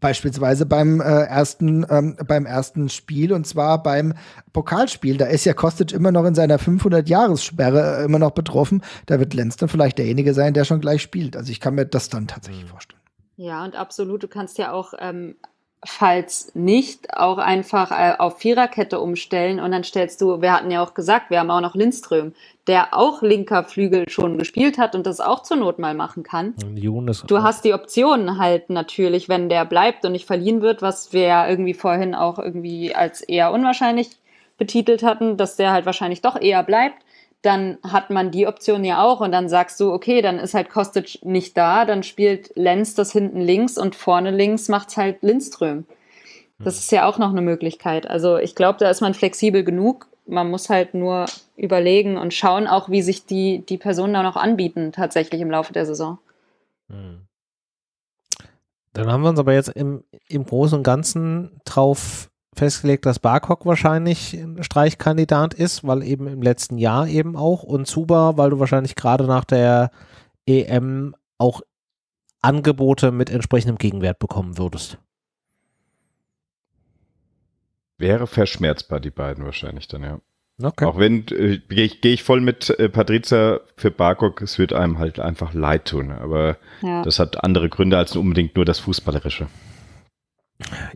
Beispielsweise beim äh, ersten ähm, beim ersten Spiel und zwar beim Pokalspiel. Da ist ja Kostic immer noch in seiner 500-Jahressperre äh, immer noch betroffen. Da wird Lenz dann vielleicht derjenige sein, der schon gleich spielt. Also ich kann mir das dann tatsächlich mhm. vorstellen. Ja, und absolut. Du kannst ja auch ähm, falls nicht, auch einfach äh, auf Viererkette umstellen und dann stellst du, wir hatten ja auch gesagt, wir haben auch noch Lindström, der auch linker Flügel schon gespielt hat und das auch zur Not mal machen kann. du hast die Optionen halt natürlich, wenn der bleibt und nicht verliehen wird, was wir ja irgendwie vorhin auch irgendwie als eher unwahrscheinlich betitelt hatten, dass der halt wahrscheinlich doch eher bleibt dann hat man die Option ja auch und dann sagst du, okay, dann ist halt Kostic nicht da, dann spielt Lenz das hinten links und vorne links macht es halt Lindström. Das hm. ist ja auch noch eine Möglichkeit. Also ich glaube, da ist man flexibel genug. Man muss halt nur überlegen und schauen auch, wie sich die, die Personen da noch anbieten, tatsächlich im Laufe der Saison. Hm. Dann haben wir uns aber jetzt im, im Großen und Ganzen drauf festgelegt, dass Barcock wahrscheinlich ein Streichkandidat ist, weil eben im letzten Jahr eben auch und Zuba, weil du wahrscheinlich gerade nach der EM auch Angebote mit entsprechendem Gegenwert bekommen würdest. Wäre verschmerzbar, die beiden wahrscheinlich dann, ja. Okay. Auch wenn, äh, gehe ich, geh ich, voll mit äh, Patrizia für Barcock, es wird einem halt einfach leid tun. Aber ja. das hat andere Gründe als unbedingt nur das Fußballerische.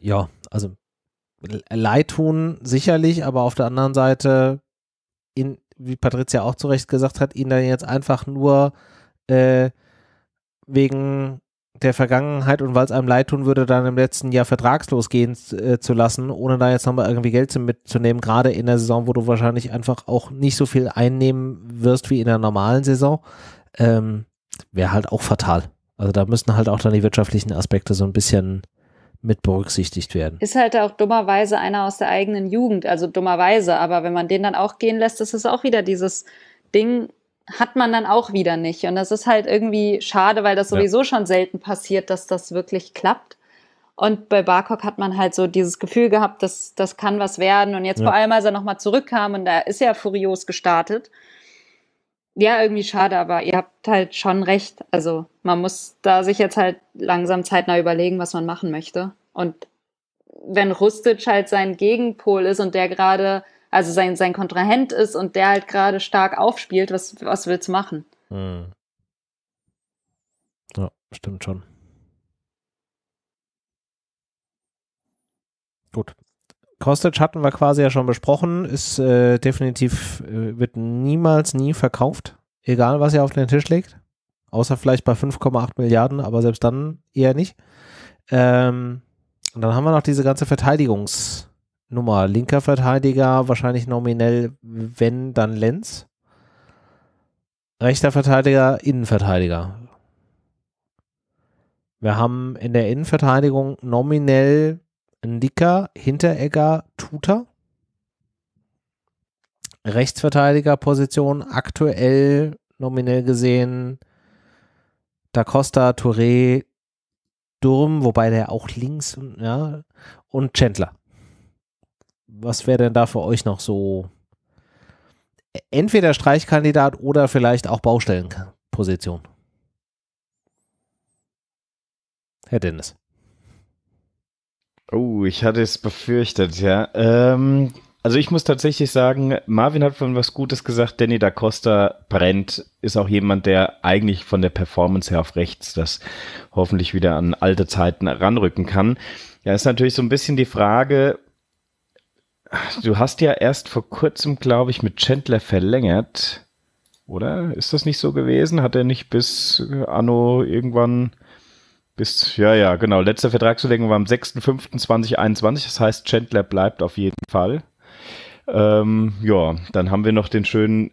Ja, also leid tun, sicherlich, aber auf der anderen Seite, in, wie Patricia auch zu Recht gesagt hat, ihn dann jetzt einfach nur äh, wegen der Vergangenheit und weil es einem leid tun würde, dann im letzten Jahr vertragslos gehen äh, zu lassen, ohne da jetzt nochmal irgendwie Geld mitzunehmen, gerade in der Saison, wo du wahrscheinlich einfach auch nicht so viel einnehmen wirst wie in der normalen Saison, ähm, wäre halt auch fatal. Also da müssen halt auch dann die wirtschaftlichen Aspekte so ein bisschen mit berücksichtigt werden. Ist halt auch dummerweise einer aus der eigenen Jugend, also dummerweise, aber wenn man den dann auch gehen lässt, ist es auch wieder dieses Ding, hat man dann auch wieder nicht. Und das ist halt irgendwie schade, weil das sowieso ja. schon selten passiert, dass das wirklich klappt. Und bei Barcock hat man halt so dieses Gefühl gehabt, dass das kann was werden. Und jetzt ja. vor allem, als er nochmal zurückkam und da ist er furios gestartet, ja, irgendwie schade, aber ihr habt halt schon recht. Also man muss da sich jetzt halt langsam zeitnah überlegen, was man machen möchte. Und wenn Rustic halt sein Gegenpol ist und der gerade, also sein, sein Kontrahent ist und der halt gerade stark aufspielt, was, was willst du machen? Hm. Ja, stimmt schon. Gut, Kostic hatten wir quasi ja schon besprochen, ist äh, definitiv, äh, wird niemals, nie verkauft, egal was er auf den Tisch legt. Außer vielleicht bei 5,8 Milliarden, aber selbst dann eher nicht. Ähm, und dann haben wir noch diese ganze Verteidigungsnummer. Linker Verteidiger, wahrscheinlich nominell, wenn, dann Lenz. Rechter Verteidiger, Innenverteidiger. Wir haben in der Innenverteidigung nominell Nicker, Hinteregger, Tuta. Rechtsverteidigerposition aktuell nominell gesehen Da Costa, Touré, Durm, wobei der auch links und, ja, und Chandler. Was wäre denn da für euch noch so entweder Streichkandidat oder vielleicht auch Baustellenposition? Herr Dennis. Oh, ich hatte es befürchtet, ja. Ähm, also ich muss tatsächlich sagen, Marvin hat von was Gutes gesagt, Danny da Costa brennt, ist auch jemand, der eigentlich von der Performance her auf rechts das hoffentlich wieder an alte Zeiten ranrücken kann. Ja, ist natürlich so ein bisschen die Frage, du hast ja erst vor kurzem, glaube ich, mit Chandler verlängert, oder? Ist das nicht so gewesen? Hat er nicht bis äh, Anno irgendwann bis, ja, ja, genau. Letzte Vertragsverlängerung war am 6.5.2021. Das heißt, Chandler bleibt auf jeden Fall. Ähm, ja, dann haben wir noch den schönen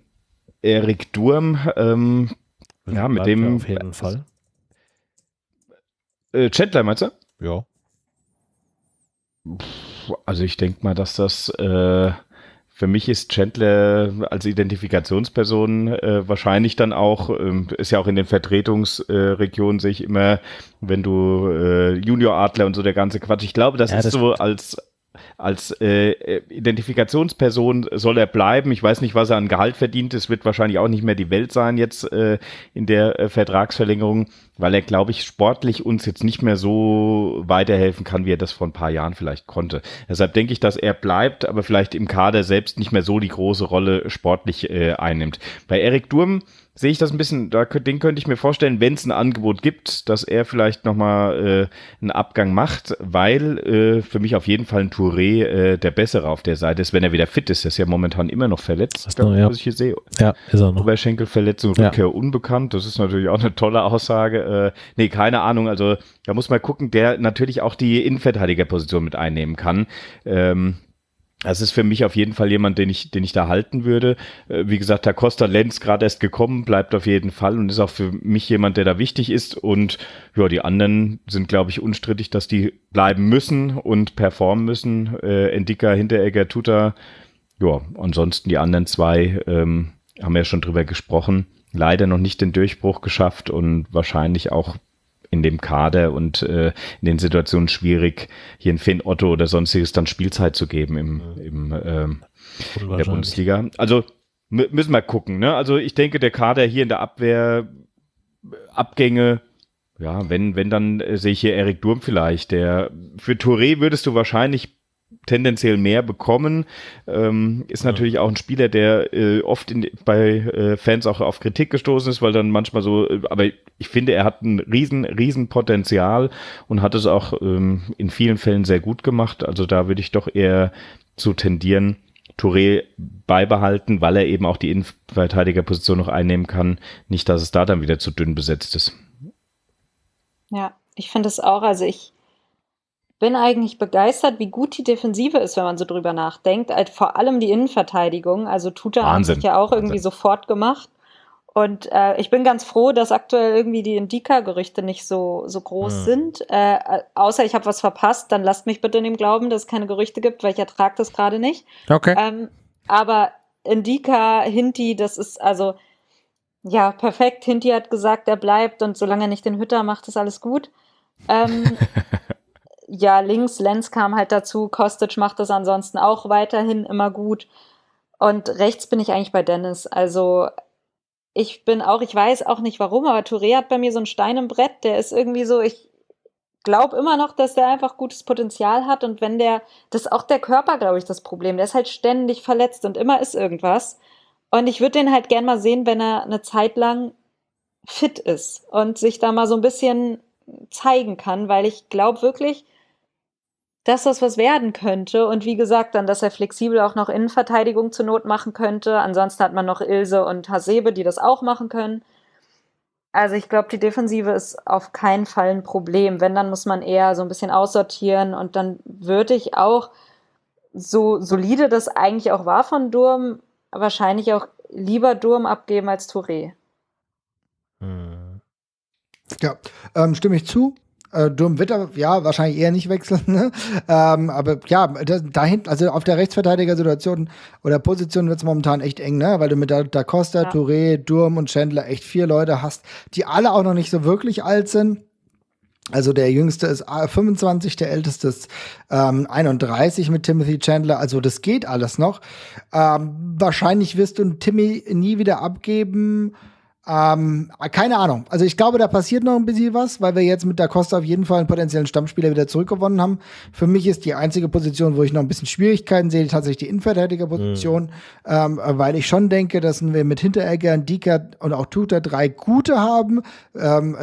Erik Durm. Ähm, ja, mit dem. Auf jeden Fall. Äh, Chandler, meinst du? Ja. Also, ich denke mal, dass das. Äh, für mich ist Chandler als Identifikationsperson äh, wahrscheinlich dann auch, ähm, ist ja auch in den Vertretungsregionen, äh, sehe ich immer, wenn du äh, Junior-Adler und so der ganze Quatsch. Ich glaube, das ja, ist so als als äh, äh, Identifikationsperson soll er bleiben. Ich weiß nicht, was er an Gehalt verdient. Es wird wahrscheinlich auch nicht mehr die Welt sein jetzt äh, in der äh, Vertragsverlängerung, weil er, glaube ich, sportlich uns jetzt nicht mehr so weiterhelfen kann, wie er das vor ein paar Jahren vielleicht konnte. Deshalb denke ich, dass er bleibt, aber vielleicht im Kader selbst nicht mehr so die große Rolle sportlich äh, einnimmt. Bei Eric Durm sehe ich das ein bisschen, da, den könnte ich mir vorstellen, wenn es ein Angebot gibt, dass er vielleicht nochmal äh, einen Abgang macht, weil äh, für mich auf jeden Fall ein Touré äh, der Bessere auf der Seite ist, wenn er wieder fit ist. Er ist ja momentan immer noch verletzt, das glaub, noch, ja. was ich hier sehe. Ja, ist er noch. Oberschenkelverletzung, Rückkehr ja. unbekannt, das ist natürlich auch eine tolle Aussage. Äh, nee, keine Ahnung, also da muss man gucken, der natürlich auch die Innenverteidigerposition mit einnehmen kann. Ähm, das ist für mich auf jeden Fall jemand, den ich, den ich da halten würde. Äh, wie gesagt, da Costa Lenz gerade erst gekommen, bleibt auf jeden Fall und ist auch für mich jemand, der da wichtig ist. Und ja, die anderen sind, glaube ich, unstrittig, dass die bleiben müssen und performen müssen. Äh, Endika, Hinteregger, Tuta. Ja, ansonsten die anderen zwei ähm, haben wir ja schon drüber gesprochen. Leider noch nicht den Durchbruch geschafft und wahrscheinlich auch in dem Kader und äh, in den Situationen schwierig, hier ein Finn Otto oder sonstiges dann Spielzeit zu geben im, im ähm, der Bundesliga. Also müssen wir gucken. Ne? Also ich denke, der Kader hier in der Abwehr, Abgänge, ja, wenn, wenn, dann äh, sehe ich hier Erik Durm vielleicht. Der, für Touré würdest du wahrscheinlich tendenziell mehr bekommen. Ähm, ist natürlich auch ein Spieler, der äh, oft in, bei äh, Fans auch auf Kritik gestoßen ist, weil dann manchmal so, äh, aber ich finde, er hat ein riesen, riesen Potenzial und hat es auch ähm, in vielen Fällen sehr gut gemacht. Also da würde ich doch eher zu tendieren, Touré beibehalten, weil er eben auch die Innenverteidigerposition noch einnehmen kann. Nicht, dass es da dann wieder zu dünn besetzt ist. Ja, ich finde es auch. Also ich bin eigentlich begeistert, wie gut die Defensive ist, wenn man so drüber nachdenkt. Vor allem die Innenverteidigung. Also Tuta hat sich ja auch Wahnsinn. irgendwie sofort gemacht. Und äh, ich bin ganz froh, dass aktuell irgendwie die Indika-Gerüchte nicht so, so groß ja. Hm. sind. Äh, außer ich habe was verpasst, dann lasst mich bitte in dem Glauben, dass es keine Gerüchte gibt, weil ich ertrage das gerade nicht. Okay. Ähm, aber Indika, Hinti, das ist also ja perfekt. Hinti hat gesagt, er bleibt und solange er nicht den Hütter macht, ist alles gut. Ähm, ja, links, Lenz kam halt dazu, Kostic macht das ansonsten auch weiterhin immer gut. Und rechts bin ich eigentlich bei Dennis. Also ich bin auch, ich weiß auch nicht warum, aber Touré hat bei mir so einen Stein im Brett. Der ist irgendwie so, ich glaube immer noch, dass der einfach gutes Potenzial hat. Und wenn der, das ist auch der Körper, glaube ich, das Problem. Der ist halt ständig verletzt und immer ist irgendwas. Und ich würde den halt gern mal sehen, wenn er eine Zeit lang fit ist und sich da mal so ein bisschen zeigen kann, weil ich glaube wirklich, dass das was werden könnte. Und wie gesagt, dann, dass er flexibel auch noch Innenverteidigung zur Not machen könnte. Ansonsten hat man noch Ilse und Hasebe, die das auch machen können. Also ich glaube, die Defensive ist auf keinen Fall ein Problem. Wenn, dann muss man eher so ein bisschen aussortieren. Und dann würde ich auch, so solide das eigentlich auch war von Durm, wahrscheinlich auch lieber Durm abgeben als Touré. Hm. Ja, ähm, stimme ich zu. Äh, Durmwitter, ja, wahrscheinlich eher nicht wechseln. Ne? Ähm, aber ja, das, da hinten, also auf der Rechtsverteidiger-Situation oder Position wird es momentan echt eng, ne? weil du mit da, da Costa, ja. Touré, Durm und Chandler echt vier Leute hast, die alle auch noch nicht so wirklich alt sind. Also der jüngste ist 25, ah, der älteste ist ähm, 31 mit Timothy Chandler. Also das geht alles noch. Ähm, wahrscheinlich wirst du Timmy nie wieder abgeben ähm, keine Ahnung. Also ich glaube, da passiert noch ein bisschen was, weil wir jetzt mit der Costa auf jeden Fall einen potenziellen Stammspieler wieder zurückgewonnen haben. Für mich ist die einzige Position, wo ich noch ein bisschen Schwierigkeiten sehe, tatsächlich die Innenverteidigerposition, mhm. ähm, weil ich schon denke, dass wir mit Hinteregger, Dicker und auch Tuta drei gute haben, ähm,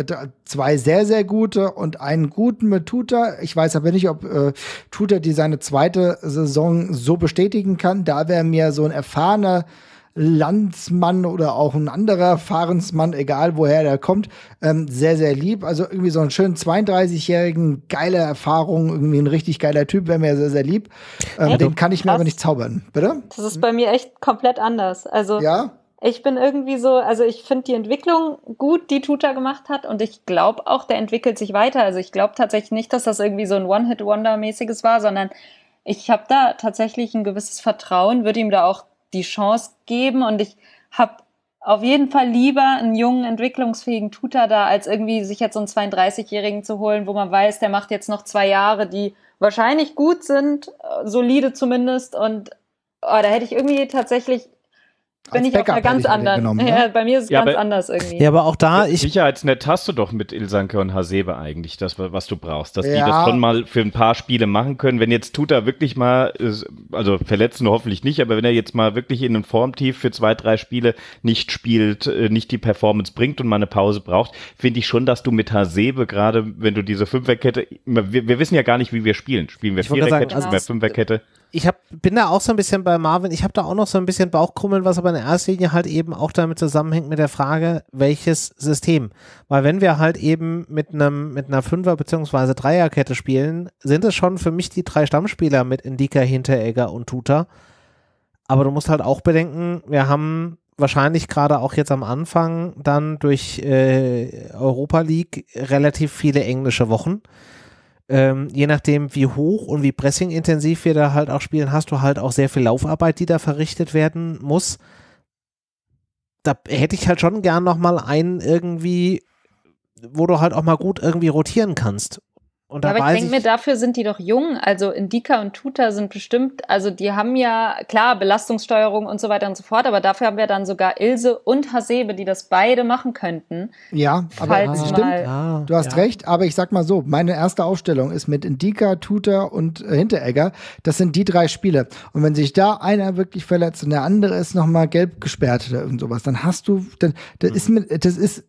zwei sehr, sehr gute und einen guten mit Tuta. Ich weiß aber nicht, ob äh, Tuta die seine zweite Saison so bestätigen kann. Da wäre mir so ein erfahrener Landsmann oder auch ein anderer Fahrensmann, egal woher der kommt, ähm, sehr, sehr lieb. Also irgendwie so einen schönen 32-jährigen, geile Erfahrung, irgendwie ein richtig geiler Typ, wäre mir sehr, sehr lieb. Ähm, den kann ich mir aber nicht zaubern, bitte? Das ist bei mir echt komplett anders. Also ja? ich bin irgendwie so, also ich finde die Entwicklung gut, die Tuta gemacht hat und ich glaube auch, der entwickelt sich weiter. Also ich glaube tatsächlich nicht, dass das irgendwie so ein One-Hit-Wonder-mäßiges war, sondern ich habe da tatsächlich ein gewisses Vertrauen, würde ihm da auch die Chance geben. Und ich habe auf jeden Fall lieber einen jungen, entwicklungsfähigen Tutor da, als irgendwie sich jetzt so einen 32-Jährigen zu holen, wo man weiß, der macht jetzt noch zwei Jahre, die wahrscheinlich gut sind, äh, solide zumindest. Und oh, da hätte ich irgendwie tatsächlich bin ich Backup auf ganz anderen. Genommen, ne? ja, bei mir ist es ja, ganz aber, anders irgendwie. Ja, aber auch da ich Sicherheitsnetz hast du doch mit Ilsanke und Hasebe eigentlich das, was du brauchst, dass ja. die das schon mal für ein paar Spiele machen können. Wenn jetzt Tuta wirklich mal, äh, also verletzen hoffentlich nicht, aber wenn er jetzt mal wirklich in einem Formtief für zwei, drei Spiele nicht spielt, äh, nicht die Performance bringt und mal eine Pause braucht, finde ich schon, dass du mit Hasebe gerade, wenn du diese Fünferkette, wir, wir, wissen ja gar nicht, wie wir spielen. Spielen wir ich Viererkette, spielen wir also, Fünferkette ich hab, bin da auch so ein bisschen bei Marvin, ich habe da auch noch so ein bisschen Bauchkrummeln, was aber in erster Linie halt eben auch damit zusammenhängt mit der Frage, welches System. Weil wenn wir halt eben mit einem mit einer Fünfer- bzw. Dreierkette spielen, sind es schon für mich die drei Stammspieler mit Indika, Hinteregger und Tuta. Aber du musst halt auch bedenken, wir haben wahrscheinlich gerade auch jetzt am Anfang dann durch äh, Europa League relativ viele englische Wochen ähm, je nachdem, wie hoch und wie pressingintensiv wir da halt auch spielen, hast du halt auch sehr viel Laufarbeit, die da verrichtet werden muss. Da hätte ich halt schon gern nochmal einen irgendwie, wo du halt auch mal gut irgendwie rotieren kannst. Und ja, aber ich denke mir, dafür sind die doch jung. Also Indika und Tuta sind bestimmt, also die haben ja, klar, Belastungssteuerung und so weiter und so fort, aber dafür haben wir dann sogar Ilse und Hasebe, die das beide machen könnten. Ja, aber ah, stimmt. Ah, du hast ja. recht, aber ich sag mal so, meine erste Aufstellung ist mit Indika, Tuta und äh, Hinteregger. Das sind die drei Spiele. Und wenn sich da einer wirklich verletzt und der andere ist nochmal gelb gesperrt oder irgend sowas, dann hast du, dann, das, mhm. ist, mit, das ist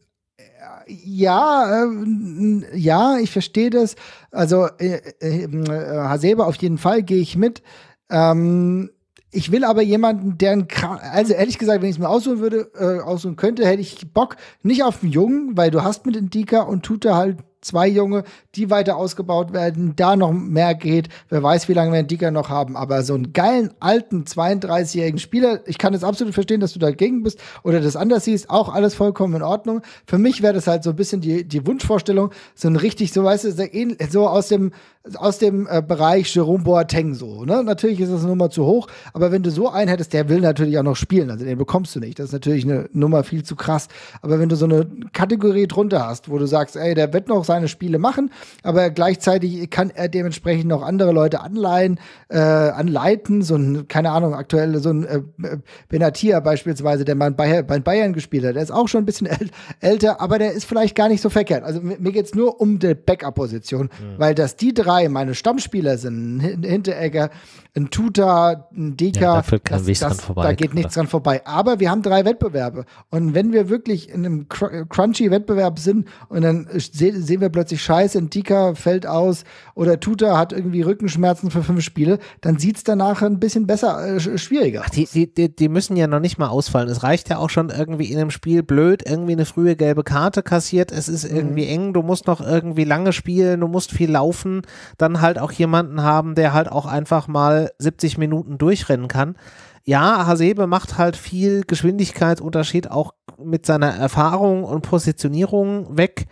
ja, äh, ja, ich verstehe das. Also äh, äh, Hasebe, äh, auf jeden Fall gehe ich mit. Ähm, ich will aber jemanden, der also ehrlich gesagt, wenn ich es mir aussuchen würde, äh, aussuchen könnte, hätte ich Bock nicht auf einen Jungen, weil du hast mit Indika und Tuta halt zwei junge, die weiter ausgebaut werden, da noch mehr geht. Wer weiß, wie lange wir einen Dicker noch haben. Aber so einen geilen, alten, 32-jährigen Spieler, ich kann es absolut verstehen, dass du dagegen bist oder das anders siehst. Auch alles vollkommen in Ordnung. Für mich wäre das halt so ein bisschen die, die Wunschvorstellung, so ein richtig, so weißt du, so aus dem, aus dem äh, Bereich Jerome Boateng so. Ne? Natürlich ist das eine Nummer zu hoch, aber wenn du so einen hättest, der will natürlich auch noch spielen, also den bekommst du nicht. Das ist natürlich eine Nummer viel zu krass. Aber wenn du so eine Kategorie drunter hast, wo du sagst, ey, der wird noch sein seine Spiele machen, aber gleichzeitig kann er dementsprechend noch andere Leute anleihen, äh, anleiten. So ein, keine Ahnung, aktuell so ein äh, Benatia beispielsweise, der mal bei, bei Bayern gespielt hat. Der ist auch schon ein bisschen äl älter, aber der ist vielleicht gar nicht so verkehrt. Also mir geht es nur um die Backup-Position, mhm. weil dass die drei meine Stammspieler sind, ein Hinteregger, ein Tuta, ein Deka, ja, da, das, das, da geht nichts dran vorbei. Aber wir haben drei Wettbewerbe. Und wenn wir wirklich in einem Crunchy-Wettbewerb sind und dann sehen wir wird plötzlich scheiße, ein Tika fällt aus oder Tuta hat irgendwie Rückenschmerzen für fünf Spiele, dann sieht es danach ein bisschen besser, äh, schwieriger. Ach, die, die, die, müssen ja noch nicht mal ausfallen. Es reicht ja auch schon irgendwie in einem Spiel blöd, irgendwie eine frühe gelbe Karte kassiert, es ist irgendwie mhm. eng, du musst noch irgendwie lange spielen, du musst viel laufen, dann halt auch jemanden haben, der halt auch einfach mal 70 Minuten durchrennen kann ja, Hasebe macht halt viel Geschwindigkeitsunterschied auch mit seiner Erfahrung und Positionierung weg.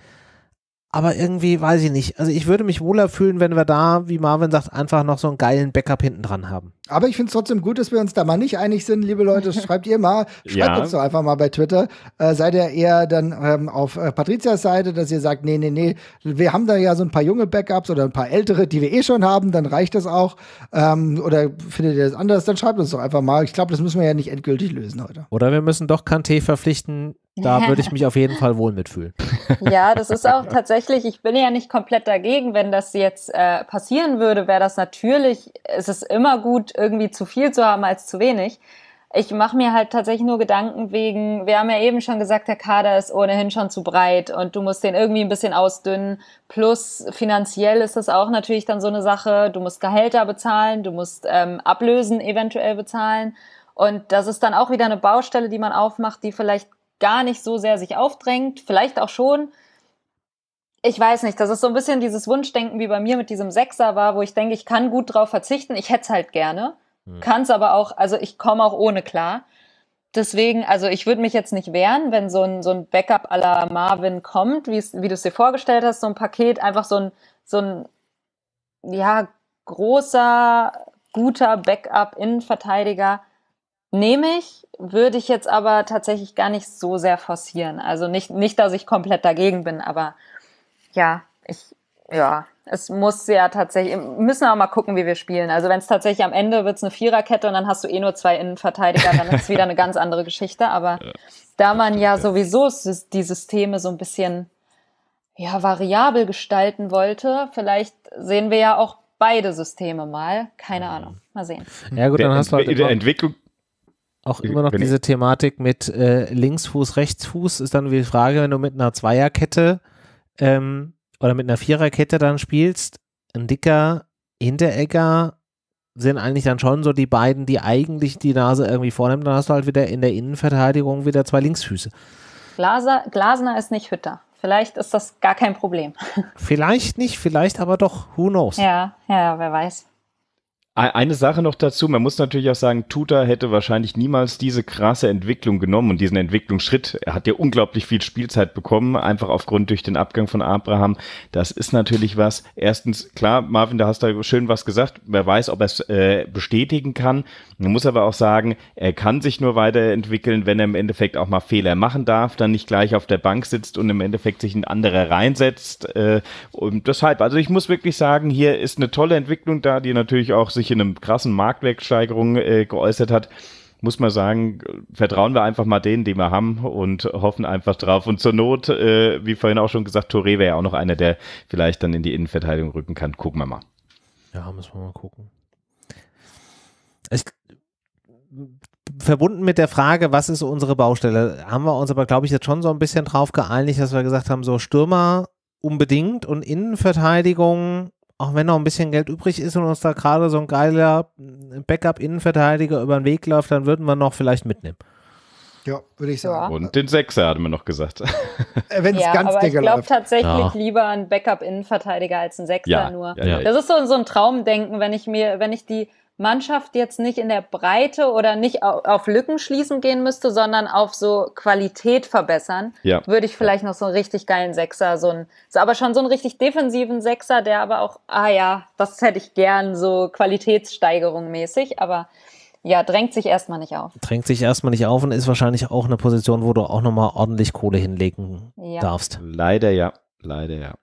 Aber irgendwie weiß ich nicht. Also ich würde mich wohler fühlen, wenn wir da, wie Marvin sagt, einfach noch so einen geilen Backup hinten dran haben. Aber ich finde es trotzdem gut, dass wir uns da mal nicht einig sind, liebe Leute. Schreibt ihr mal, schreibt ja. uns doch einfach mal bei Twitter. Äh, seid ihr eher dann ähm, auf äh, Patrizias Seite, dass ihr sagt, nee, nee, nee, wir haben da ja so ein paar junge Backups oder ein paar ältere, die wir eh schon haben, dann reicht das auch. Ähm, oder findet ihr das anders? Dann schreibt uns doch einfach mal. Ich glaube, das müssen wir ja nicht endgültig lösen heute. Oder wir müssen doch Kante verpflichten, da würde ich mich auf jeden Fall wohl mitfühlen. Ja, das ist auch tatsächlich, ich bin ja nicht komplett dagegen, wenn das jetzt äh, passieren würde, wäre das natürlich, es ist immer gut, irgendwie zu viel zu haben als zu wenig. Ich mache mir halt tatsächlich nur Gedanken wegen, wir haben ja eben schon gesagt, der Kader ist ohnehin schon zu breit und du musst den irgendwie ein bisschen ausdünnen. Plus finanziell ist das auch natürlich dann so eine Sache, du musst Gehälter bezahlen, du musst ähm, Ablösen eventuell bezahlen. Und das ist dann auch wieder eine Baustelle, die man aufmacht, die vielleicht gar nicht so sehr sich aufdrängt, vielleicht auch schon. Ich weiß nicht, das ist so ein bisschen dieses Wunschdenken, wie bei mir mit diesem Sechser war, wo ich denke, ich kann gut drauf verzichten, ich hätte es halt gerne, mhm. kann es aber auch, also ich komme auch ohne klar. Deswegen, also ich würde mich jetzt nicht wehren, wenn so ein, so ein Backup à la Marvin kommt, wie du es dir vorgestellt hast, so ein Paket, einfach so ein, so ein, ja, großer, guter Backup-Innenverteidiger, nehme ich, würde ich jetzt aber tatsächlich gar nicht so sehr forcieren. Also nicht, nicht, dass ich komplett dagegen bin, aber ja, ich, ja, es muss ja tatsächlich, müssen auch mal gucken, wie wir spielen. Also wenn es tatsächlich am Ende wird es eine Viererkette und dann hast du eh nur zwei Innenverteidiger, dann ist es wieder eine ganz andere Geschichte. Aber ja, da man ja, sowieso die Systeme so ein bisschen ja, variabel gestalten wollte, vielleicht sehen wir ja auch beide Systeme mal. Keine mhm. Ahnung. Mal sehen. Ja, gut, dann der hast du halt. In der Entwicklung, auch immer noch wenn diese Thematik mit äh, Linksfuß, Rechtsfuß ist dann wie die Frage, wenn du mit einer Zweierkette ähm, oder mit einer Viererkette dann spielst, ein dicker Hinteregger sind eigentlich dann schon so die beiden, die eigentlich die Nase irgendwie vornehmen. Dann hast du halt wieder in der Innenverteidigung wieder zwei Linksfüße. Glaser, Glasner ist nicht Hütter. Vielleicht ist das gar kein Problem. Vielleicht nicht, vielleicht aber doch. Who knows? Ja, ja, wer weiß. Eine Sache noch dazu, man muss natürlich auch sagen, Tuta hätte wahrscheinlich niemals diese krasse Entwicklung genommen und diesen Entwicklungsschritt. Er hat ja unglaublich viel Spielzeit bekommen, einfach aufgrund durch den Abgang von Abraham. Das ist natürlich was. Erstens, klar, Marvin, da hast du schön was gesagt. Wer weiß, ob er es äh, bestätigen kann. Man muss aber auch sagen, er kann sich nur weiterentwickeln, wenn er im Endeffekt auch mal Fehler machen darf, dann nicht gleich auf der Bank sitzt und im Endeffekt sich ein anderer reinsetzt. Äh, und deshalb, also ich muss wirklich sagen, hier ist eine tolle Entwicklung da, die natürlich auch sich sich in einem krassen Marktwertsteigerung äh, geäußert hat, muss man sagen, vertrauen wir einfach mal denen, die wir haben und hoffen einfach drauf. Und zur Not, äh, wie vorhin auch schon gesagt, Touré wäre ja auch noch einer, der vielleicht dann in die Innenverteidigung rücken kann. Gucken wir mal. Ja, müssen wir mal gucken. Ich, verbunden mit der Frage, was ist unsere Baustelle, haben wir uns aber, glaube ich, jetzt schon so ein bisschen drauf geeinigt, dass wir gesagt haben, so Stürmer unbedingt und Innenverteidigung auch wenn noch ein bisschen Geld übrig ist und uns da gerade so ein geiler mm, Backup-Innenverteidiger über den Weg läuft, dann würden wir noch vielleicht mitnehmen. Ja, würde ich sagen. Ja. Und den Sechser hatten wir noch gesagt. Äh, wenn es ja, ganz aber ich glaube tatsächlich ja. lieber ein Backup-Innenverteidiger als ein Sechser nur. Das ist so, so ein Traumdenken, wenn ich mir, wenn ich die Mannschaft jetzt nicht in der Breite oder nicht auf Lücken schließen gehen müsste, sondern auf so Qualität verbessern, ja. würde ich vielleicht ja. noch so einen richtig geilen Sechser, so einen, so, aber schon so einen richtig defensiven Sechser, der aber auch, ah ja, das hätte ich gern, so Qualitätssteigerung mäßig, aber ja, drängt sich erstmal nicht auf. Drängt sich erstmal nicht auf und ist wahrscheinlich auch eine Position, wo du auch nochmal ordentlich Kohle hinlegen ja. darfst. Leider ja, leider ja.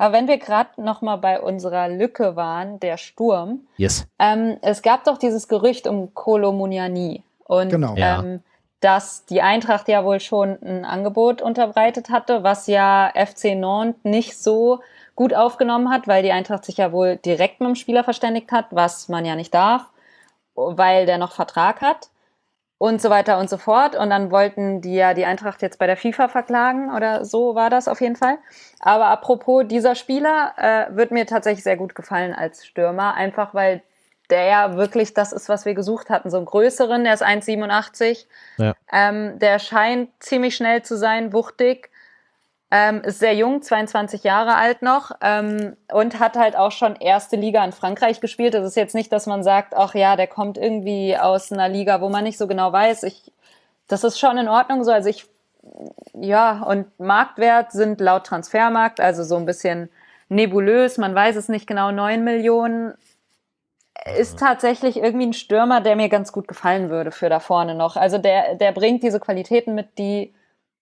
Aber wenn wir gerade noch mal bei unserer Lücke waren, der Sturm. Yes. Ähm, es gab doch dieses Gerücht um Kolomuniani. Und genau. Ja. Ähm, dass die Eintracht ja wohl schon ein Angebot unterbreitet hatte, was ja FC Nantes nicht so gut aufgenommen hat, weil die Eintracht sich ja wohl direkt mit dem Spieler verständigt hat, was man ja nicht darf, weil der noch Vertrag hat und so weiter und so fort. Und dann wollten die ja die Eintracht jetzt bei der FIFA verklagen oder so war das auf jeden Fall. Aber apropos dieser Spieler äh, wird mir tatsächlich sehr gut gefallen als Stürmer, einfach weil der ja wirklich das ist, was wir gesucht hatten. So einen größeren, der ist 1,87. Ja. Ähm, der scheint ziemlich schnell zu sein, wuchtig. Ähm, ist sehr jung, 22 Jahre alt noch ähm, und hat halt auch schon erste Liga in Frankreich gespielt. Das ist jetzt nicht, dass man sagt, ach ja, der kommt irgendwie aus einer Liga, wo man nicht so genau weiß. Ich, das ist schon in Ordnung so. Also ich, ja, und Marktwert sind laut Transfermarkt, also so ein bisschen nebulös, man weiß es nicht genau, 9 Millionen ist tatsächlich irgendwie ein Stürmer, der mir ganz gut gefallen würde für da vorne noch. Also der, der bringt diese Qualitäten mit, die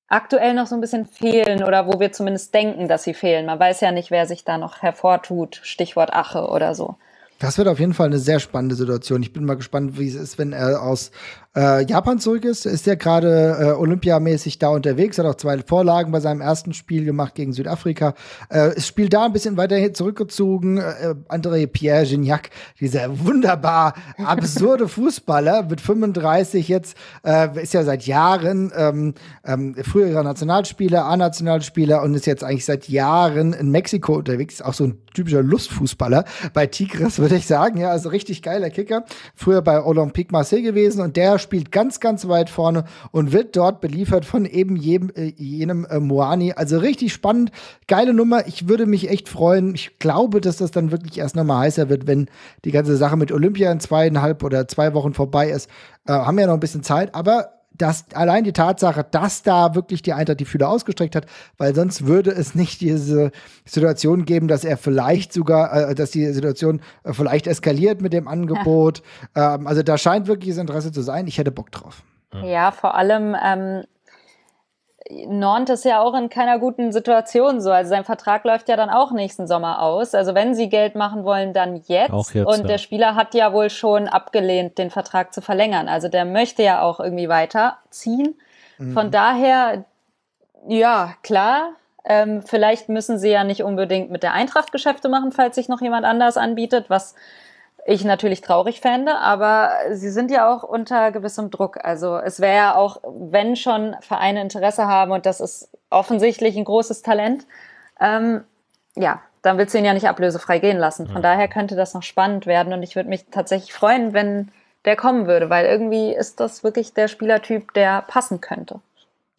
aktuell noch so ein bisschen fehlen oder wo wir zumindest denken, dass sie fehlen. Man weiß ja nicht, wer sich da noch hervortut. Stichwort Ache oder so. Das wird auf jeden Fall eine sehr spannende Situation. Ich bin mal gespannt, wie es ist, wenn er aus, äh, Japan zurück ist. Ist ja gerade äh, olympiamäßig da unterwegs, hat auch zwei Vorlagen bei seinem ersten Spiel gemacht gegen Südafrika. Äh, es spielt da ein bisschen weiter zurückgezogen. Äh, André Pierre Gignac, dieser wunderbar absurde Fußballer mit 35 jetzt, äh, ist ja seit Jahren ähm, ähm, früherer Nationalspieler, A-Nationalspieler und ist jetzt eigentlich seit Jahren in Mexiko unterwegs. auch so ein typischer Lustfußballer bei Tigres, würde ich sagen. Ja, also richtig geiler Kicker. Früher bei Olympique Marseille gewesen und der spielt ganz, ganz weit vorne und wird dort beliefert von eben jedem, äh, jenem äh, Moani. Also richtig spannend, geile Nummer. Ich würde mich echt freuen. Ich glaube, dass das dann wirklich erst nochmal heißer wird, wenn die ganze Sache mit Olympia in zweieinhalb oder zwei Wochen vorbei ist. Äh, haben wir ja noch ein bisschen Zeit, aber dass allein die Tatsache, dass da wirklich die Eintracht die Fühler ausgestreckt hat, weil sonst würde es nicht diese Situation geben, dass er vielleicht sogar, äh, dass die Situation äh, vielleicht eskaliert mit dem Angebot. ähm, also da scheint wirklich das Interesse zu sein. Ich hätte Bock drauf. Ja, vor allem ähm, Nord ist ja auch in keiner guten Situation so. Also sein Vertrag läuft ja dann auch nächsten Sommer aus. Also wenn sie Geld machen wollen, dann jetzt. Auch jetzt und ja. der Spieler hat ja wohl schon abgelehnt, den Vertrag zu verlängern. Also der möchte ja auch irgendwie weiterziehen. Mhm. Von daher, ja, klar. Ähm, vielleicht müssen sie ja nicht unbedingt mit der Eintracht Geschäfte machen, falls sich noch jemand anders anbietet, was ich natürlich traurig fände, aber sie sind ja auch unter gewissem Druck. Also es wäre ja auch, wenn schon Vereine Interesse haben und das ist offensichtlich ein großes Talent, ähm, ja, dann willst du ihn ja nicht ablösefrei gehen lassen. Von mhm. daher könnte das noch spannend werden und ich würde mich tatsächlich freuen, wenn der kommen würde, weil irgendwie ist das wirklich der Spielertyp, der passen könnte.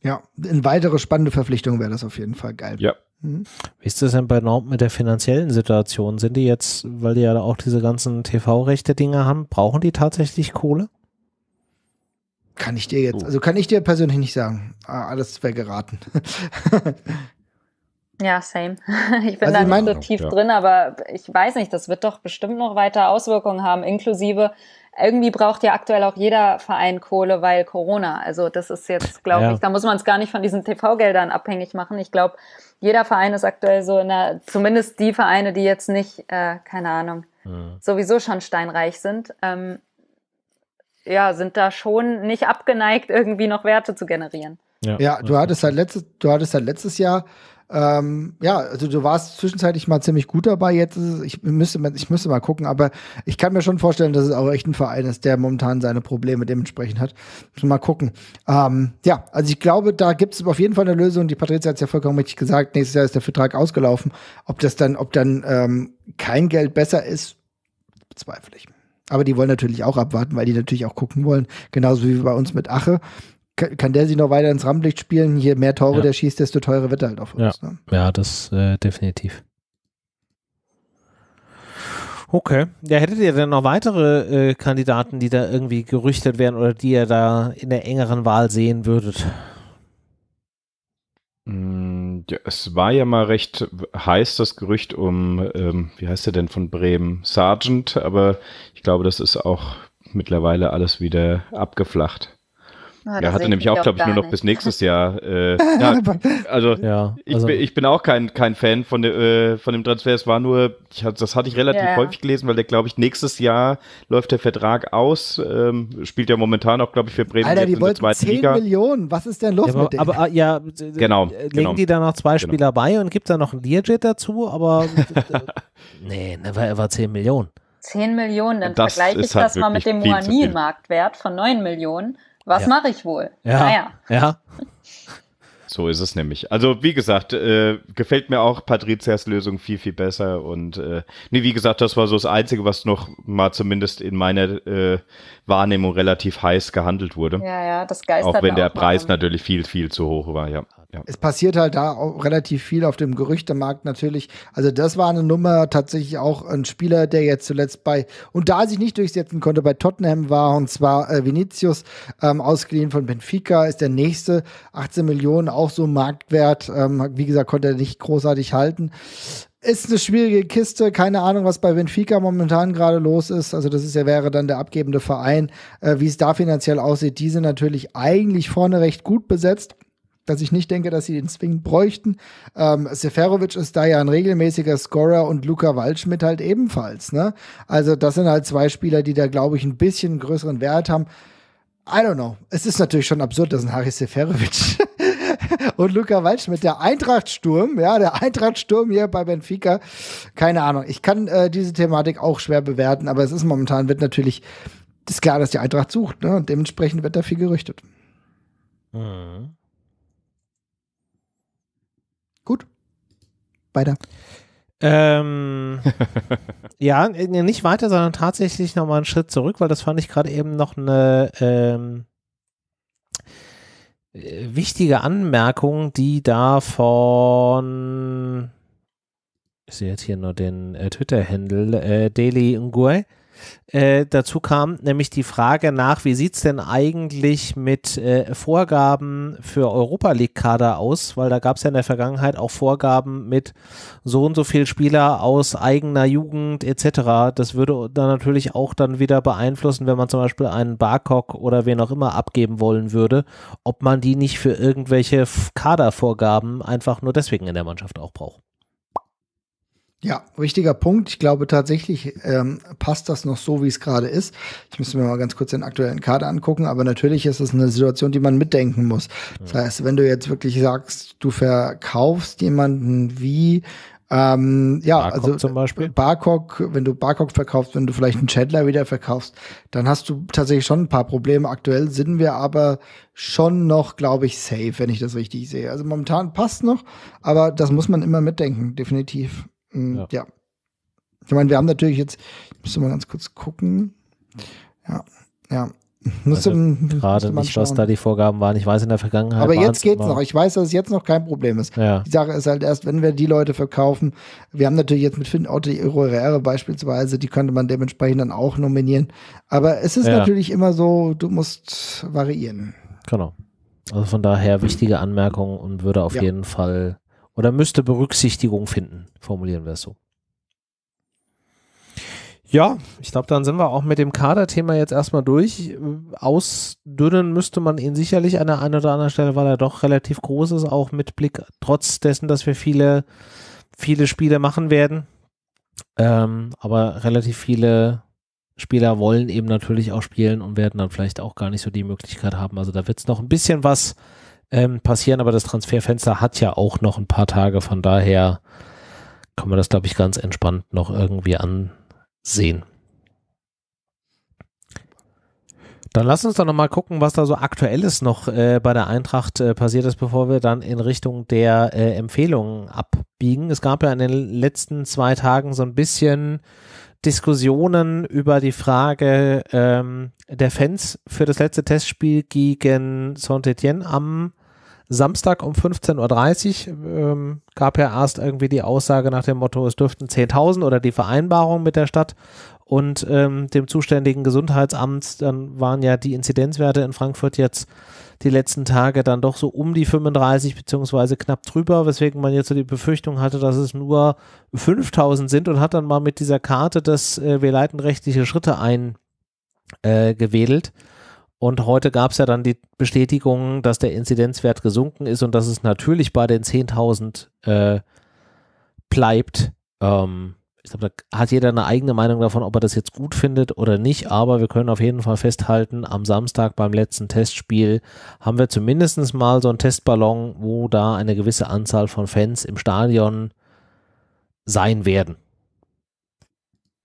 Ja, eine weitere spannende Verpflichtung wäre das auf jeden Fall geil. Ja, Mhm. Wie ist das denn bei Nord mit der finanziellen Situation? Sind die jetzt, weil die ja auch diese ganzen TV-Rechte-Dinge haben, brauchen die tatsächlich Kohle? Kann ich dir jetzt, oh. also kann ich dir persönlich nicht sagen. Ah, alles wäre geraten. ja, same. Ich bin also da nicht so tief ja. drin, aber ich weiß nicht, das wird doch bestimmt noch weiter Auswirkungen haben, inklusive irgendwie braucht ja aktuell auch jeder Verein Kohle, weil Corona. Also das ist jetzt, glaube ja. ich, da muss man es gar nicht von diesen TV-Geldern abhängig machen. Ich glaube, jeder Verein ist aktuell so in der, zumindest die Vereine, die jetzt nicht, äh, keine Ahnung, mhm. sowieso schon steinreich sind, ähm, ja, sind da schon nicht abgeneigt, irgendwie noch Werte zu generieren. Ja, ja du, hattest halt letztes, du hattest halt letztes Jahr ähm, ja, also du warst zwischenzeitlich mal ziemlich gut dabei. Jetzt ist es, ich müsste, ich müsste mal gucken, aber ich kann mir schon vorstellen, dass es auch echt ein Verein ist, der momentan seine Probleme dementsprechend hat. Müssen mal gucken. Ähm, ja, also ich glaube, da gibt es auf jeden Fall eine Lösung. Die Patrizia hat es ja vollkommen richtig gesagt. Nächstes Jahr ist der Vertrag ausgelaufen. Ob das dann, ob dann ähm, kein Geld besser ist, bezweifle ich. Aber die wollen natürlich auch abwarten, weil die natürlich auch gucken wollen. Genauso wie bei uns mit Ache kann, der sich noch weiter ins Rampenlicht spielen. Je mehr Tore ja. der schießt, desto teurer wird er halt auch für ja. uns. Ne? Ja, das äh, definitiv. Okay. Ja, hättet ihr denn noch weitere äh, Kandidaten, die da irgendwie gerüchtet werden oder die ihr da in der engeren Wahl sehen würdet? Mm, ja, es war ja mal recht heiß, das Gerücht um, ähm, wie heißt er denn von Bremen? Sargent, aber ich glaube, das ist auch mittlerweile alles wieder abgeflacht. Ah, ja, ja hatte nämlich auch, glaube ich, nur noch nicht. bis nächstes Jahr. Äh, ja, also, ja, also ich, ich, bin auch kein, kein Fan von, de, äh, von dem Transfer. Es war nur, ich, das hatte ich relativ ja, häufig gelesen, weil der, glaube ich, nächstes Jahr läuft der Vertrag aus. Ähm, spielt ja momentan auch, glaube ich, für Bremen Alter, die wollten in 10 Liga. Millionen. Was ist denn los aber, mit dem? Aber ja, genau, äh, legen genau. die da noch zwei genau. Spieler bei und gibt da noch ein Learjet dazu, aber äh, nee, never war 10 Millionen. 10 Millionen, dann vergleiche ich halt das mal mit dem Moani-Marktwert von 9 Millionen was ja. mache ich wohl? Ja. Naja. Ja. So ist es nämlich. Also wie gesagt, äh, gefällt mir auch Patrizias Lösung viel, viel besser. Und äh, nee, wie gesagt, das war so das Einzige, was noch mal zumindest in meiner äh, Wahrnehmung relativ heiß gehandelt wurde. Ja, ja, das Geist. Auch wenn der Preis natürlich viel, viel zu hoch war, ja ja. Es passiert halt da auch relativ viel auf dem Gerüchtemarkt natürlich. Also das war eine Nummer tatsächlich auch ein Spieler, der jetzt zuletzt bei und da sich nicht durchsetzen konnte bei Tottenham war und zwar äh, Vinicius ähm, ausgeliehen von Benfica ist der nächste 18 Millionen auch so Marktwert. Ähm, wie gesagt konnte er nicht großartig halten. Ist eine schwierige Kiste, keine Ahnung, was bei Benfica momentan gerade los ist. Also, das ist ja, wäre dann der abgebende Verein. Äh, wie es da finanziell aussieht, die sind natürlich eigentlich vorne recht gut besetzt dass ich nicht denke, dass sie den zwingend bräuchten. Ähm, Seferovic ist da ja ein regelmäßiger Scorer und Luca Waldschmidt halt ebenfalls. Ne? Also das sind halt zwei Spieler, die da, glaube ich, ein bisschen größeren Wert haben. I don't know. Es ist natürlich schon absurd, dass ein Harry Seferovic und Luca Waldschmidt, der Eintrachtsturm, ja, der Eintrachtsturm hier bei Benfica. Keine Ahnung. Ich kann äh, diese Thematik auch schwer bewerten, aber es ist momentan, wird natürlich, ist klar, dass die Eintracht sucht, ne? Und dementsprechend wird da viel gerüchtet. Mhm. Gut. Weiter. Ähm, ja, nicht weiter, sondern tatsächlich nochmal einen Schritt zurück, weil das fand ich gerade eben noch eine ähm, äh, wichtige Anmerkung, die da von, ich sehe jetzt hier nur den äh, twitter händel äh, Daily Nguay. Äh, dazu kam, nämlich die Frage nach, wie sieht es denn eigentlich mit äh, Vorgaben für Europa League-Kader aus? Weil da gab es ja in der Vergangenheit auch Vorgaben mit so und so viel Spieler aus eigener Jugend etc. Das würde dann natürlich auch dann wieder beeinflussen, wenn man zum Beispiel einen Barcock oder wen auch immer abgeben wollen würde, ob man die nicht für irgendwelche Kadervorgaben einfach nur deswegen in der Mannschaft auch braucht. Ja, wichtiger Punkt. Ich glaube tatsächlich ähm, passt das noch so, wie es gerade ist. Ich müsste mir mal ganz kurz den aktuellen Kader angucken, aber natürlich ist es eine Situation, die man mitdenken muss. Das heißt, wenn du jetzt wirklich sagst, du verkaufst jemanden wie ähm, ja, Barkok also zum Beispiel. Äh, Barkok, wenn du Barcock verkaufst, wenn du vielleicht einen Chandler wieder verkaufst, dann hast du tatsächlich schon ein paar Probleme. Aktuell sind wir aber schon noch, glaube ich, safe, wenn ich das richtig sehe. Also momentan passt noch, aber das muss man immer mitdenken, definitiv. Hm, ja. ja. Ich meine, wir haben natürlich jetzt, ich muss mal ganz kurz gucken. Ja, ja. also gerade nicht, was da die Vorgaben waren. Ich weiß in der Vergangenheit. Aber jetzt geht's immer. noch. Ich weiß, dass es jetzt noch kein Problem ist. Ja. Die Sache ist halt erst, wenn wir die Leute verkaufen. Wir haben natürlich jetzt mit Finn Otto die Euro beispielsweise, die könnte man dementsprechend dann auch nominieren. Aber es ist ja. natürlich immer so, du musst variieren. Genau. Also von daher wichtige Anmerkung und würde auf ja. jeden Fall oder müsste Berücksichtigung finden, formulieren wir es so. Ja, ich glaube, dann sind wir auch mit dem Kaderthema jetzt erstmal durch. Ausdünnen müsste man ihn sicherlich an der einen oder anderen Stelle, weil er doch relativ groß ist, auch mit Blick, trotz dessen, dass wir viele, viele Spiele machen werden. Ähm, aber relativ viele Spieler wollen eben natürlich auch spielen und werden dann vielleicht auch gar nicht so die Möglichkeit haben. Also da wird es noch ein bisschen was ähm, passieren, aber das Transferfenster hat ja auch noch ein paar Tage, von daher kann man das, glaube ich, ganz entspannt noch irgendwie ansehen. Dann lass uns doch nochmal gucken, was da so aktuelles noch äh, bei der Eintracht äh, passiert ist, bevor wir dann in Richtung der äh, Empfehlungen abbiegen. Es gab ja in den letzten zwei Tagen so ein bisschen Diskussionen über die Frage ähm, der Fans für das letzte Testspiel gegen saint étienne am Samstag um 15.30 Uhr ähm, gab ja erst irgendwie die Aussage nach dem Motto, es dürften 10.000 oder die Vereinbarung mit der Stadt und ähm, dem zuständigen Gesundheitsamt, dann waren ja die Inzidenzwerte in Frankfurt jetzt die letzten Tage dann doch so um die 35 beziehungsweise knapp drüber, weswegen man jetzt so die Befürchtung hatte, dass es nur 5000 sind und hat dann mal mit dieser Karte des äh, wir leiten rechtliche Schritte ein äh, gewedelt. Und heute gab es ja dann die Bestätigung, dass der Inzidenzwert gesunken ist und dass es natürlich bei den 10.000 äh, bleibt. Ähm, ich glaube, da hat jeder eine eigene Meinung davon, ob er das jetzt gut findet oder nicht. Aber wir können auf jeden Fall festhalten, am Samstag beim letzten Testspiel haben wir zumindest mal so einen Testballon, wo da eine gewisse Anzahl von Fans im Stadion sein werden.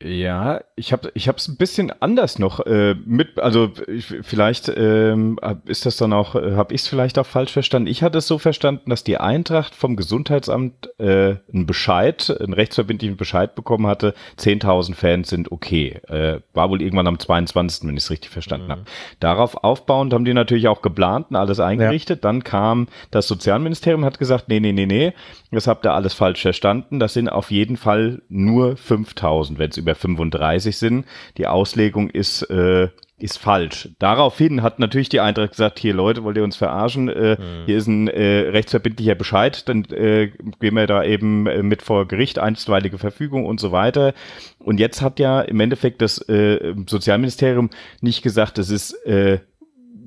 Ja, ich habe ich hab's ein bisschen anders noch äh, mit, also ich, vielleicht ähm, ist das dann auch, äh, habe ich es vielleicht auch falsch verstanden. Ich hatte es so verstanden, dass die Eintracht vom Gesundheitsamt äh, einen Bescheid, einen rechtsverbindlichen Bescheid bekommen hatte, 10.000 Fans sind okay. Äh, war wohl irgendwann am 22., wenn ich es richtig verstanden mhm. habe. Darauf aufbauend haben die natürlich auch geplant und alles eingerichtet. Ja. Dann kam das Sozialministerium, hat gesagt, nee, nee, nee, nee, das habt ihr alles falsch verstanden. Das sind auf jeden Fall nur 5.000, wenn es über oder 35 sind. Die Auslegung ist, äh, ist falsch. Daraufhin hat natürlich die Eintracht gesagt, hier Leute, wollt ihr uns verarschen? Äh, mhm. Hier ist ein äh, rechtsverbindlicher Bescheid, dann äh, gehen wir da eben äh, mit vor Gericht, einstweilige Verfügung und so weiter. Und jetzt hat ja im Endeffekt das äh, Sozialministerium nicht gesagt, es ist Äh,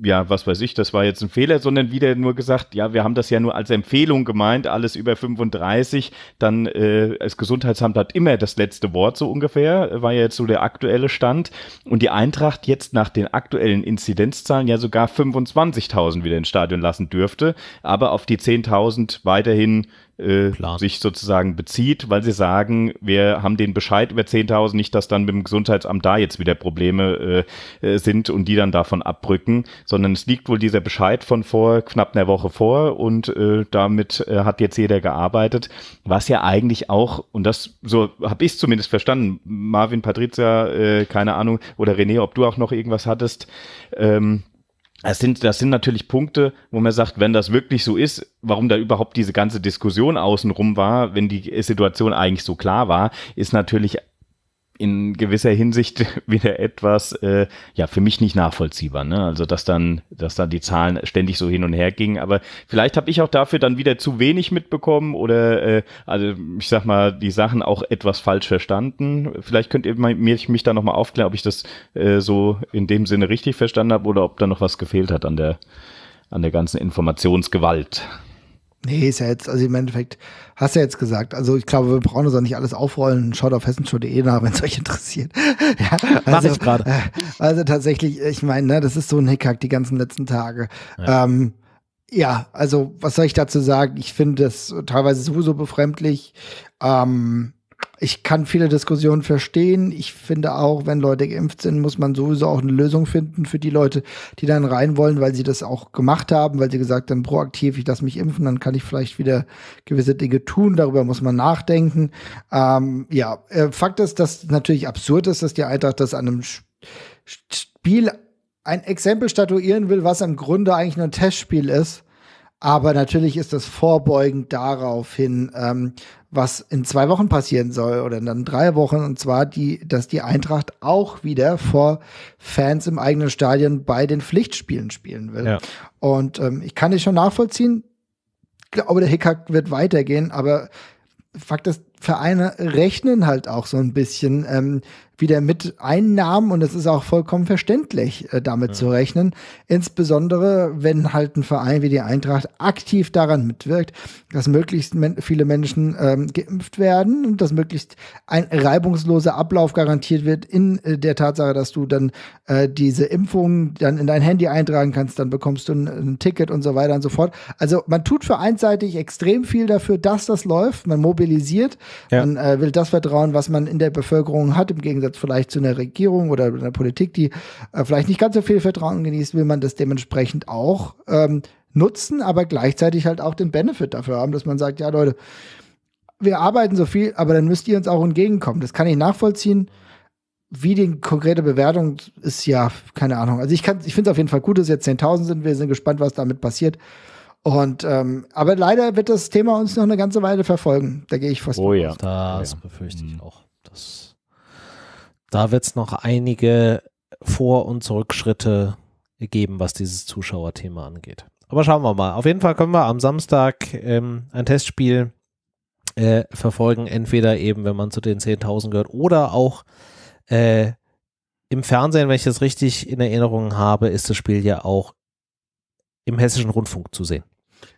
ja, was weiß ich, das war jetzt ein Fehler, sondern wieder nur gesagt, ja, wir haben das ja nur als Empfehlung gemeint, alles über 35, dann äh, das Gesundheitsamt hat immer das letzte Wort so ungefähr, war ja jetzt so der aktuelle Stand und die Eintracht jetzt nach den aktuellen Inzidenzzahlen ja sogar 25.000 wieder ins Stadion lassen dürfte, aber auf die 10.000 weiterhin äh, sich sozusagen bezieht, weil sie sagen, wir haben den Bescheid über 10.000, nicht, dass dann mit dem Gesundheitsamt da jetzt wieder Probleme äh, äh, sind und die dann davon abrücken, sondern es liegt wohl dieser Bescheid von vor knapp einer Woche vor und äh, damit äh, hat jetzt jeder gearbeitet, was ja eigentlich auch, und das so habe ich zumindest verstanden, Marvin, Patricia, äh, keine Ahnung, oder René, ob du auch noch irgendwas hattest, ähm, das sind, das sind natürlich Punkte, wo man sagt, wenn das wirklich so ist, warum da überhaupt diese ganze Diskussion außenrum war, wenn die Situation eigentlich so klar war, ist natürlich in gewisser Hinsicht wieder etwas, äh, ja, für mich nicht nachvollziehbar. Ne? Also, dass dann, dass dann die Zahlen ständig so hin und her gingen. Aber vielleicht habe ich auch dafür dann wieder zu wenig mitbekommen oder, äh, also ich sag mal, die Sachen auch etwas falsch verstanden. Vielleicht könnt ihr mich, mich da nochmal aufklären, ob ich das äh, so in dem Sinne richtig verstanden habe oder ob da noch was gefehlt hat an der, an der ganzen Informationsgewalt. Nee, ist ja jetzt, also im Endeffekt hast du ja jetzt gesagt, also ich glaube, wir brauchen das auch nicht alles aufrollen. Schaut auf hessenshow.de nach, wenn es euch interessiert. ja, also, Mach ich gerade. Äh, also tatsächlich, ich meine, ne, das ist so ein Hickhack die ganzen letzten Tage. Ja. Ähm, ja, also was soll ich dazu sagen? Ich finde das teilweise sowieso befremdlich. Ähm, ich kann viele Diskussionen verstehen. Ich finde auch, wenn Leute geimpft sind, muss man sowieso auch eine Lösung finden für die Leute, die dann rein wollen, weil sie das auch gemacht haben, weil sie gesagt haben, proaktiv, ich lasse mich impfen, dann kann ich vielleicht wieder gewisse Dinge tun. Darüber muss man nachdenken. Ähm, ja, äh, Fakt ist, dass natürlich absurd ist, dass die Eintracht das an einem Spiel ein Exempel statuieren will, was im Grunde eigentlich nur ein Testspiel ist aber natürlich ist das vorbeugend darauf hin, ähm, was in zwei Wochen passieren soll oder dann drei Wochen. Und zwar, die, dass die Eintracht auch wieder vor Fans im eigenen Stadion bei den Pflichtspielen spielen will. Ja. Und ähm, ich kann dich schon nachvollziehen. Ich glaube, der Hickhack wird weitergehen, aber Fakt ist, Vereine rechnen halt auch so ein bisschen ähm, wieder mit einnahmen und es ist auch vollkommen verständlich, äh, damit ja. zu rechnen. Insbesondere, wenn halt ein Verein wie die Eintracht aktiv daran mitwirkt, dass möglichst men viele Menschen ähm, geimpft werden und dass möglichst ein reibungsloser Ablauf garantiert wird in äh, der Tatsache, dass du dann äh, diese Impfungen dann in dein Handy eintragen kannst, dann bekommst du ein, ein Ticket und so weiter und so fort. Also man tut für einseitig extrem viel dafür, dass das läuft. Man mobilisiert, ja. man äh, will das vertrauen, was man in der Bevölkerung hat, im Gegensatz Gegensatz vielleicht zu einer Regierung oder einer Politik, die äh, vielleicht nicht ganz so viel Vertrauen genießt, will man das dementsprechend auch ähm, nutzen, aber gleichzeitig halt auch den Benefit dafür haben, dass man sagt, ja Leute, wir arbeiten so viel, aber dann müsst ihr uns auch entgegenkommen. Das kann ich nachvollziehen. Wie die konkrete Bewertung ist ja, keine Ahnung. Also ich kann, ich finde es auf jeden Fall gut, dass jetzt 10.000 sind. Wir sind gespannt, was damit passiert. Und ähm, aber leider wird das Thema uns noch eine ganze Weile verfolgen. Da gehe ich fast. Oh ja, das ja. befürchte ich mhm. auch. Das da wird es noch einige Vor- und Zurückschritte geben, was dieses Zuschauerthema angeht. Aber schauen wir mal. Auf jeden Fall können wir am Samstag ähm, ein Testspiel äh, verfolgen. Entweder eben, wenn man zu den 10.000 gehört, oder auch äh, im Fernsehen, wenn ich das richtig in Erinnerung habe, ist das Spiel ja auch im hessischen Rundfunk zu sehen.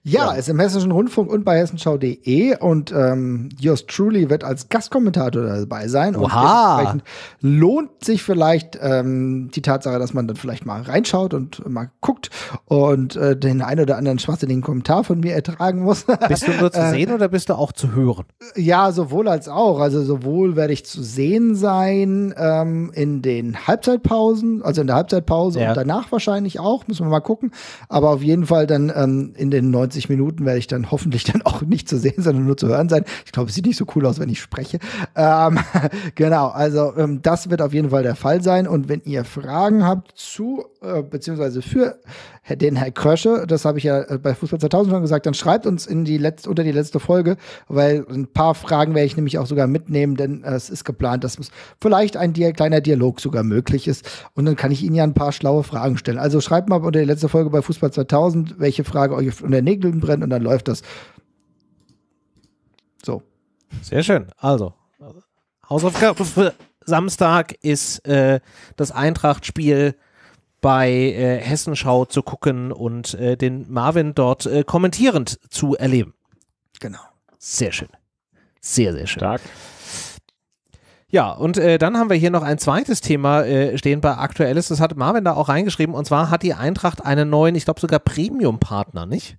Ja, ja, ist im Hessischen Rundfunk und bei hessenschau.de und ähm, yours truly wird als Gastkommentator dabei sein. Oha. Und lohnt sich vielleicht ähm, die Tatsache, dass man dann vielleicht mal reinschaut und mal guckt und äh, den einen oder anderen schwachsinnigen Kommentar von mir ertragen muss. Bist du nur zu äh, sehen oder bist du auch zu hören? Ja, sowohl als auch. Also sowohl werde ich zu sehen sein ähm, in den Halbzeitpausen, also in der Halbzeitpause ja. und danach wahrscheinlich auch, müssen wir mal gucken. Aber auf jeden Fall dann ähm, in den 90 90 Minuten werde ich dann hoffentlich dann auch nicht zu sehen, sondern nur zu hören sein. Ich glaube, es sieht nicht so cool aus, wenn ich spreche. Ähm, genau, also ähm, das wird auf jeden Fall der Fall sein. Und wenn ihr Fragen habt zu äh, beziehungsweise für den Herr Krösche, das habe ich ja äh, bei Fußball 2000 schon gesagt, dann schreibt uns in die letzte, unter die letzte Folge, weil ein paar Fragen werde ich nämlich auch sogar mitnehmen, denn äh, es ist geplant, dass vielleicht ein Dia kleiner Dialog sogar möglich ist und dann kann ich Ihnen ja ein paar schlaue Fragen stellen. Also schreibt mal unter die letzte Folge bei Fußball 2000, welche Frage euch unter den Nägeln brennt und dann läuft das. So. Sehr schön. Also, Hausaufgabe für Samstag ist äh, das Eintracht-Spiel bei äh, Hessenschau zu gucken und äh, den Marvin dort äh, kommentierend zu erleben. Genau. Sehr schön. Sehr, sehr schön. Stark. Ja, und äh, dann haben wir hier noch ein zweites Thema äh, stehen bei Aktuelles. Das hat Marvin da auch reingeschrieben. Und zwar hat die Eintracht einen neuen, ich glaube sogar Premium-Partner, nicht?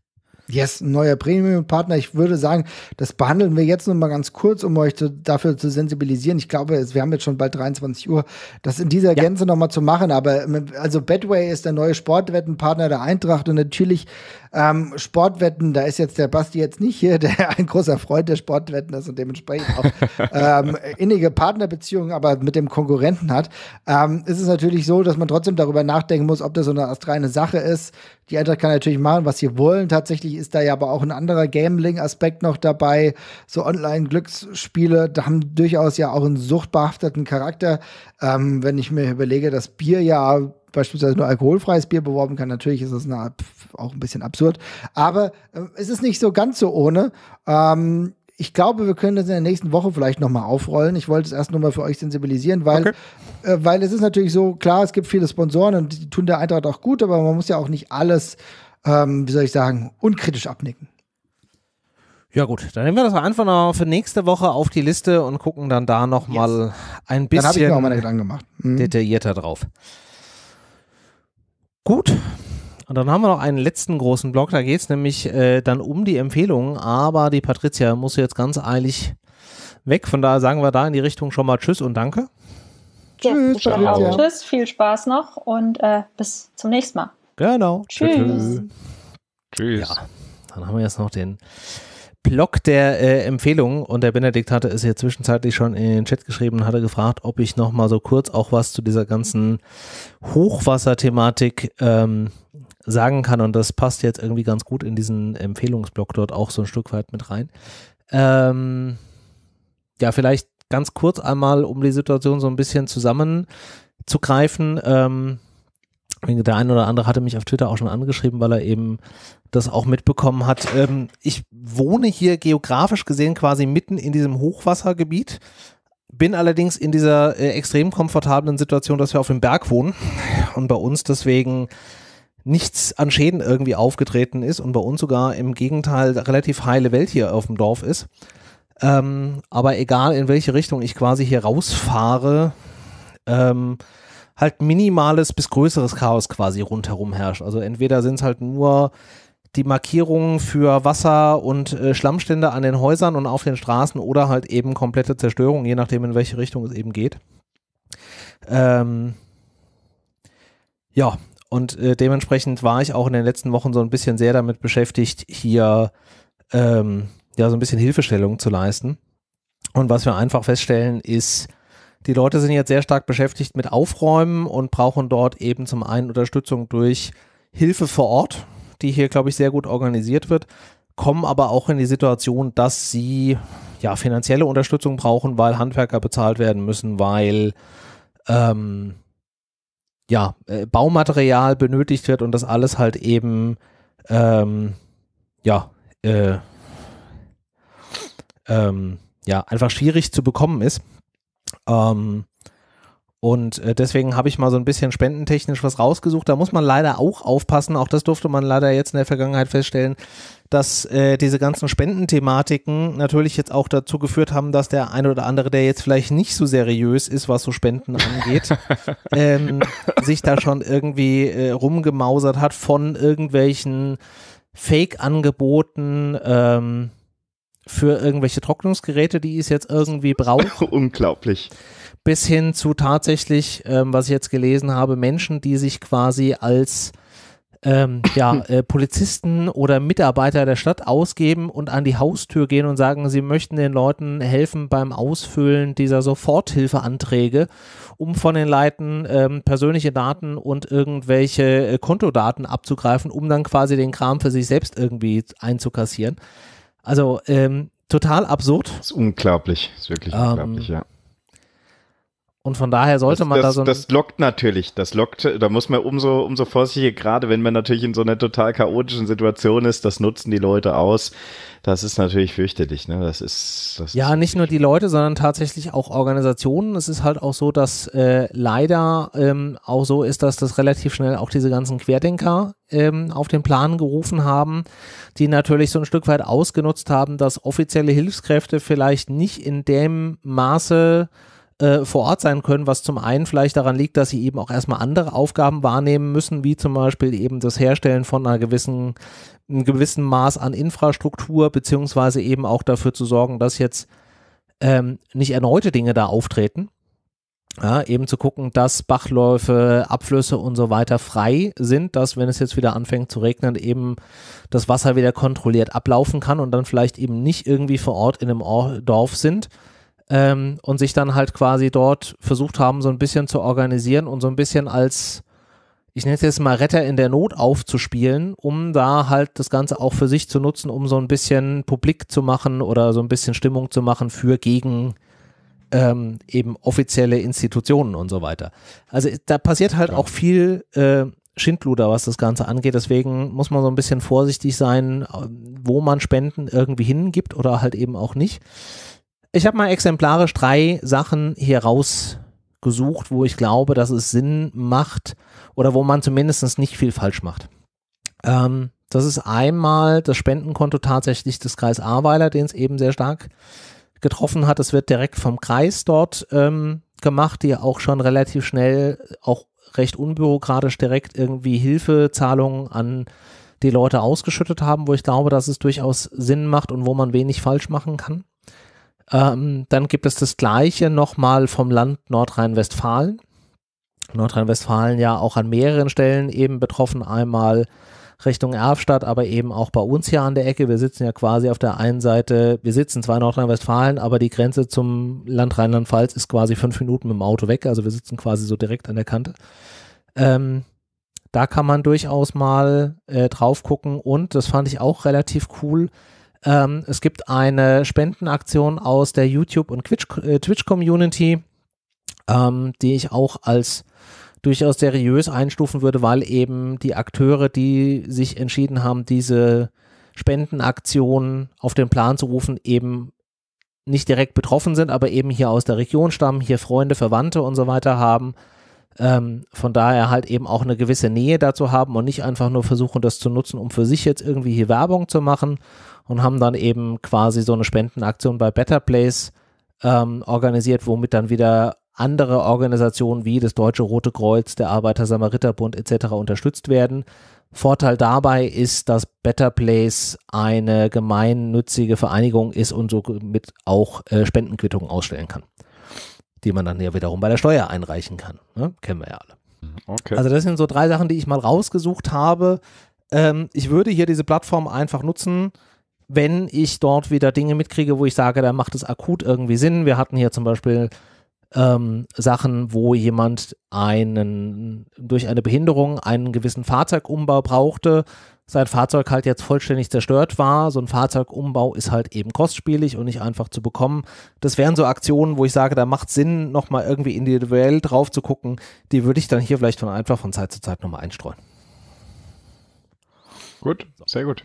Yes, ein neuer Premium-Partner. Ich würde sagen, das behandeln wir jetzt noch mal ganz kurz, um euch zu, dafür zu sensibilisieren. Ich glaube, wir haben jetzt schon bald 23 Uhr, das in dieser ja. Gänze noch mal zu machen. Aber also Betway ist der neue Sportwettenpartner der Eintracht und natürlich ähm, Sportwetten. Da ist jetzt der Basti jetzt nicht hier, der ein großer Freund der Sportwetten ist und dementsprechend auch ähm, innige Partnerbeziehungen, aber mit dem Konkurrenten hat. Ähm, ist es natürlich so, dass man trotzdem darüber nachdenken muss, ob das so eine astreine Sache ist. Die Eintracht kann natürlich machen, was sie wollen. Tatsächlich ist da ja aber auch ein anderer Gambling-Aspekt noch dabei. So Online-Glücksspiele haben durchaus ja auch einen suchtbehafteten Charakter. Ähm, wenn ich mir überlege, dass Bier ja beispielsweise nur alkoholfreies Bier beworben kann. Natürlich ist das eine, auch ein bisschen absurd. Aber äh, es ist nicht so ganz so ohne. Ähm, ich glaube, wir können das in der nächsten Woche vielleicht nochmal aufrollen. Ich wollte es erst nochmal für euch sensibilisieren, weil, okay. äh, weil es ist natürlich so, klar, es gibt viele Sponsoren und die tun der Eintracht auch gut, aber man muss ja auch nicht alles, ähm, wie soll ich sagen, unkritisch abnicken. Ja gut, dann nehmen wir das einfach noch für nächste Woche auf die Liste und gucken dann da nochmal yes. ein bisschen dann ich mir meine Gedanken gemacht. Mhm. detaillierter drauf. Gut, und dann haben wir noch einen letzten großen Block, da geht es nämlich äh, dann um die Empfehlungen, aber die Patricia muss jetzt ganz eilig weg. Von daher sagen wir da in die Richtung schon mal Tschüss und Danke. Ja, tschüss, Patricia. Tschüss, viel Spaß noch und äh, bis zum nächsten Mal. Genau. Tschüss. Tschüss. Ja, dann haben wir jetzt noch den Block der äh, Empfehlungen und der Benedikt hatte es hier zwischenzeitlich schon in den Chat geschrieben und hatte gefragt, ob ich noch mal so kurz auch was zu dieser ganzen Hochwasserthematik ähm, sagen kann, und das passt jetzt irgendwie ganz gut in diesen Empfehlungsblock dort auch so ein Stück weit mit rein. Ähm, ja, vielleicht ganz kurz einmal, um die Situation so ein bisschen zusammenzugreifen. Ähm, der eine oder andere hatte mich auf Twitter auch schon angeschrieben, weil er eben das auch mitbekommen hat. Ähm, ich wohne hier geografisch gesehen quasi mitten in diesem Hochwassergebiet, bin allerdings in dieser äh, extrem komfortablen Situation, dass wir auf dem Berg wohnen und bei uns deswegen nichts an Schäden irgendwie aufgetreten ist und bei uns sogar im Gegenteil relativ heile Welt hier auf dem Dorf ist. Ähm, aber egal in welche Richtung ich quasi hier rausfahre, ähm, halt minimales bis größeres Chaos quasi rundherum herrscht. Also entweder sind es halt nur die Markierungen für Wasser und äh, Schlammstände an den Häusern und auf den Straßen oder halt eben komplette Zerstörung, je nachdem in welche Richtung es eben geht. Ähm, ja, und äh, dementsprechend war ich auch in den letzten Wochen so ein bisschen sehr damit beschäftigt, hier ähm, ja so ein bisschen Hilfestellung zu leisten. Und was wir einfach feststellen, ist, die Leute sind jetzt sehr stark beschäftigt mit Aufräumen und brauchen dort eben zum einen Unterstützung durch Hilfe vor Ort, die hier, glaube ich, sehr gut organisiert wird, kommen aber auch in die Situation, dass sie ja finanzielle Unterstützung brauchen, weil Handwerker bezahlt werden müssen, weil ähm, ja, äh, Baumaterial benötigt wird und das alles halt eben, ähm, ja, äh, ähm, ja, einfach schwierig zu bekommen ist. Ähm, und äh, deswegen habe ich mal so ein bisschen spendentechnisch was rausgesucht. Da muss man leider auch aufpassen. Auch das durfte man leider jetzt in der Vergangenheit feststellen dass äh, diese ganzen Spendenthematiken natürlich jetzt auch dazu geführt haben, dass der eine oder andere, der jetzt vielleicht nicht so seriös ist, was so Spenden angeht, ähm, sich da schon irgendwie äh, rumgemausert hat von irgendwelchen Fake-Angeboten ähm, für irgendwelche Trocknungsgeräte, die es jetzt irgendwie braucht. Unglaublich. Bis hin zu tatsächlich, ähm, was ich jetzt gelesen habe, Menschen, die sich quasi als ähm, ja, äh, Polizisten oder Mitarbeiter der Stadt ausgeben und an die Haustür gehen und sagen, sie möchten den Leuten helfen beim Ausfüllen dieser Soforthilfeanträge, um von den Leuten ähm, persönliche Daten und irgendwelche äh, Kontodaten abzugreifen, um dann quasi den Kram für sich selbst irgendwie einzukassieren. Also ähm, total absurd. Das ist unglaublich, das ist wirklich ähm, unglaublich, ja. Und von daher sollte das, man das, da so. Das lockt natürlich, das lockt, da muss man umso, umso vorsichtiger, gerade wenn man natürlich in so einer total chaotischen Situation ist, das nutzen die Leute aus. Das ist natürlich fürchterlich, ne? Das ist. Das ja, ist nicht nur die Leute, sondern tatsächlich auch Organisationen. Es ist halt auch so, dass äh, leider ähm, auch so ist, dass das relativ schnell auch diese ganzen Querdenker ähm, auf den Plan gerufen haben, die natürlich so ein Stück weit ausgenutzt haben, dass offizielle Hilfskräfte vielleicht nicht in dem Maße äh, vor Ort sein können, was zum einen vielleicht daran liegt, dass sie eben auch erstmal andere Aufgaben wahrnehmen müssen, wie zum Beispiel eben das Herstellen von einer gewissen, einem gewissen Maß an Infrastruktur, beziehungsweise eben auch dafür zu sorgen, dass jetzt ähm, nicht erneute Dinge da auftreten. Ja, eben zu gucken, dass Bachläufe, Abflüsse und so weiter frei sind, dass wenn es jetzt wieder anfängt zu regnen, eben das Wasser wieder kontrolliert ablaufen kann und dann vielleicht eben nicht irgendwie vor Ort in einem Dorf sind, ähm, und sich dann halt quasi dort versucht haben, so ein bisschen zu organisieren und so ein bisschen als, ich nenne es jetzt mal Retter in der Not aufzuspielen, um da halt das Ganze auch für sich zu nutzen, um so ein bisschen publik zu machen oder so ein bisschen Stimmung zu machen für gegen ähm, eben offizielle Institutionen und so weiter. Also da passiert halt ja. auch viel äh, Schindluder, was das Ganze angeht. Deswegen muss man so ein bisschen vorsichtig sein, äh, wo man Spenden irgendwie hingibt oder halt eben auch nicht. Ich habe mal exemplarisch drei Sachen hier rausgesucht, wo ich glaube, dass es Sinn macht oder wo man zumindest nicht viel falsch macht. Ähm, das ist einmal das Spendenkonto tatsächlich des Kreis Ahrweiler, den es eben sehr stark getroffen hat. Es wird direkt vom Kreis dort ähm, gemacht, die auch schon relativ schnell, auch recht unbürokratisch direkt irgendwie Hilfezahlungen an die Leute ausgeschüttet haben, wo ich glaube, dass es durchaus Sinn macht und wo man wenig falsch machen kann. Ähm, dann gibt es das gleiche nochmal vom Land Nordrhein-Westfalen. Nordrhein-Westfalen ja auch an mehreren Stellen eben betroffen. Einmal Richtung Erfstadt, aber eben auch bei uns hier an der Ecke. Wir sitzen ja quasi auf der einen Seite, wir sitzen zwar in Nordrhein-Westfalen, aber die Grenze zum Land Rheinland-Pfalz ist quasi fünf Minuten mit dem Auto weg. Also wir sitzen quasi so direkt an der Kante. Ähm, da kann man durchaus mal äh, drauf gucken und das fand ich auch relativ cool. Ähm, es gibt eine Spendenaktion aus der YouTube- und Twitch-Community, äh, ähm, die ich auch als durchaus seriös einstufen würde, weil eben die Akteure, die sich entschieden haben, diese Spendenaktion auf den Plan zu rufen, eben nicht direkt betroffen sind, aber eben hier aus der Region stammen, hier Freunde, Verwandte und so weiter haben. Ähm, von daher halt eben auch eine gewisse Nähe dazu haben und nicht einfach nur versuchen, das zu nutzen, um für sich jetzt irgendwie hier Werbung zu machen, und haben dann eben quasi so eine Spendenaktion bei Better Place ähm, organisiert, womit dann wieder andere Organisationen wie das Deutsche Rote Kreuz, der Arbeiter-Samariter-Bund etc. unterstützt werden. Vorteil dabei ist, dass Better Place eine gemeinnützige Vereinigung ist und somit auch äh, Spendenquittungen ausstellen kann, die man dann ja wiederum bei der Steuer einreichen kann. Ne? Kennen wir ja alle. Okay. Also das sind so drei Sachen, die ich mal rausgesucht habe. Ähm, ich würde hier diese Plattform einfach nutzen, wenn ich dort wieder Dinge mitkriege, wo ich sage, da macht es akut irgendwie Sinn. Wir hatten hier zum Beispiel ähm, Sachen, wo jemand einen durch eine Behinderung einen gewissen Fahrzeugumbau brauchte, sein Fahrzeug halt jetzt vollständig zerstört war. So ein Fahrzeugumbau ist halt eben kostspielig und nicht einfach zu bekommen. Das wären so Aktionen, wo ich sage, da macht Sinn, nochmal irgendwie individuell drauf zu gucken. Die würde ich dann hier vielleicht von einfach von Zeit zu Zeit nochmal einstreuen. Gut, sehr gut.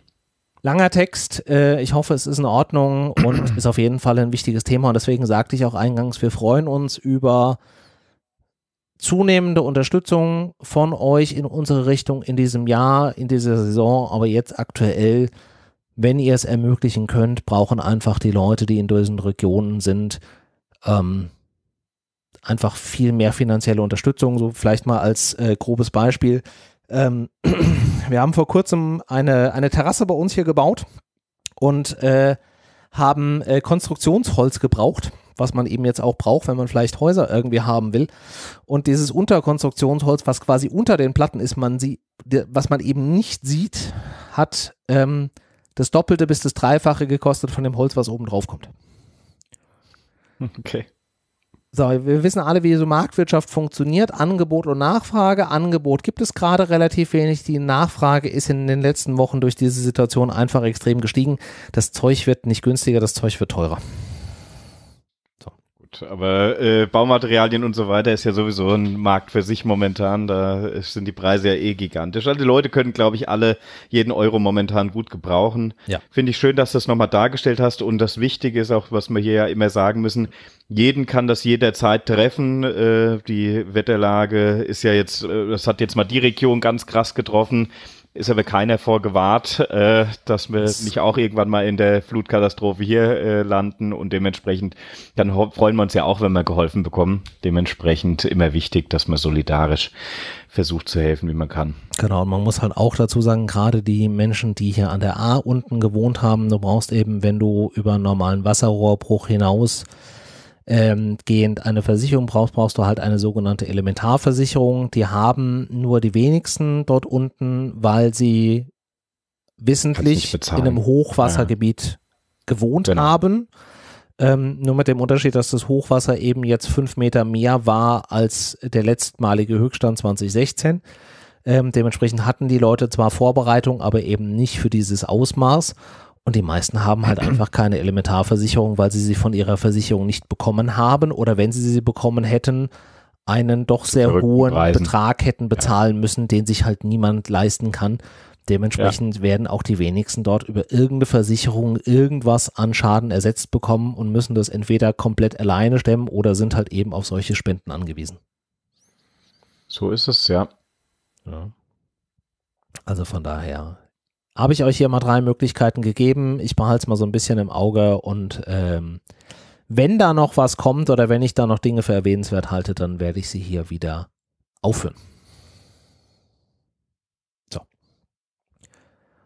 Langer Text, äh, ich hoffe, es ist in Ordnung und ist auf jeden Fall ein wichtiges Thema. Und deswegen sagte ich auch eingangs, wir freuen uns über zunehmende Unterstützung von euch in unsere Richtung in diesem Jahr, in dieser Saison, aber jetzt aktuell, wenn ihr es ermöglichen könnt, brauchen einfach die Leute, die in diesen Regionen sind, ähm, einfach viel mehr finanzielle Unterstützung. So vielleicht mal als äh, grobes Beispiel. Ähm, wir haben vor kurzem eine, eine Terrasse bei uns hier gebaut und äh, haben äh, Konstruktionsholz gebraucht, was man eben jetzt auch braucht, wenn man vielleicht Häuser irgendwie haben will. Und dieses Unterkonstruktionsholz, was quasi unter den Platten ist, man sie, was man eben nicht sieht, hat ähm, das Doppelte bis das Dreifache gekostet von dem Holz, was oben drauf kommt. Okay. So, wir wissen alle, wie so Marktwirtschaft funktioniert. Angebot und Nachfrage. Angebot gibt es gerade relativ wenig. Die Nachfrage ist in den letzten Wochen durch diese Situation einfach extrem gestiegen. Das Zeug wird nicht günstiger, das Zeug wird teurer gut, aber äh, Baumaterialien und so weiter ist ja sowieso ein Markt für sich momentan. Da sind die Preise ja eh gigantisch. Also die Leute können, glaube ich, alle jeden Euro momentan gut gebrauchen. Ja. Finde ich schön, dass du das nochmal dargestellt hast. Und das Wichtige ist auch, was wir hier ja immer sagen müssen, jeden kann das jederzeit treffen. Äh, die Wetterlage ist ja jetzt, äh, das hat jetzt mal die Region ganz krass getroffen ist aber keiner vorgewahrt, äh, dass wir nicht auch irgendwann mal in der Flutkatastrophe hier äh, landen und dementsprechend, dann freuen wir uns ja auch, wenn wir geholfen bekommen. Dementsprechend immer wichtig, dass man solidarisch versucht zu helfen, wie man kann. Genau, und man muss halt auch dazu sagen, gerade die Menschen, die hier an der A unten gewohnt haben, du brauchst eben, wenn du über einen normalen Wasserrohrbruch hinaus ähm, gehend eine Versicherung brauchst, brauchst du halt eine sogenannte Elementarversicherung. Die haben nur die wenigsten dort unten, weil sie wissentlich in einem Hochwassergebiet ja. gewohnt genau. haben. Ähm, nur mit dem Unterschied, dass das Hochwasser eben jetzt fünf Meter mehr war als der letztmalige Höchststand 2016. Ähm, dementsprechend hatten die Leute zwar Vorbereitung, aber eben nicht für dieses Ausmaß. Und die meisten haben halt einfach keine Elementarversicherung, weil sie sie von ihrer Versicherung nicht bekommen haben oder wenn sie sie bekommen hätten, einen doch sehr hohen Preisen. Betrag hätten bezahlen ja. müssen, den sich halt niemand leisten kann. Dementsprechend ja. werden auch die wenigsten dort über irgendeine Versicherung irgendwas an Schaden ersetzt bekommen und müssen das entweder komplett alleine stemmen oder sind halt eben auf solche Spenden angewiesen. So ist es, ja. ja. Also von daher habe ich euch hier mal drei Möglichkeiten gegeben. Ich behalte es mal so ein bisschen im Auge und ähm, wenn da noch was kommt oder wenn ich da noch Dinge für erwähnenswert halte, dann werde ich sie hier wieder aufführen. So.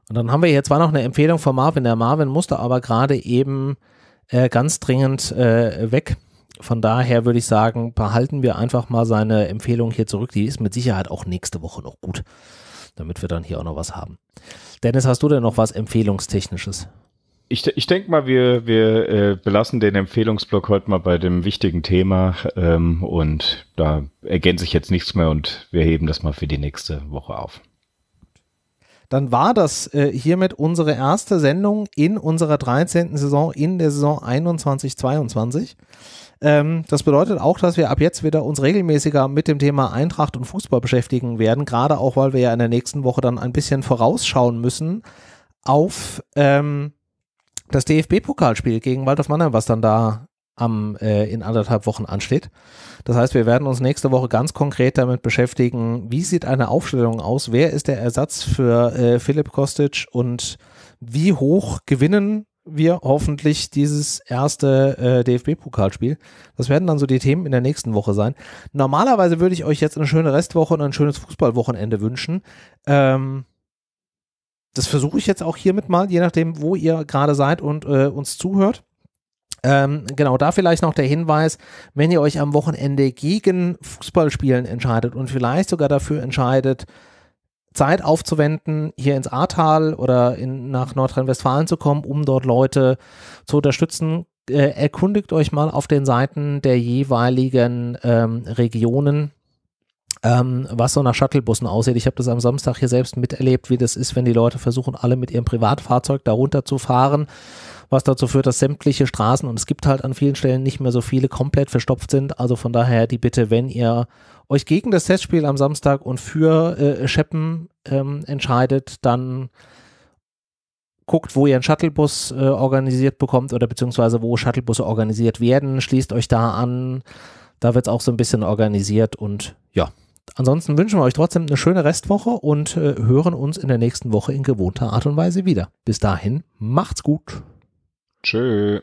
Und dann haben wir hier zwar noch eine Empfehlung von Marvin. Der Marvin musste aber gerade eben äh, ganz dringend äh, weg. Von daher würde ich sagen, behalten wir einfach mal seine Empfehlung hier zurück. Die ist mit Sicherheit auch nächste Woche noch gut, damit wir dann hier auch noch was haben. Dennis, hast du denn noch was Empfehlungstechnisches? Ich, ich denke mal, wir, wir äh, belassen den Empfehlungsblock heute mal bei dem wichtigen Thema ähm, und da ergänze ich jetzt nichts mehr und wir heben das mal für die nächste Woche auf. Dann war das äh, hiermit unsere erste Sendung in unserer 13. Saison, in der Saison 21-22. Ähm, das bedeutet auch, dass wir ab jetzt wieder uns regelmäßiger mit dem Thema Eintracht und Fußball beschäftigen werden, gerade auch, weil wir ja in der nächsten Woche dann ein bisschen vorausschauen müssen auf ähm, das DFB-Pokalspiel gegen Waldorf Mannheim, was dann da am, äh, in anderthalb Wochen ansteht. Das heißt, wir werden uns nächste Woche ganz konkret damit beschäftigen, wie sieht eine Aufstellung aus, wer ist der Ersatz für äh, Philipp Kostic und wie hoch gewinnen wir hoffentlich dieses erste äh, DFB-Pokalspiel. Das werden dann so die Themen in der nächsten Woche sein. Normalerweise würde ich euch jetzt eine schöne Restwoche und ein schönes Fußballwochenende wünschen. Ähm, das versuche ich jetzt auch hiermit mal, je nachdem, wo ihr gerade seid und äh, uns zuhört. Ähm, genau, da vielleicht noch der Hinweis, wenn ihr euch am Wochenende gegen Fußballspielen entscheidet und vielleicht sogar dafür entscheidet, Zeit aufzuwenden, hier ins Ahrtal oder in, nach Nordrhein-Westfalen zu kommen, um dort Leute zu unterstützen. Äh, erkundigt euch mal auf den Seiten der jeweiligen ähm, Regionen, ähm, was so nach Shuttlebussen aussieht. Ich habe das am Samstag hier selbst miterlebt, wie das ist, wenn die Leute versuchen, alle mit ihrem Privatfahrzeug darunter zu fahren was dazu führt, dass sämtliche Straßen, und es gibt halt an vielen Stellen nicht mehr so viele, komplett verstopft sind. Also von daher die Bitte, wenn ihr euch gegen das Testspiel am Samstag und für äh, Scheppen ähm, entscheidet, dann guckt, wo ihr einen Shuttlebus äh, organisiert bekommt oder beziehungsweise wo Shuttlebusse organisiert werden, schließt euch da an. Da wird es auch so ein bisschen organisiert und ja. Ansonsten wünschen wir euch trotzdem eine schöne Restwoche und äh, hören uns in der nächsten Woche in gewohnter Art und Weise wieder. Bis dahin, macht's gut. Tschö.